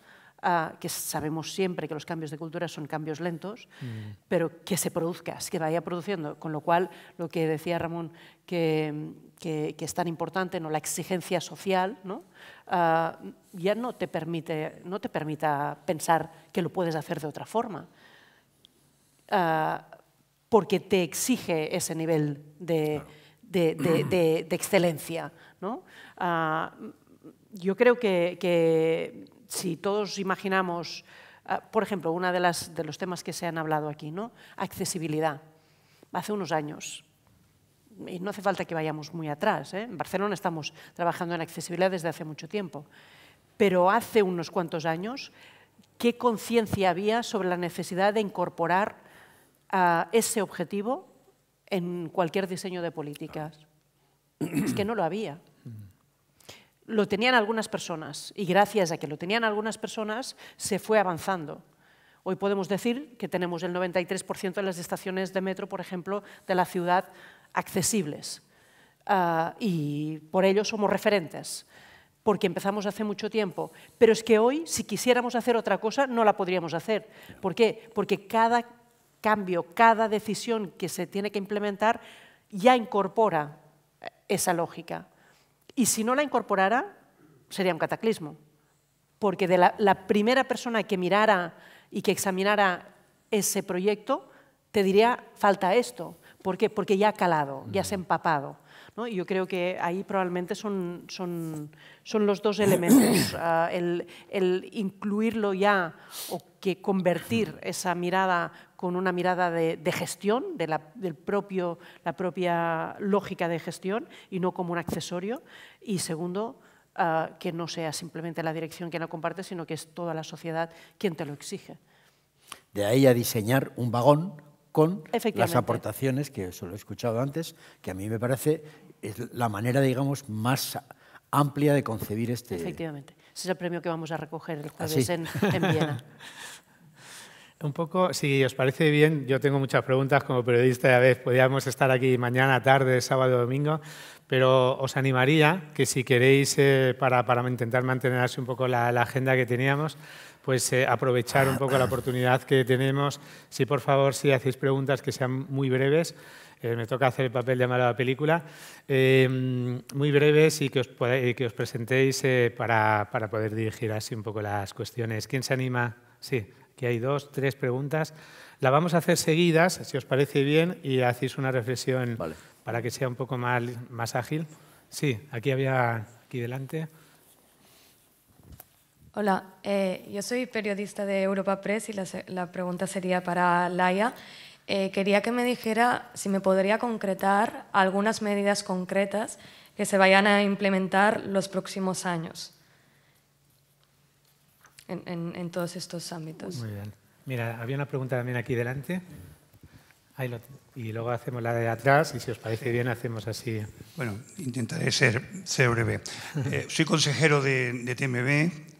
ah, que sabemos siempre que los cambios de cultura son cambios lentos, mm. pero que se produzca, que vaya produciendo. Con lo cual, lo que decía Ramón, que, es tan importante, ¿no? la exigencia social, ¿no? Ah, ya no te, permite, no te permita pensar que lo puedes hacer de otra forma, Ah, porque te exige ese nivel de, excelencia. Ah, yo creo que, si todos imaginamos, ah, por ejemplo, uno de, las, de los temas que se han hablado aquí, ¿no? accesibilidad. Hace unos años, y no hace falta que vayamos muy atrás, ¿eh? en Barcelona estamos trabajando en accesibilidad desde hace mucho tiempo, pero hace unos cuantos años, ¿qué conciencia había sobre la necesidad de incorporar a ese objetivo en cualquier diseño de políticas. Es que no lo había. Lo tenían algunas personas y gracias a que lo tenían algunas personas se fue avanzando. Hoy podemos decir que tenemos el 93% de las estaciones de metro, por ejemplo, de la ciudad accesibles. Ah, y por ello somos referentes, porque empezamos hace mucho tiempo. Pero es que hoy, si quisiéramos hacer otra cosa, no la podríamos hacer. ¿Por qué? Porque cada cambio, cada decisión que se tiene que implementar ya incorpora esa lógica. Y si no la incorporara, sería un cataclismo. Porque de la, primera persona que mirara y que examinara ese proyecto, te diría, falta esto. ¿Por qué? Porque ya ha calado, ya se ha empapado. Y yo creo que ahí probablemente son, son, son los dos elementos, ah, el, el, incluirlo ya o que convertir esa mirada con una mirada de, gestión, de la, del propio, la propia lógica de gestión y no como un accesorio. Y segundo, ah, que no sea simplemente la dirección quien lo comparte, sino que es toda la sociedad quien te lo exige. De ahí a diseñar un vagón con las aportaciones, que eso lo he escuchado antes, que a mí me parece es la manera, digamos, más amplia de concebir este... Efectivamente. Ese es el premio que vamos a recoger el ah, jueves en, en Viena. Un poco, si os parece bien, yo tengo muchas preguntas como periodista de a podríamos estar aquí mañana, tarde, sábado, domingo, pero os animaría que si queréis, eh, para, intentar mantenerse un poco la, agenda que teníamos, pues eh, aprovechar un poco la oportunidad que tenemos. Si por favor, si hacéis preguntas que sean muy breves, eh, me toca hacer el papel de la película, muy breves y que os, presentéis para, para poder dirigir así un poco las cuestiones. ¿Quién se anima? Sí, que hay dos, tres preguntas. La vamos a hacer seguidas, si os parece bien, y hacéis una reflexión para que sea un poco más, ágil. Sí, aquí había, aquí delante. Hola, eh, yo soy periodista de Europa Press y la, pregunta sería para Laia. Eh, quería que me dijera si me podría concretar algunas medidas concretas que se vayan a implementar los próximos años en, todos estos ámbitos. Muy bien. Mira, había una pregunta también aquí delante. Ahí lo y luego hacemos la de atrás y si os parece bien hacemos así. Bueno, intentaré ser, breve. Eh, soy consejero de, TMB.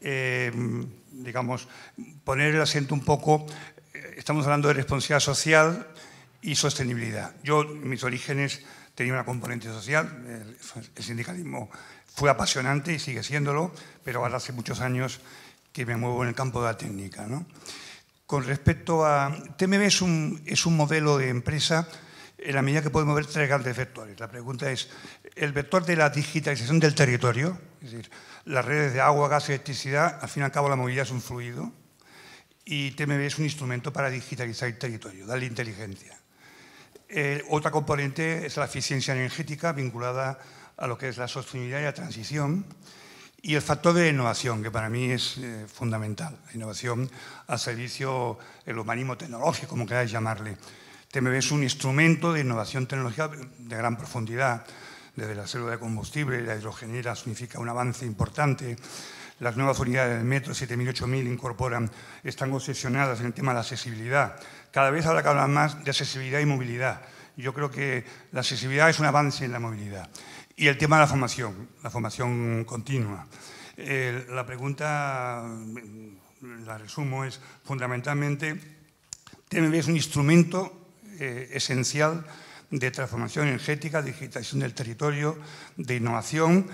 Eh, digamos, poner el acento un poco, eh, estamos hablando de responsabilidad social y sostenibilidad. Yo, mis orígenes, tenía una componente social, el sindicalismo fue apasionante y sigue siéndolo, pero ahora hace muchos años que me muevo en el campo de la técnica. Con respecto a... TMB es un, es un modelo de empresa en la medida que puede mover tres grandes vectores. La pregunta es, el vector de la digitalización del territorio, es decir, las redes de agua, gas, y electricidad, al fin y al cabo la movilidad es un fluido y TMB es un instrumento para digitalizar el territorio, darle inteligencia. Eh, otra componente es la eficiencia energética vinculada a lo que es la sostenibilidad y la transición, y el factor de innovación, que para mí es eh, fundamental, la innovación al servicio del humanismo tecnológico, como queráis llamarle. TMB es un instrumento de innovación tecnológica de gran profundidad, desde la célula de combustible, la hidrogenera significa un avance importante, las nuevas unidades del metro 7000 8000 incorporan, están obsesionadas en el tema de la accesibilidad. Cada vez habrá que hablar más de accesibilidad y movilidad. Yo creo que la accesibilidad es un avance en la movilidad. Y el tema de la formación, la formación continua. la pregunta, mm, la resumo, es fundamentalmente, TMB es un instrumento eh, esencial de transformación energética, digitalización del territorio, de innovación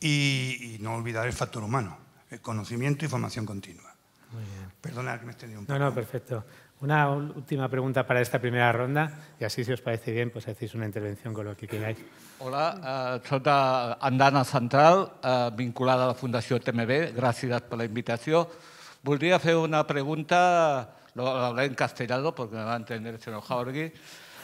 y, no olvidar el factor humano, el conocimiento y formación continua. Muy Perdona que me extendido un poco. No, no, perfecto. Una última pregunta para esta primera ronda, y así si os parece bien, pues hacéis una intervención con lo que queráis. Hola, eh, Andana Central, eh, vinculada a la Fundación TMB, Gracias por la invitación. Volví a hacer una pregunta, lo hablaré en castellano porque me va a entender el señor Jauregui,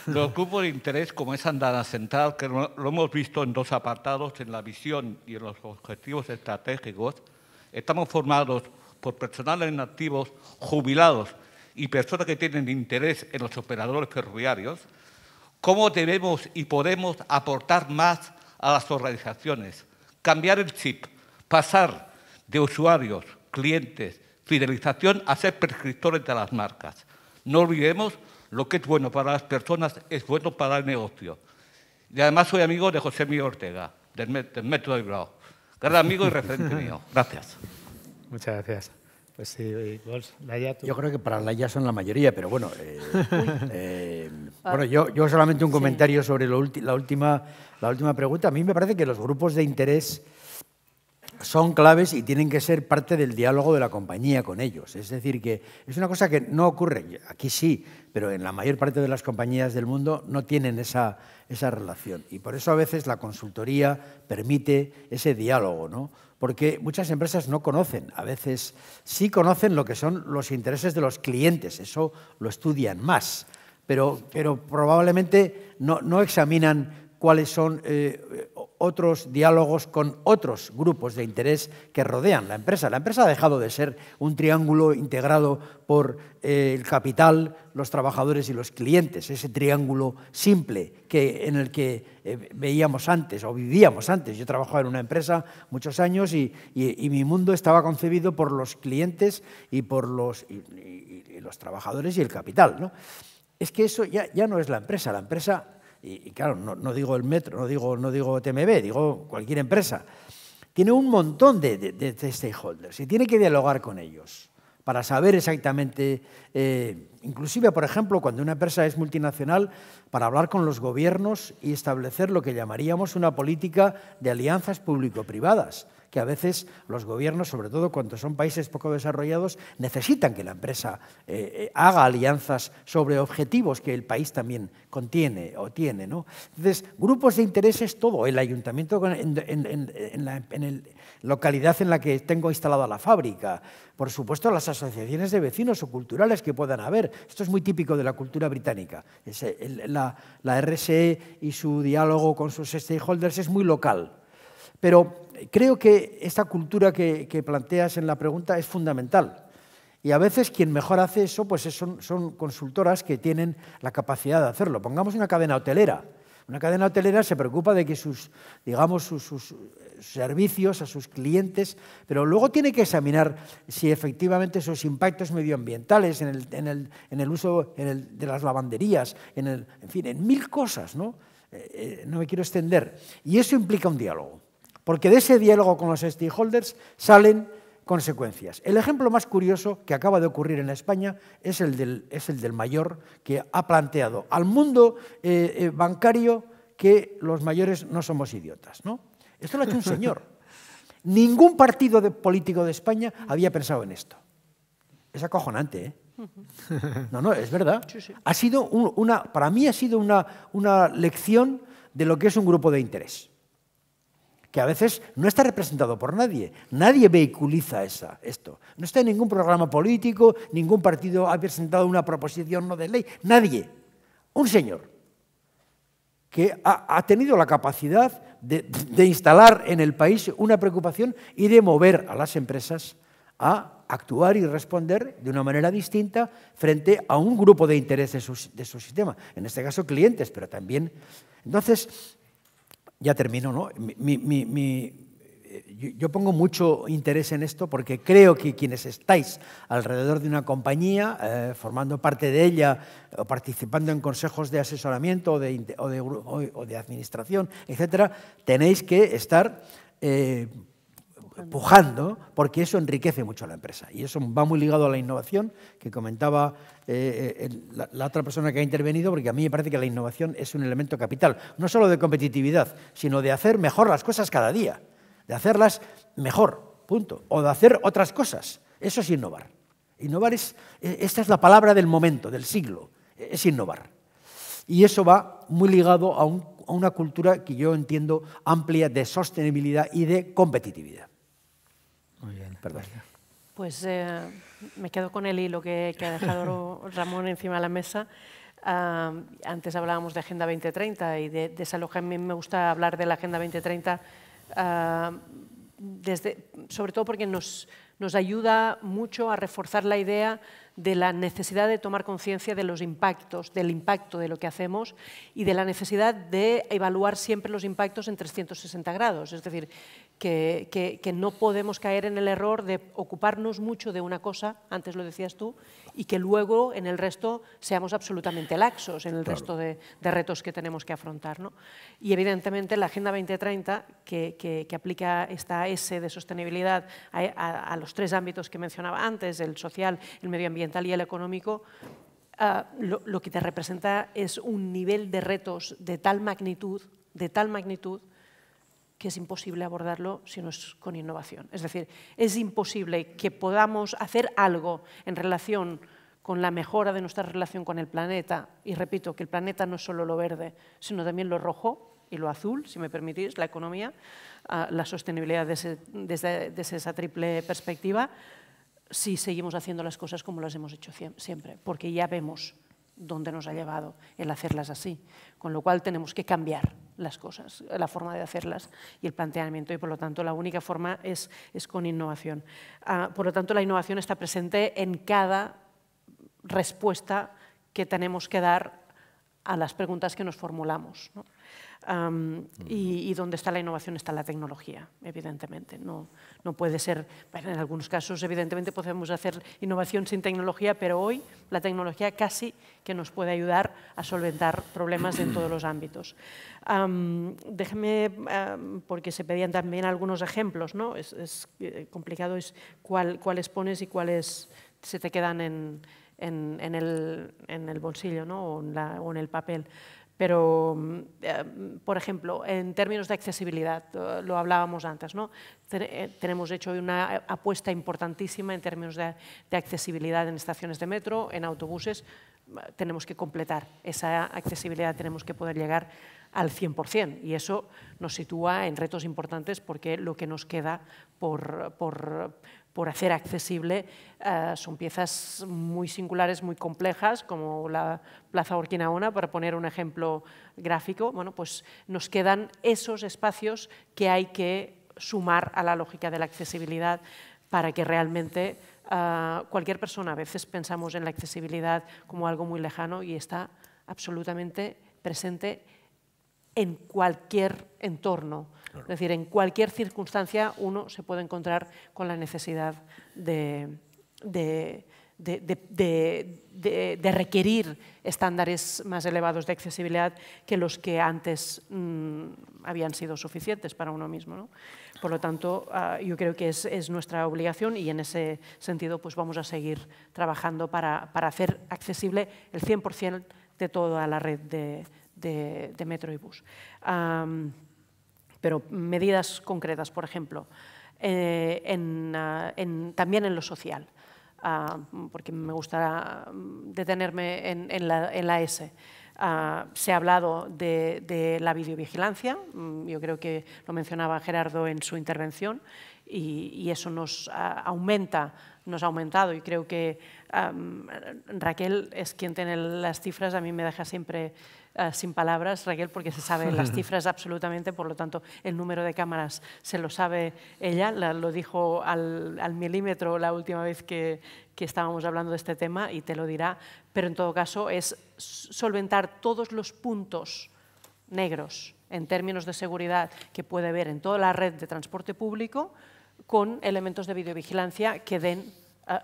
Los grupos de interés como es Andana Central, que lo hemos visto en dos apartados, en la visión y en los objetivos estratégicos, estamos formados por personales en jubilados y personas que tienen interés en los operadores ferroviarios, cómo debemos y podemos aportar más a las organizaciones, cambiar el chip, pasar de usuarios, clientes, fidelización a ser prescriptores de las marcas. No olvidemos lo que es bueno para las personas es bueno para el negocio. Y además soy amigo de José Miguel Ortega, del, método de Grau. Gran amigo y referente mío. Gracias. Muchas gracias. Pues, eh, eh, yo creo que para la ya son la mayoría, pero bueno. Eh, ah. bueno, yo, yo, solamente un comentario sobre la, última, la última pregunta. A mí me parece que los grupos de interés son claves y tienen que ser parte del diálogo de la compañía con ellos. Es decir, que es una cosa que no ocurre, aquí sí, pero en la mayor parte de las compañías del mundo no tienen esa, esa relación. Y por eso a veces la consultoría permite ese diálogo, ¿no? porque muchas empresas no conocen, a veces sí conocen lo que son los intereses de los clientes, eso lo estudian más, pero, pero probablemente no, no examinan cuáles son eh, otros diálogos con otros grupos de interés que rodean la empresa. La empresa ha dejado de ser un triángulo integrado por eh, el capital, los trabajadores y los clientes, ese triángulo simple que, en el que eh, veíamos antes o vivíamos antes. Yo trabajaba en una empresa muchos años y, mi mundo estaba concebido por los clientes y por los, los trabajadores y el capital. ¿no? Es que eso ya, ya no es la empresa, la empresa y, claro, no, digo el metro, no digo, no digo TMB, digo cualquier empresa, tiene un montón de, stakeholders y tiene que dialogar con ellos para saber exactamente, eh, inclusive, por ejemplo, cuando una empresa es multinacional, para hablar con los gobiernos y establecer lo que llamaríamos una política de alianzas público-privadas que a veces los gobiernos, sobre todo cuando son países poco desarrollados, necesitan que la empresa eh, eh, haga alianzas sobre objetivos que el país también contiene o tiene. ¿no? Entonces, grupos de intereses, todo. El ayuntamiento en, la localidad en la que tengo instalada la fábrica. Por supuesto, las asociaciones de vecinos o culturales que puedan haber. Esto es muy típico de la cultura británica. la, la RSE y su diálogo con sus stakeholders es muy local. Pero creo que esta cultura que, planteas en la pregunta es fundamental. Y a veces quien mejor hace eso pues son, consultoras que tienen la capacidad de hacerlo. Pongamos una cadena hotelera. Una cadena hotelera se preocupa de que sus, digamos, sus, servicios a sus clientes, pero luego tiene que examinar si efectivamente sus impactos medioambientales en el, uso de las lavanderías, en, fin, en mil cosas, ¿no? Eh, eh, no me quiero extender. Y eso implica un diálogo. Porque de ese diálogo con los stakeholders salen consecuencias. El ejemplo más curioso que acaba de ocurrir en España es el del, mayor que ha planteado al mundo eh, eh, bancario que los mayores no somos idiotas. ¿no? Esto lo ha hecho un señor. Ningún partido político de España había pensado en esto. Es acojonante, ¿eh? No, no, es verdad. Ha sido una, para mí ha sido una lección de lo que es un grupo de interés que a veces no está representado por nadie. Nadie vehiculiza esa, esto. No está en ningún programa político, ningún partido ha presentado una proposición no de ley. Nadie. Un señor que ha, tenido la capacidad de, instalar en el país una preocupación y de mover a las empresas a actuar y responder de una manera distinta frente a un grupo de intereses de su, sistema. En este caso, clientes, pero también... Entonces, ya termino, ¿no? yo pongo mucho interés en esto porque creo que quienes estáis alrededor de una compañía, eh, formando parte de ella o participando en consejos de asesoramiento o de, administración, etc., tenéis que estar eh, Empujando, porque eso enriquece mucho a la empresa. Y eso va muy ligado a la innovación que comentaba eh, eh, la, otra persona que ha intervenido, porque a mí me parece que la innovación es un elemento capital, no solo de competitividad, sino de hacer mejor las cosas cada día, de hacerlas mejor, punto, o de hacer otras cosas. Eso es innovar. Innovar es, eh, esta es la palabra del momento, del siglo, es innovar. Y eso va muy ligado a una cultura que yo entiendo amplia de sostenibilidad y de competitividad. Muy bien. Perdón. Pues eh, me quedo con el hilo que, que ha dejado Ramón encima de la mesa. Ah, antes hablábamos de Agenda 2030 y de, esa A mí me gusta hablar de la Agenda 2030, ah, sobre todo porque nos, nos ayuda mucho a reforzar la idea de la necesidad de tomar conciencia de los impactos, del impacto de lo que hacemos y de la necesidad de evaluar siempre los impactos en 360 grados. Es decir, que, no podemos caer en el error de ocuparnos mucho de una cosa, antes lo decías tú, y que luego en el resto seamos absolutamente laxos en el resto de, retos que tenemos que afrontar. ¿no? Y evidentemente la Agenda 2030, que, que aplica esta S de sostenibilidad a, los tres ámbitos que mencionaba antes, el social, el medioambiental y el económico, ah, lo, lo que te representa es un nivel de retos de tal magnitud, de tal magnitud, que es imposible abordarlo si no es con innovación. Es decir, es imposible que podamos hacer algo en relación con la mejora de nuestra relación con el planeta, y repito, que el planeta no es solo lo verde, sino también lo rojo y lo azul, si me permitís, la economía, ah, la sostenibilidad desde, desde esa triple perspectiva, si seguimos haciendo las cosas como las hemos hecho siempre, porque ya vemos dónde nos ha llevado el hacerlas así, con lo cual tenemos que cambiar las cosas, la forma de hacerlas y el planteamiento. Y por lo tanto, la única forma es, con innovación. Ah, por lo tanto, la innovación está presente en cada respuesta que tenemos que dar a las preguntas que nos formulamos. y, mm. y, donde está la innovación está la tecnología, evidentemente. No, no puede ser, en algunos casos evidentemente podemos hacer innovación sin tecnología, pero hoy la tecnología casi que nos puede ayudar a solventar problemas en todos los ámbitos. déjeme, porque se pedían también algunos ejemplos, ¿no? es, eh, complicado es cuáles pones y cuáles se te quedan en, en, el, en el, bolsillo ¿no? o, en el papel. Pero, mm, eh, por ejemplo, en términos de accesibilidad, eh, lo hablábamos antes, ¿no? Eh, tenemos hecho una apuesta importantísima en términos de, accesibilidad en estaciones de metro, en autobuses. Tenemos que completar esa accesibilidad, tenemos que poder llegar al 100%. Y eso nos sitúa en retos importantes porque lo que nos queda por por hacer accesible. Eh, son piezas muy singulares, muy complejas, como la Plaza Orquinaona, para poner un ejemplo gráfico. Bueno, pues nos quedan esos espacios que hay que sumar a la lógica de la accesibilidad para que realmente eh, cualquier persona, a veces pensamos en la accesibilidad como algo muy lejano y está absolutamente presente en cualquier entorno. Es decir, en cualquier circunstancia uno se puede encontrar con la necesidad de, requerir estándares más elevados de accesibilidad que los que antes mm, habían sido suficientes para uno mismo. ¿no? Por lo tanto, ah, yo creo que es, nuestra obligación y en ese sentido pues vamos a seguir trabajando para, para hacer accesible el 100% de toda la red de, de, metro y bus. pero medidas concretas, por ejemplo, eh, ah, también en lo social, ah, porque me gusta mm, detenerme en, la, S. Ah, se ha hablado de, la videovigilancia, mm, yo creo que lo mencionaba Gerardo en su intervención, y, eso nos aumenta, nos ha aumentado, y creo que Raquel es quien tiene las cifras, a mí me deja siempre eh, sin palabras, Raquel, porque se sabe las cifras absolutamente, por lo tanto, el número de cámaras se lo sabe ella, lo dijo al, milímetro la última vez que, que estábamos hablando de este tema y te lo dirá, pero en todo caso es solventar todos los puntos negros en términos de seguridad que puede haber en toda la red de transporte público con elementos de videovigilancia que den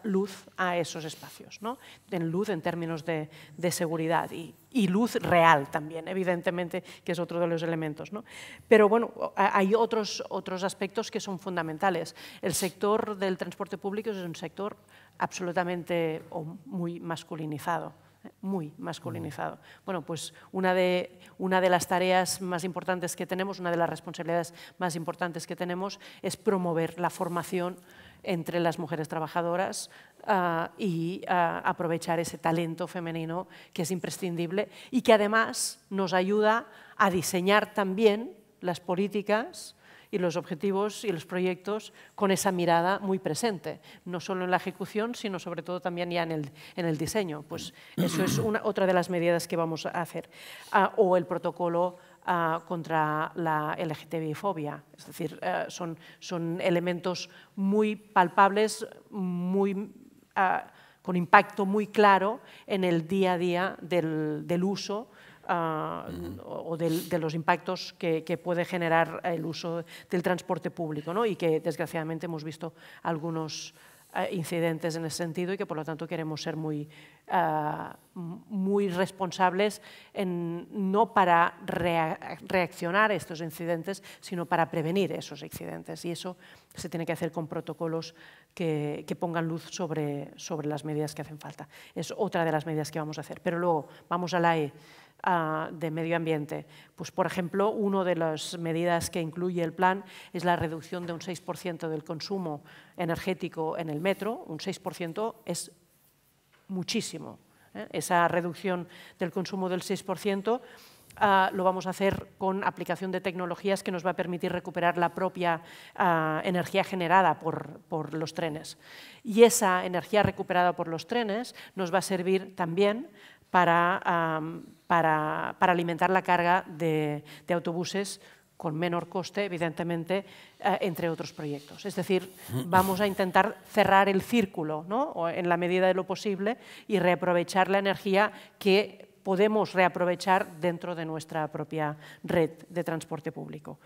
luz a esos espacios, ¿no? en luz en términos de, seguridad y, luz real también, evidentemente, que es otro de los elementos. ¿no? Pero bueno, hay otros, otros aspectos que son fundamentales. El sector del transporte público es un sector absolutamente o muy masculinizado ¿eh? muy masculinizado. Bueno, pues una de, una de las tareas más importantes que tenemos, una de las responsabilidades más importantes que tenemos es promover la formación entre las mujeres trabajadoras ah, y ah, aprovechar ese talento femenino que es imprescindible y que además nos ayuda a diseñar también las políticas y los objetivos y los proyectos con esa mirada muy presente, no solo en la ejecución, sino sobre todo también ya en el, en el diseño. Pues eso es otra de las medidas que vamos a hacer. Ah, o el protocolo Ah, contra la LGTBI-fobia. Es decir, eh, son, son, elementos muy palpables, muy, ah, con impacto muy claro en el día a día del, uso ah, o de, los impactos que, puede generar el uso del transporte público y que desgraciadamente hemos visto algunos incidentes en ese sentido y que por lo tanto queremos ser muy, ah, muy responsables en, no para reaccionar a estos incidentes, sino para prevenir esos incidentes. Y eso se tiene que hacer con protocolos que, pongan luz sobre, sobre las medidas que hacen falta. Es otra de las medidas que vamos a hacer. Pero luego, vamos a la E. Ah, de medio ambiente. Pues, por ejemplo, una de las medidas que incluye el plan es la reducción de un 6% del consumo energético en el metro. Un 6% es muchísimo. ¿eh? Esa reducción del consumo del 6% ah, lo vamos a hacer con aplicación de tecnologías que nos va a permitir recuperar la propia ah, energía generada por, por, los trenes. Y esa energía recuperada por los trenes nos va a servir también para, alimentar la carga de, autobuses con menor coste, evidentemente, eh, entre otros proyectos. Es decir, vamos a intentar cerrar el círculo en la medida de lo posible y reaprovechar la energía que podemos reaprovechar dentro de nuestra propia red de transporte público.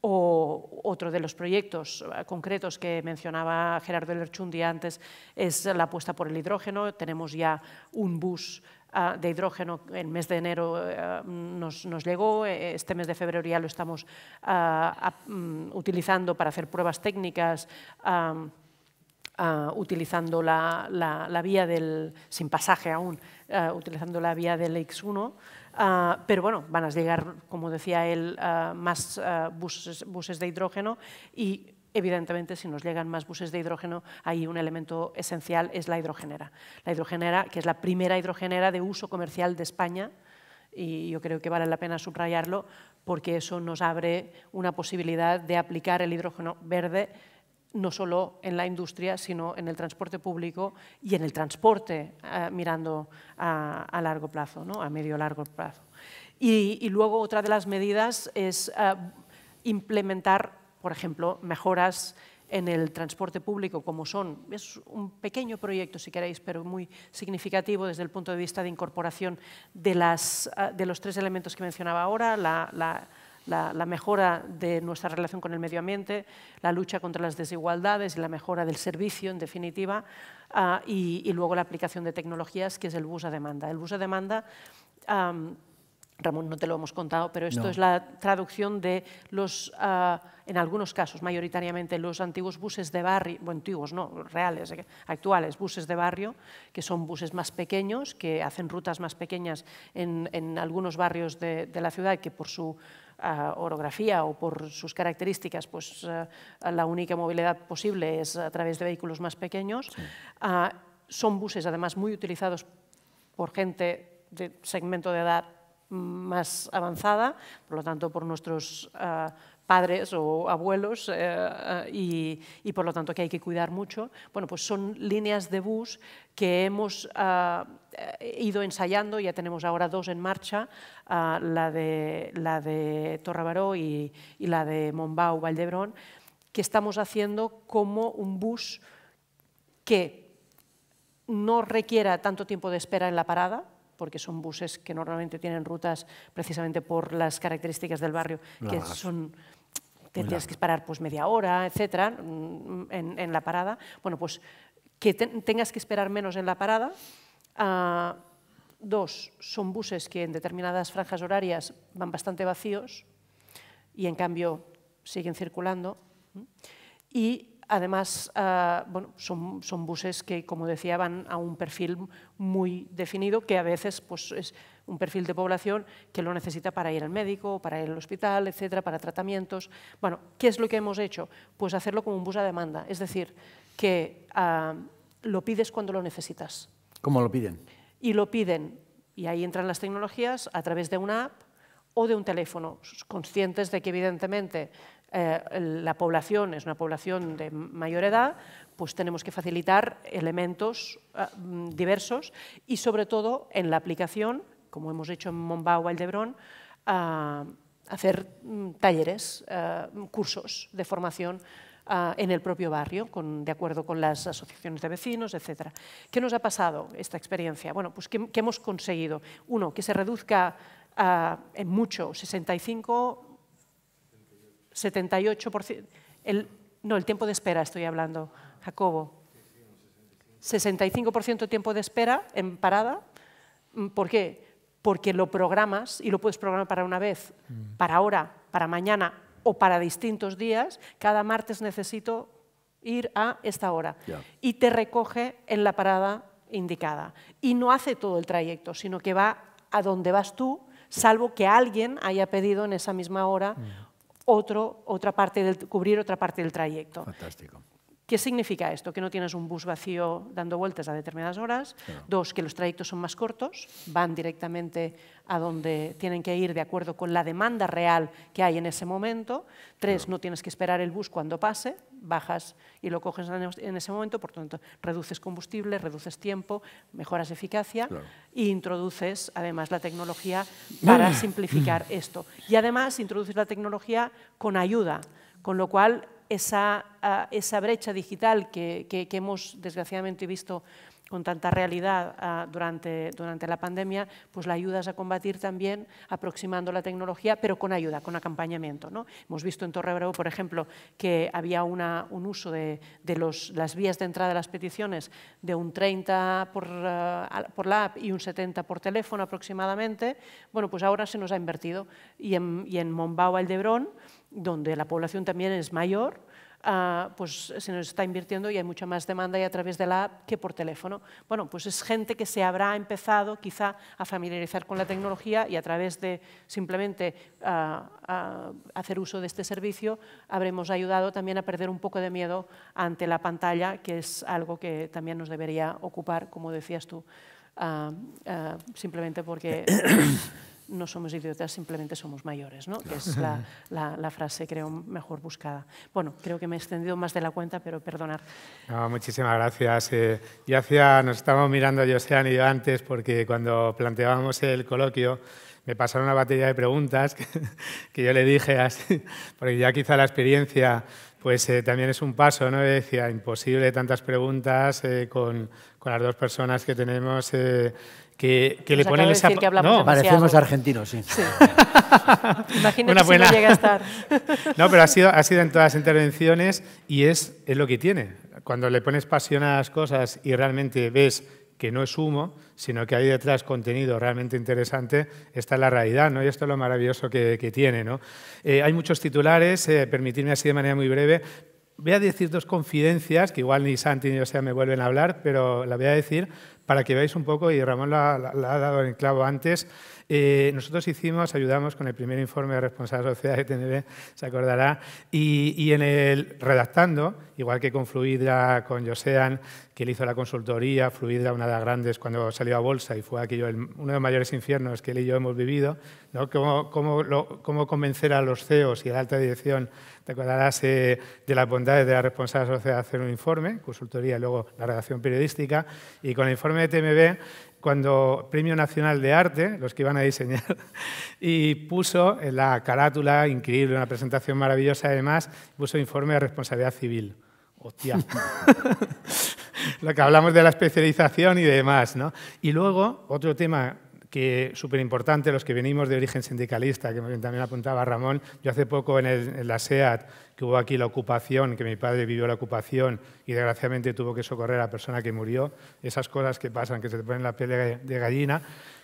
O otro de los proyectos eh, concretos que mencionaba Gerardo Lerchundi antes es la apuesta por el hidrógeno. Tenemos ya un bus Ah, de hidrógeno el mes de enero eh, nos, llegó, eh, este mes de febrero ya lo estamos ah, ah, mm, utilizando para hacer pruebas técnicas. utilizando la, vía del, sin pasaje aún, utilizando la vía del X1, pero bueno, van a llegar, como decía él, más buses, buses, de hidrógeno y Evidentemente, si nos llegan más buses de hidrógeno, ahí un elemento esencial es la hidrogenera. La hidrogenera, que es la primera hidrogenera de uso comercial de España, y yo creo que vale la pena subrayarlo, porque eso nos abre una posibilidad de aplicar el hidrógeno verde no solo en la industria, sino en el transporte público y en el transporte eh, mirando a, largo plazo, ¿no? a medio-largo plazo. Y, luego otra de las medidas es eh, implementar por ejemplo, mejoras en el transporte público como son. Es un pequeño proyecto, si queréis, pero muy significativo desde el punto de vista de incorporación de, las, ah, de los tres elementos que mencionaba ahora, la, mejora de nuestra relación con el medio ambiente, la lucha contra las desigualdades y la mejora del servicio, en definitiva, ah, y, luego la aplicación de tecnologías, que es el bus a demanda. El bus a demanda... Ramón, no te lo hemos contado, pero esto es la traducción de los, ah, en algunos casos, mayoritariamente, los antiguos buses de barrio, bueno, antiguos no, reales, actuales, buses de barrio, que son buses más pequeños, que hacen rutas más pequeñas en, algunos barrios de, la ciudad, que por su ah, orografía o por sus características, pues ah, la única movilidad posible es a través de vehículos más pequeños. son buses, además, muy utilizados por gente de segmento de edad más avanzada, por lo tanto por nuestros eh, padres o abuelos eh, eh, y, por lo tanto que hay que cuidar mucho. Bueno, pues son líneas de bus que hemos ido ensayando, ya tenemos ahora dos en marcha, la, de, la de Torrabaró y, la de Montbau, Valdebrón, que estamos haciendo como un bus que no requiera tanto tiempo de espera en la parada, porque son buses que normalmente tienen rutas precisamente por las características del barrio, que son que tienes que esperar pues media hora, etcétera, mm, en, la parada. Bueno, pues que tengas que esperar menos en la parada. Ah, dos, son buses que en determinadas franjas horarias van bastante vacíos y en cambio siguen circulando. Y Además, eh, son, buses que, como decía, van a un perfil muy definido, que a veces pues, es un perfil de población que lo necesita para ir al médico, para ir al hospital, etcétera, para tratamientos. Bueno, ¿qué es lo que hemos hecho? Pues hacerlo como un bus a demanda, es decir, que ah, lo pides cuando lo necesitas. ¿Cómo lo piden? Y lo piden, y ahí entran las tecnologías, a través de una app o de un teléfono, conscientes de que evidentemente eh, la población es una población de mayor edad, pues tenemos que facilitar elementos eh, mm, diversos y sobre todo en la aplicación, como hemos hecho en Mombau o Aldebrón, hacer mm, talleres, eh, cursos de formación en el propio barrio, de acuerdo con las asociaciones de vecinos, etc. ¿Qué nos ha pasado esta experiencia? Bueno, pues qué hemos conseguido, uno, que se reduzca en mucho, 65 78%. El, no, el tiempo de espera estoy hablando, Jacobo. 65% tiempo de espera en parada. Mm, ¿Por qué? Porque lo programas y lo puedes programar para una vez, mm. para ahora, para mañana o para distintos días. Cada martes necesito ir a esta hora. Y te recoge en la parada indicada. Y no hace todo el trayecto, sino que va a donde vas tú, salvo que alguien haya pedido en esa misma hora mm otro, otra parte del, cubrir otra parte del trayecto. ¿Qué significa esto? Que no tienes un bus vacío dando vueltas a determinadas horas. Dos, que los trayectos son más cortos, van directamente a donde tienen que ir de acuerdo con la demanda real que hay en ese momento. Tres, no tienes que esperar el bus cuando pase, bajas y lo coges en ese momento, por lo tanto, reduces combustible, reduces tiempo, mejoras eficacia e introduces además la tecnología para simplificar esto. Y además introduces la tecnología con ayuda, con lo cual esa, esa brecha digital que, que, hemos desgraciadamente visto con tanta realidad durante, durante la pandemia, pues la ayudas a combatir también aproximando la tecnología, pero con ayuda, con acompañamiento. ¿no? Hemos visto en Torre por ejemplo, que había un uso de, de los, las vías de entrada de las peticiones de un 30 por, eh, por, la app y un 70 por teléfono aproximadamente. Bueno, pues ahora se nos ha invertido y en, y en Mombao, Aldebrón, donde la población también es mayor, ah, pues se nos está invirtiendo y hay mucha más demanda y a través de la app que por teléfono. Bueno, pues es gente que se habrá empezado quizá a familiarizar con la tecnología y a través de simplemente ah, ah, hacer uso de este servicio habremos ayudado también a perder un poco de miedo ante la pantalla, que es algo que también nos debería ocupar, como decías tú, simplemente porque... no somos idiotas, simplemente somos mayores, ¿no? que es la, frase, creo, mejor buscada. Bueno, creo que me he extendido más de la cuenta, pero perdonar. muchísimas gracias. Eh, nos estábamos mirando, Josean y yo antes, porque cuando planteábamos el coloquio, me pasaron una batería de preguntas que, yo le dije así, porque ya quizá la experiencia pues eh, también es un paso, ¿no? decía, imposible tantas preguntas eh, con, con, las dos personas que tenemos que, le ponen esa... no, parecemos argentinos, sí. Una no llega a estar. no, pero ha sido, ha sido en todas las intervenciones y es, es lo que tiene. Cuando le pones pasión a las cosas y realmente ves que no es humo, sino que hay detrás contenido realmente interesante, está la realidad, ¿no? Y esto es lo maravilloso que, tiene, ¿no? Eh, hay muchos titulares, eh, permitirme así de manera muy breve. Voy a decir dos confidencias, que igual ni Santi ni yo sea me vuelven a hablar, pero la voy a decir para que veáis un poco, y Ramón la, ha dado en clavo antes, eh, nosotros hicimos, ayudamos con el primer informe de responsabilidad social de TNB, se acordará, y, en el redactando, igual que con Fluidra, con Josean, que él hizo la consultoría, Fluidra, una de las grandes cuando salió a bolsa y fue aquello, uno de los mayores infiernos que él y yo hemos vivido, ¿no? ¿Cómo, convencer a los CEOs y a la alta dirección, te acordarás eh, de las bondades de la responsabilidad social de hacer un informe, consultoría y luego la redacción periodística, y con el informe de TMB cuando Premio Nacional de Arte, los que iban a diseñar, y puso en la carátula, increíble, una presentación maravillosa además, puso informe de responsabilidad civil. Hostia. Lo que hablamos de la especialización y demás, ¿no? Y luego, otro tema que súper importante, los que venimos de origen sindicalista, que también apuntaba Ramón, yo hace poco en, en la SEAT que hubo aquí la ocupación, que mi padre vivió la ocupación y desgraciadamente tuvo que socorrer a la persona que murió, esas cosas que pasan, que se te ponen la piel de gallina.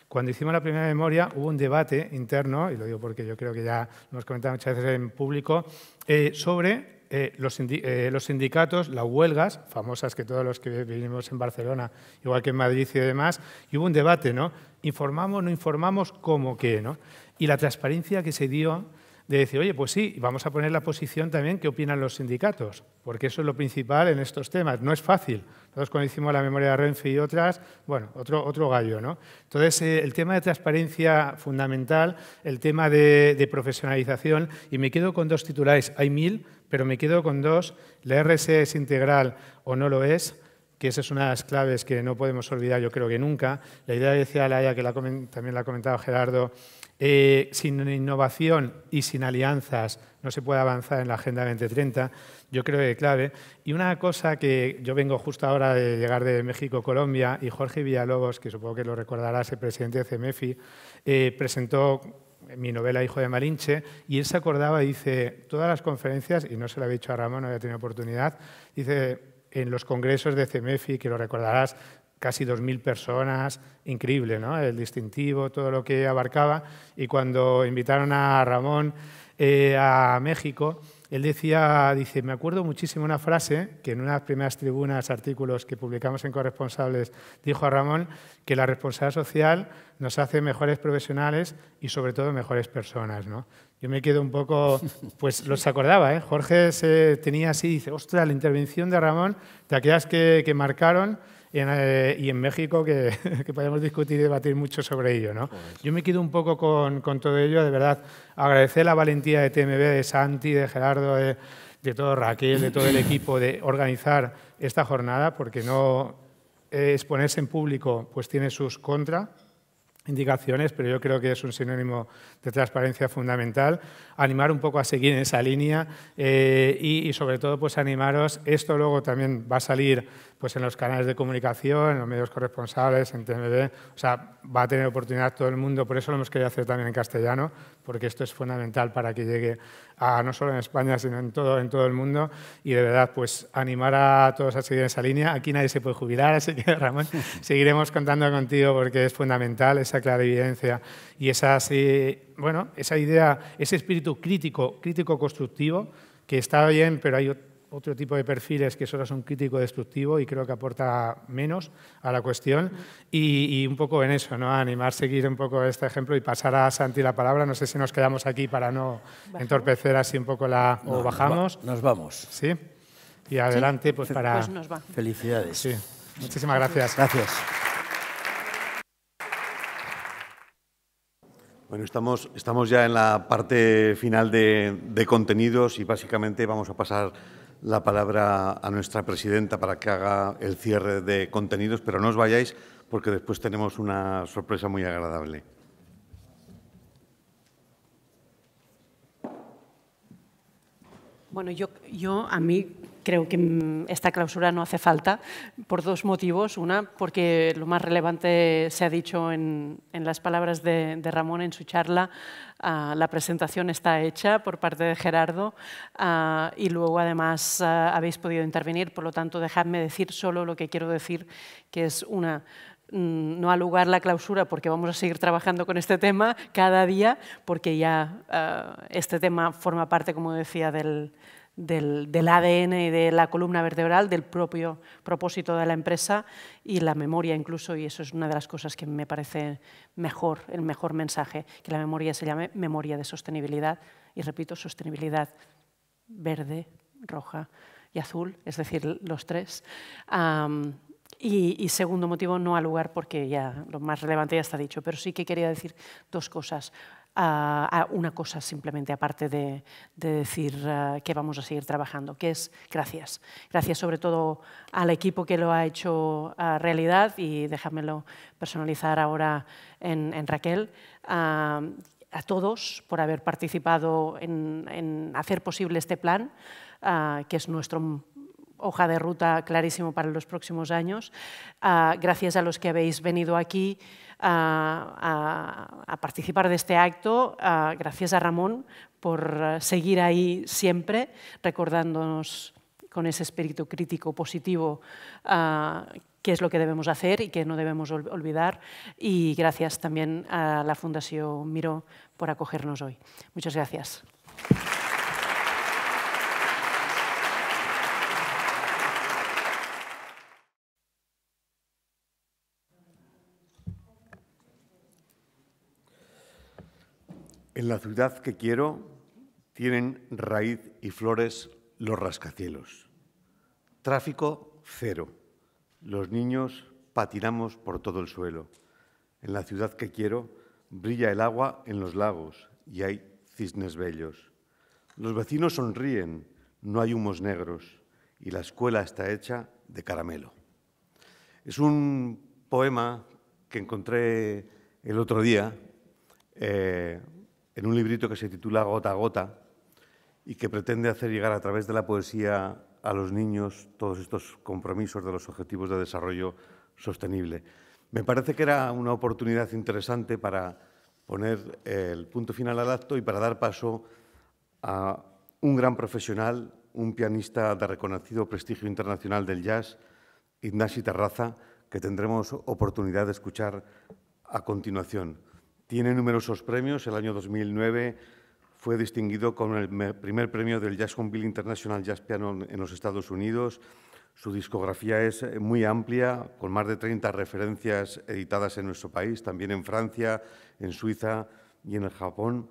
Cuando hicimos la primera memoria hubo un debate interno, y lo digo porque yo creo que ya nos hemos comentado muchas veces en público, eh, sobre eh, eh, los, sindicatos, las huelgas, famosas que todos los que vivimos en Barcelona, igual que en Madrid y demás, y hubo un debate, ¿no? ¿Informamos, no informamos, cómo, qué? ¿no? Y la transparencia que se dio de decir, oye, pues sí, vamos a poner la posición también que opinan los sindicatos, porque eso es lo principal en estos temas. No es fácil. Todos cuando hicimos la memoria de Renfe y otras, bueno, otro, otro gallo, ¿no? Entonces, eh, el tema de transparencia fundamental, el tema de, profesionalización, y me quedo con dos titulares, hay mil, pero me quedo con dos, la RSE es integral o no lo es, que esa es una de las claves que no podemos olvidar, yo creo que nunca. La idea de La Haya, que también la ha comentado Gerardo, eh, sin innovación y sin alianzas no se puede avanzar en la Agenda 2030, yo creo que es clave. Y una cosa que yo vengo justo ahora de llegar de México, Colombia, y Jorge Villalobos, que supongo que lo recordarás, el presidente de CEMEFI, eh, presentó mi novela Hijo de Malinche, y él se acordaba, dice, todas las conferencias, y no se lo había dicho a Ramón, no había tenido oportunidad, dice, en los congresos de CEMEFI, que lo recordarás, casi 2.000 personas, increíble, El distintivo, todo lo que abarcaba. Y cuando invitaron a Ramón eh, a México, él decía, dice, me acuerdo muchísimo una frase que en unas primeras tribunas, artículos que publicamos en Corresponsables, dijo a Ramón que la responsabilidad social nos hace mejores profesionales y sobre todo mejores personas, ¿no? Yo me quedo un poco, pues los acordaba, ¿eh? Jorge se tenía así, dice, ostras, la intervención de Ramón, de aquellas que, que marcaron, eh, y en, México, que, que, podemos discutir y debatir mucho sobre ello. ¿no? Pues. Yo me quedo un poco con, todo ello, de verdad, agradecer la valentía de TMB, de Santi, de Gerardo, de, todo Raquel, de todo el equipo, de organizar esta jornada, porque no eh, exponerse en público pues tiene sus contraindicaciones, indicaciones, pero yo creo que es un sinónimo de transparencia fundamental. Animar un poco a seguir en esa línea eh, y, y, sobre todo, pues animaros. Esto luego también va a salir pues en los canales de comunicación, en los medios corresponsables, en TMD, O sea, va a tener oportunidad todo el mundo. Por eso lo hemos querido hacer también en castellano, porque esto es fundamental para que llegue a, no solo en España, sino en todo, en todo el mundo. Y de verdad, pues animar a todos a seguir en esa línea. Aquí nadie se puede jubilar, así que Ramón, seguiremos contando contigo porque es fundamental esa clarividencia y esa, bueno, esa idea, ese espíritu crítico, crítico constructivo, que está bien, pero hay otro otro tipo de perfiles que solo son crítico-destructivo y creo que aporta menos a la cuestión. Y, un poco en eso, ¿no? animar, seguir un poco este ejemplo y pasar a Santi la palabra. No sé si nos quedamos aquí para no entorpecer así un poco la... o bajamos. nos vamos. Sí. Y adelante, pues para... Pues Felicidades. Sí. Muchísimas gracias. Gracias. Bueno, estamos, estamos ya en la parte final de, de contenidos y básicamente vamos a pasar la palabra a nuestra presidenta para que haga el cierre de contenidos, pero no os vayáis porque después tenemos una sorpresa muy agradable. Bueno, yo, yo a mí creo que mm, esta clausura no hace falta por dos motivos. Una, porque lo más relevante se ha dicho en, las palabras de, Ramón en su charla. Ah, la presentación está hecha por parte de Gerardo ah, y luego además ah, habéis podido intervenir. Por lo tanto, dejadme decir solo lo que quiero decir, que es una mm, no ha lugar la clausura porque vamos a seguir trabajando con este tema cada día porque ya este tema forma parte, como decía, del, del, ADN y de la columna vertebral, del propio propósito de la empresa y la memoria incluso, y eso es una de las cosas que me parece mejor, el mejor mensaje, que la memoria se llame memoria de sostenibilidad, y repito, sostenibilidad verde, roja y azul, es decir, los tres. y, y, segundo motivo, no al lugar porque ya lo más relevante ya está dicho, pero sí que quería decir dos cosas a una cosa simplemente, aparte de, decir eh, que vamos a seguir trabajando, que es gracias. Gracias sobre todo al equipo que lo ha hecho eh, realidad y déjamelo personalizar ahora en, Raquel. Eh, a todos por haber participado en, hacer posible este plan, que es nuestra hoja de ruta clarísimo para los próximos años. gracias a los que habéis venido aquí a, participar de este acto. gracias a Ramón por eh, seguir ahí siempre, recordándonos con ese espíritu crítico positivo ah, qué es lo que debemos hacer y qué no debemos olvidar. Y gracias también a la Fundación Miro por acogernos hoy. Muchas gracias. En la ciudad que quiero tienen raíz y flores los rascacielos. Tráfico cero. Los niños patinamos por todo el suelo. En la ciudad que quiero brilla el agua en los lagos y hay cisnes bellos. Los vecinos sonríen, no hay humos negros y la escuela está hecha de caramelo. Es un poema que encontré el otro día. Eh, en un librito que se titula Gota a Gota y que pretende hacer llegar a través de la poesía a los niños todos estos compromisos de los objetivos de desarrollo sostenible. Me parece que era una oportunidad interesante para poner el punto final al acto y para dar paso a un gran profesional, un pianista de reconocido prestigio internacional del jazz, Ignacio Terraza, que tendremos oportunidad de escuchar a continuación. Tiene numerosos premios. El año 2009 fue distinguido con el primer premio del Jazz Jacksonville International Jazz Piano en los Estados Unidos. Su discografía es eh, muy amplia, con más de 30 referencias editadas en nuestro país, también en Francia, en Suiza y en el Japón.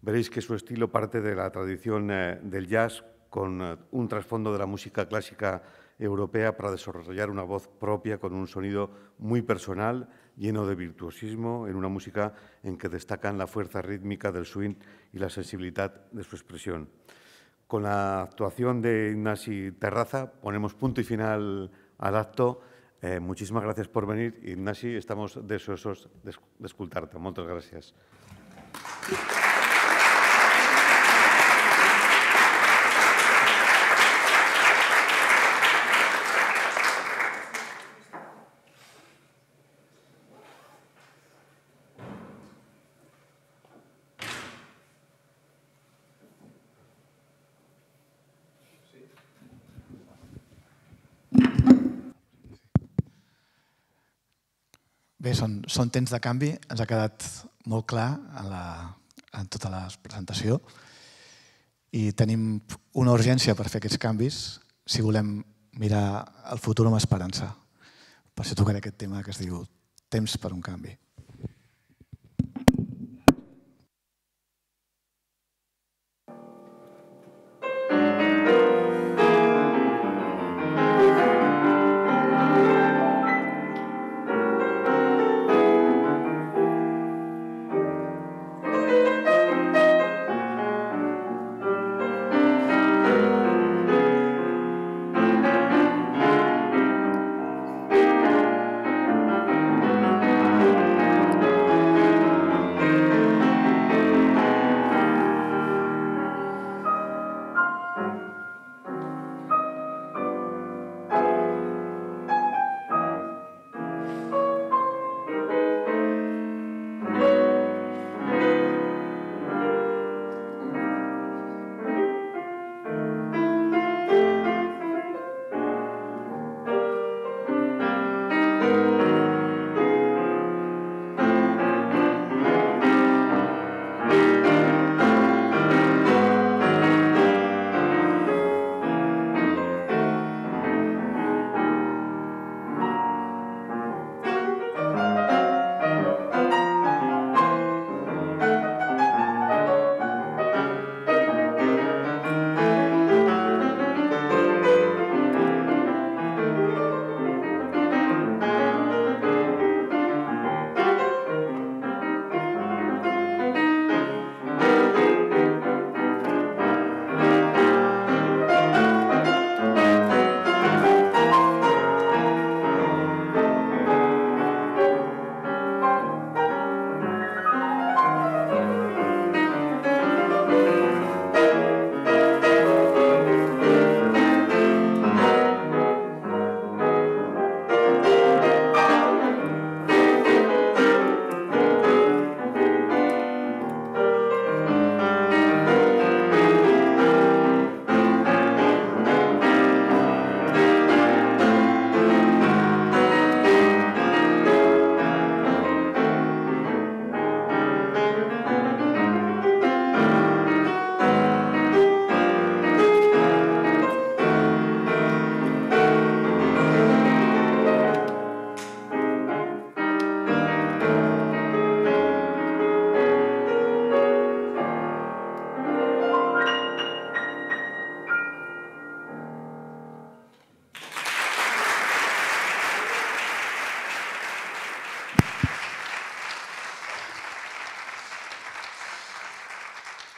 Veréis que su estilo parte de la tradición eh, del jazz con eh, un trasfondo de la música clásica europea para desarrollar una voz propia con un sonido muy personal lleno de virtuosismo, en una música en que destacan la fuerza rítmica del swing y la sensibilidad de su expresión. Con la actuación de Ignasi Terraza ponemos punto y final al acto. Eh, muchísimas gracias por venir, Ignasi. Estamos deseosos de escultarte. Muchas gracias. són, són temps de canvi, ens ha quedat molt clar en, la, en tota la presentació i tenim una urgència per fer aquests canvis si volem mirar el futur amb esperança. Per això tocaré aquest tema que es diu temps per un canvi.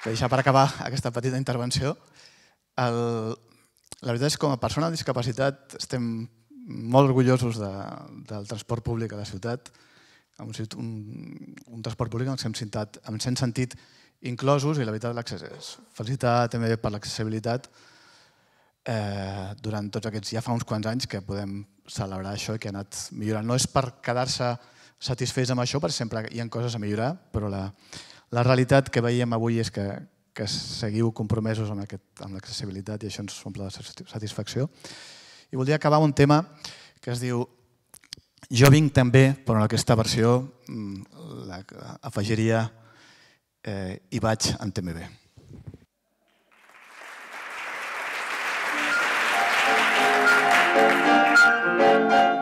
que deixar per acabar aquesta petita intervenció. El, la veritat és que com a persona amb discapacitat estem molt orgullosos de, del transport públic a la ciutat, un, un, un transport públic en què sentat, ens hem sentit inclosos i la veritat l'accés és. Felicitar també per l'accessibilitat eh, durant tots aquests, ja fa uns quants anys que podem celebrar això i que ha anat millorant. No és per quedar-se satisfets amb això, perquè sempre hi ha coses a millorar, però la, la realitat que veiem avui és que, que seguiu compromesos amb, aquest, amb l'accessibilitat i això ens omple de satisfacció. I voldria acabar un tema que es diu Jo vinc també, però en aquesta versió mm, la, afegiria eh, i vaig en TMB. Thank you.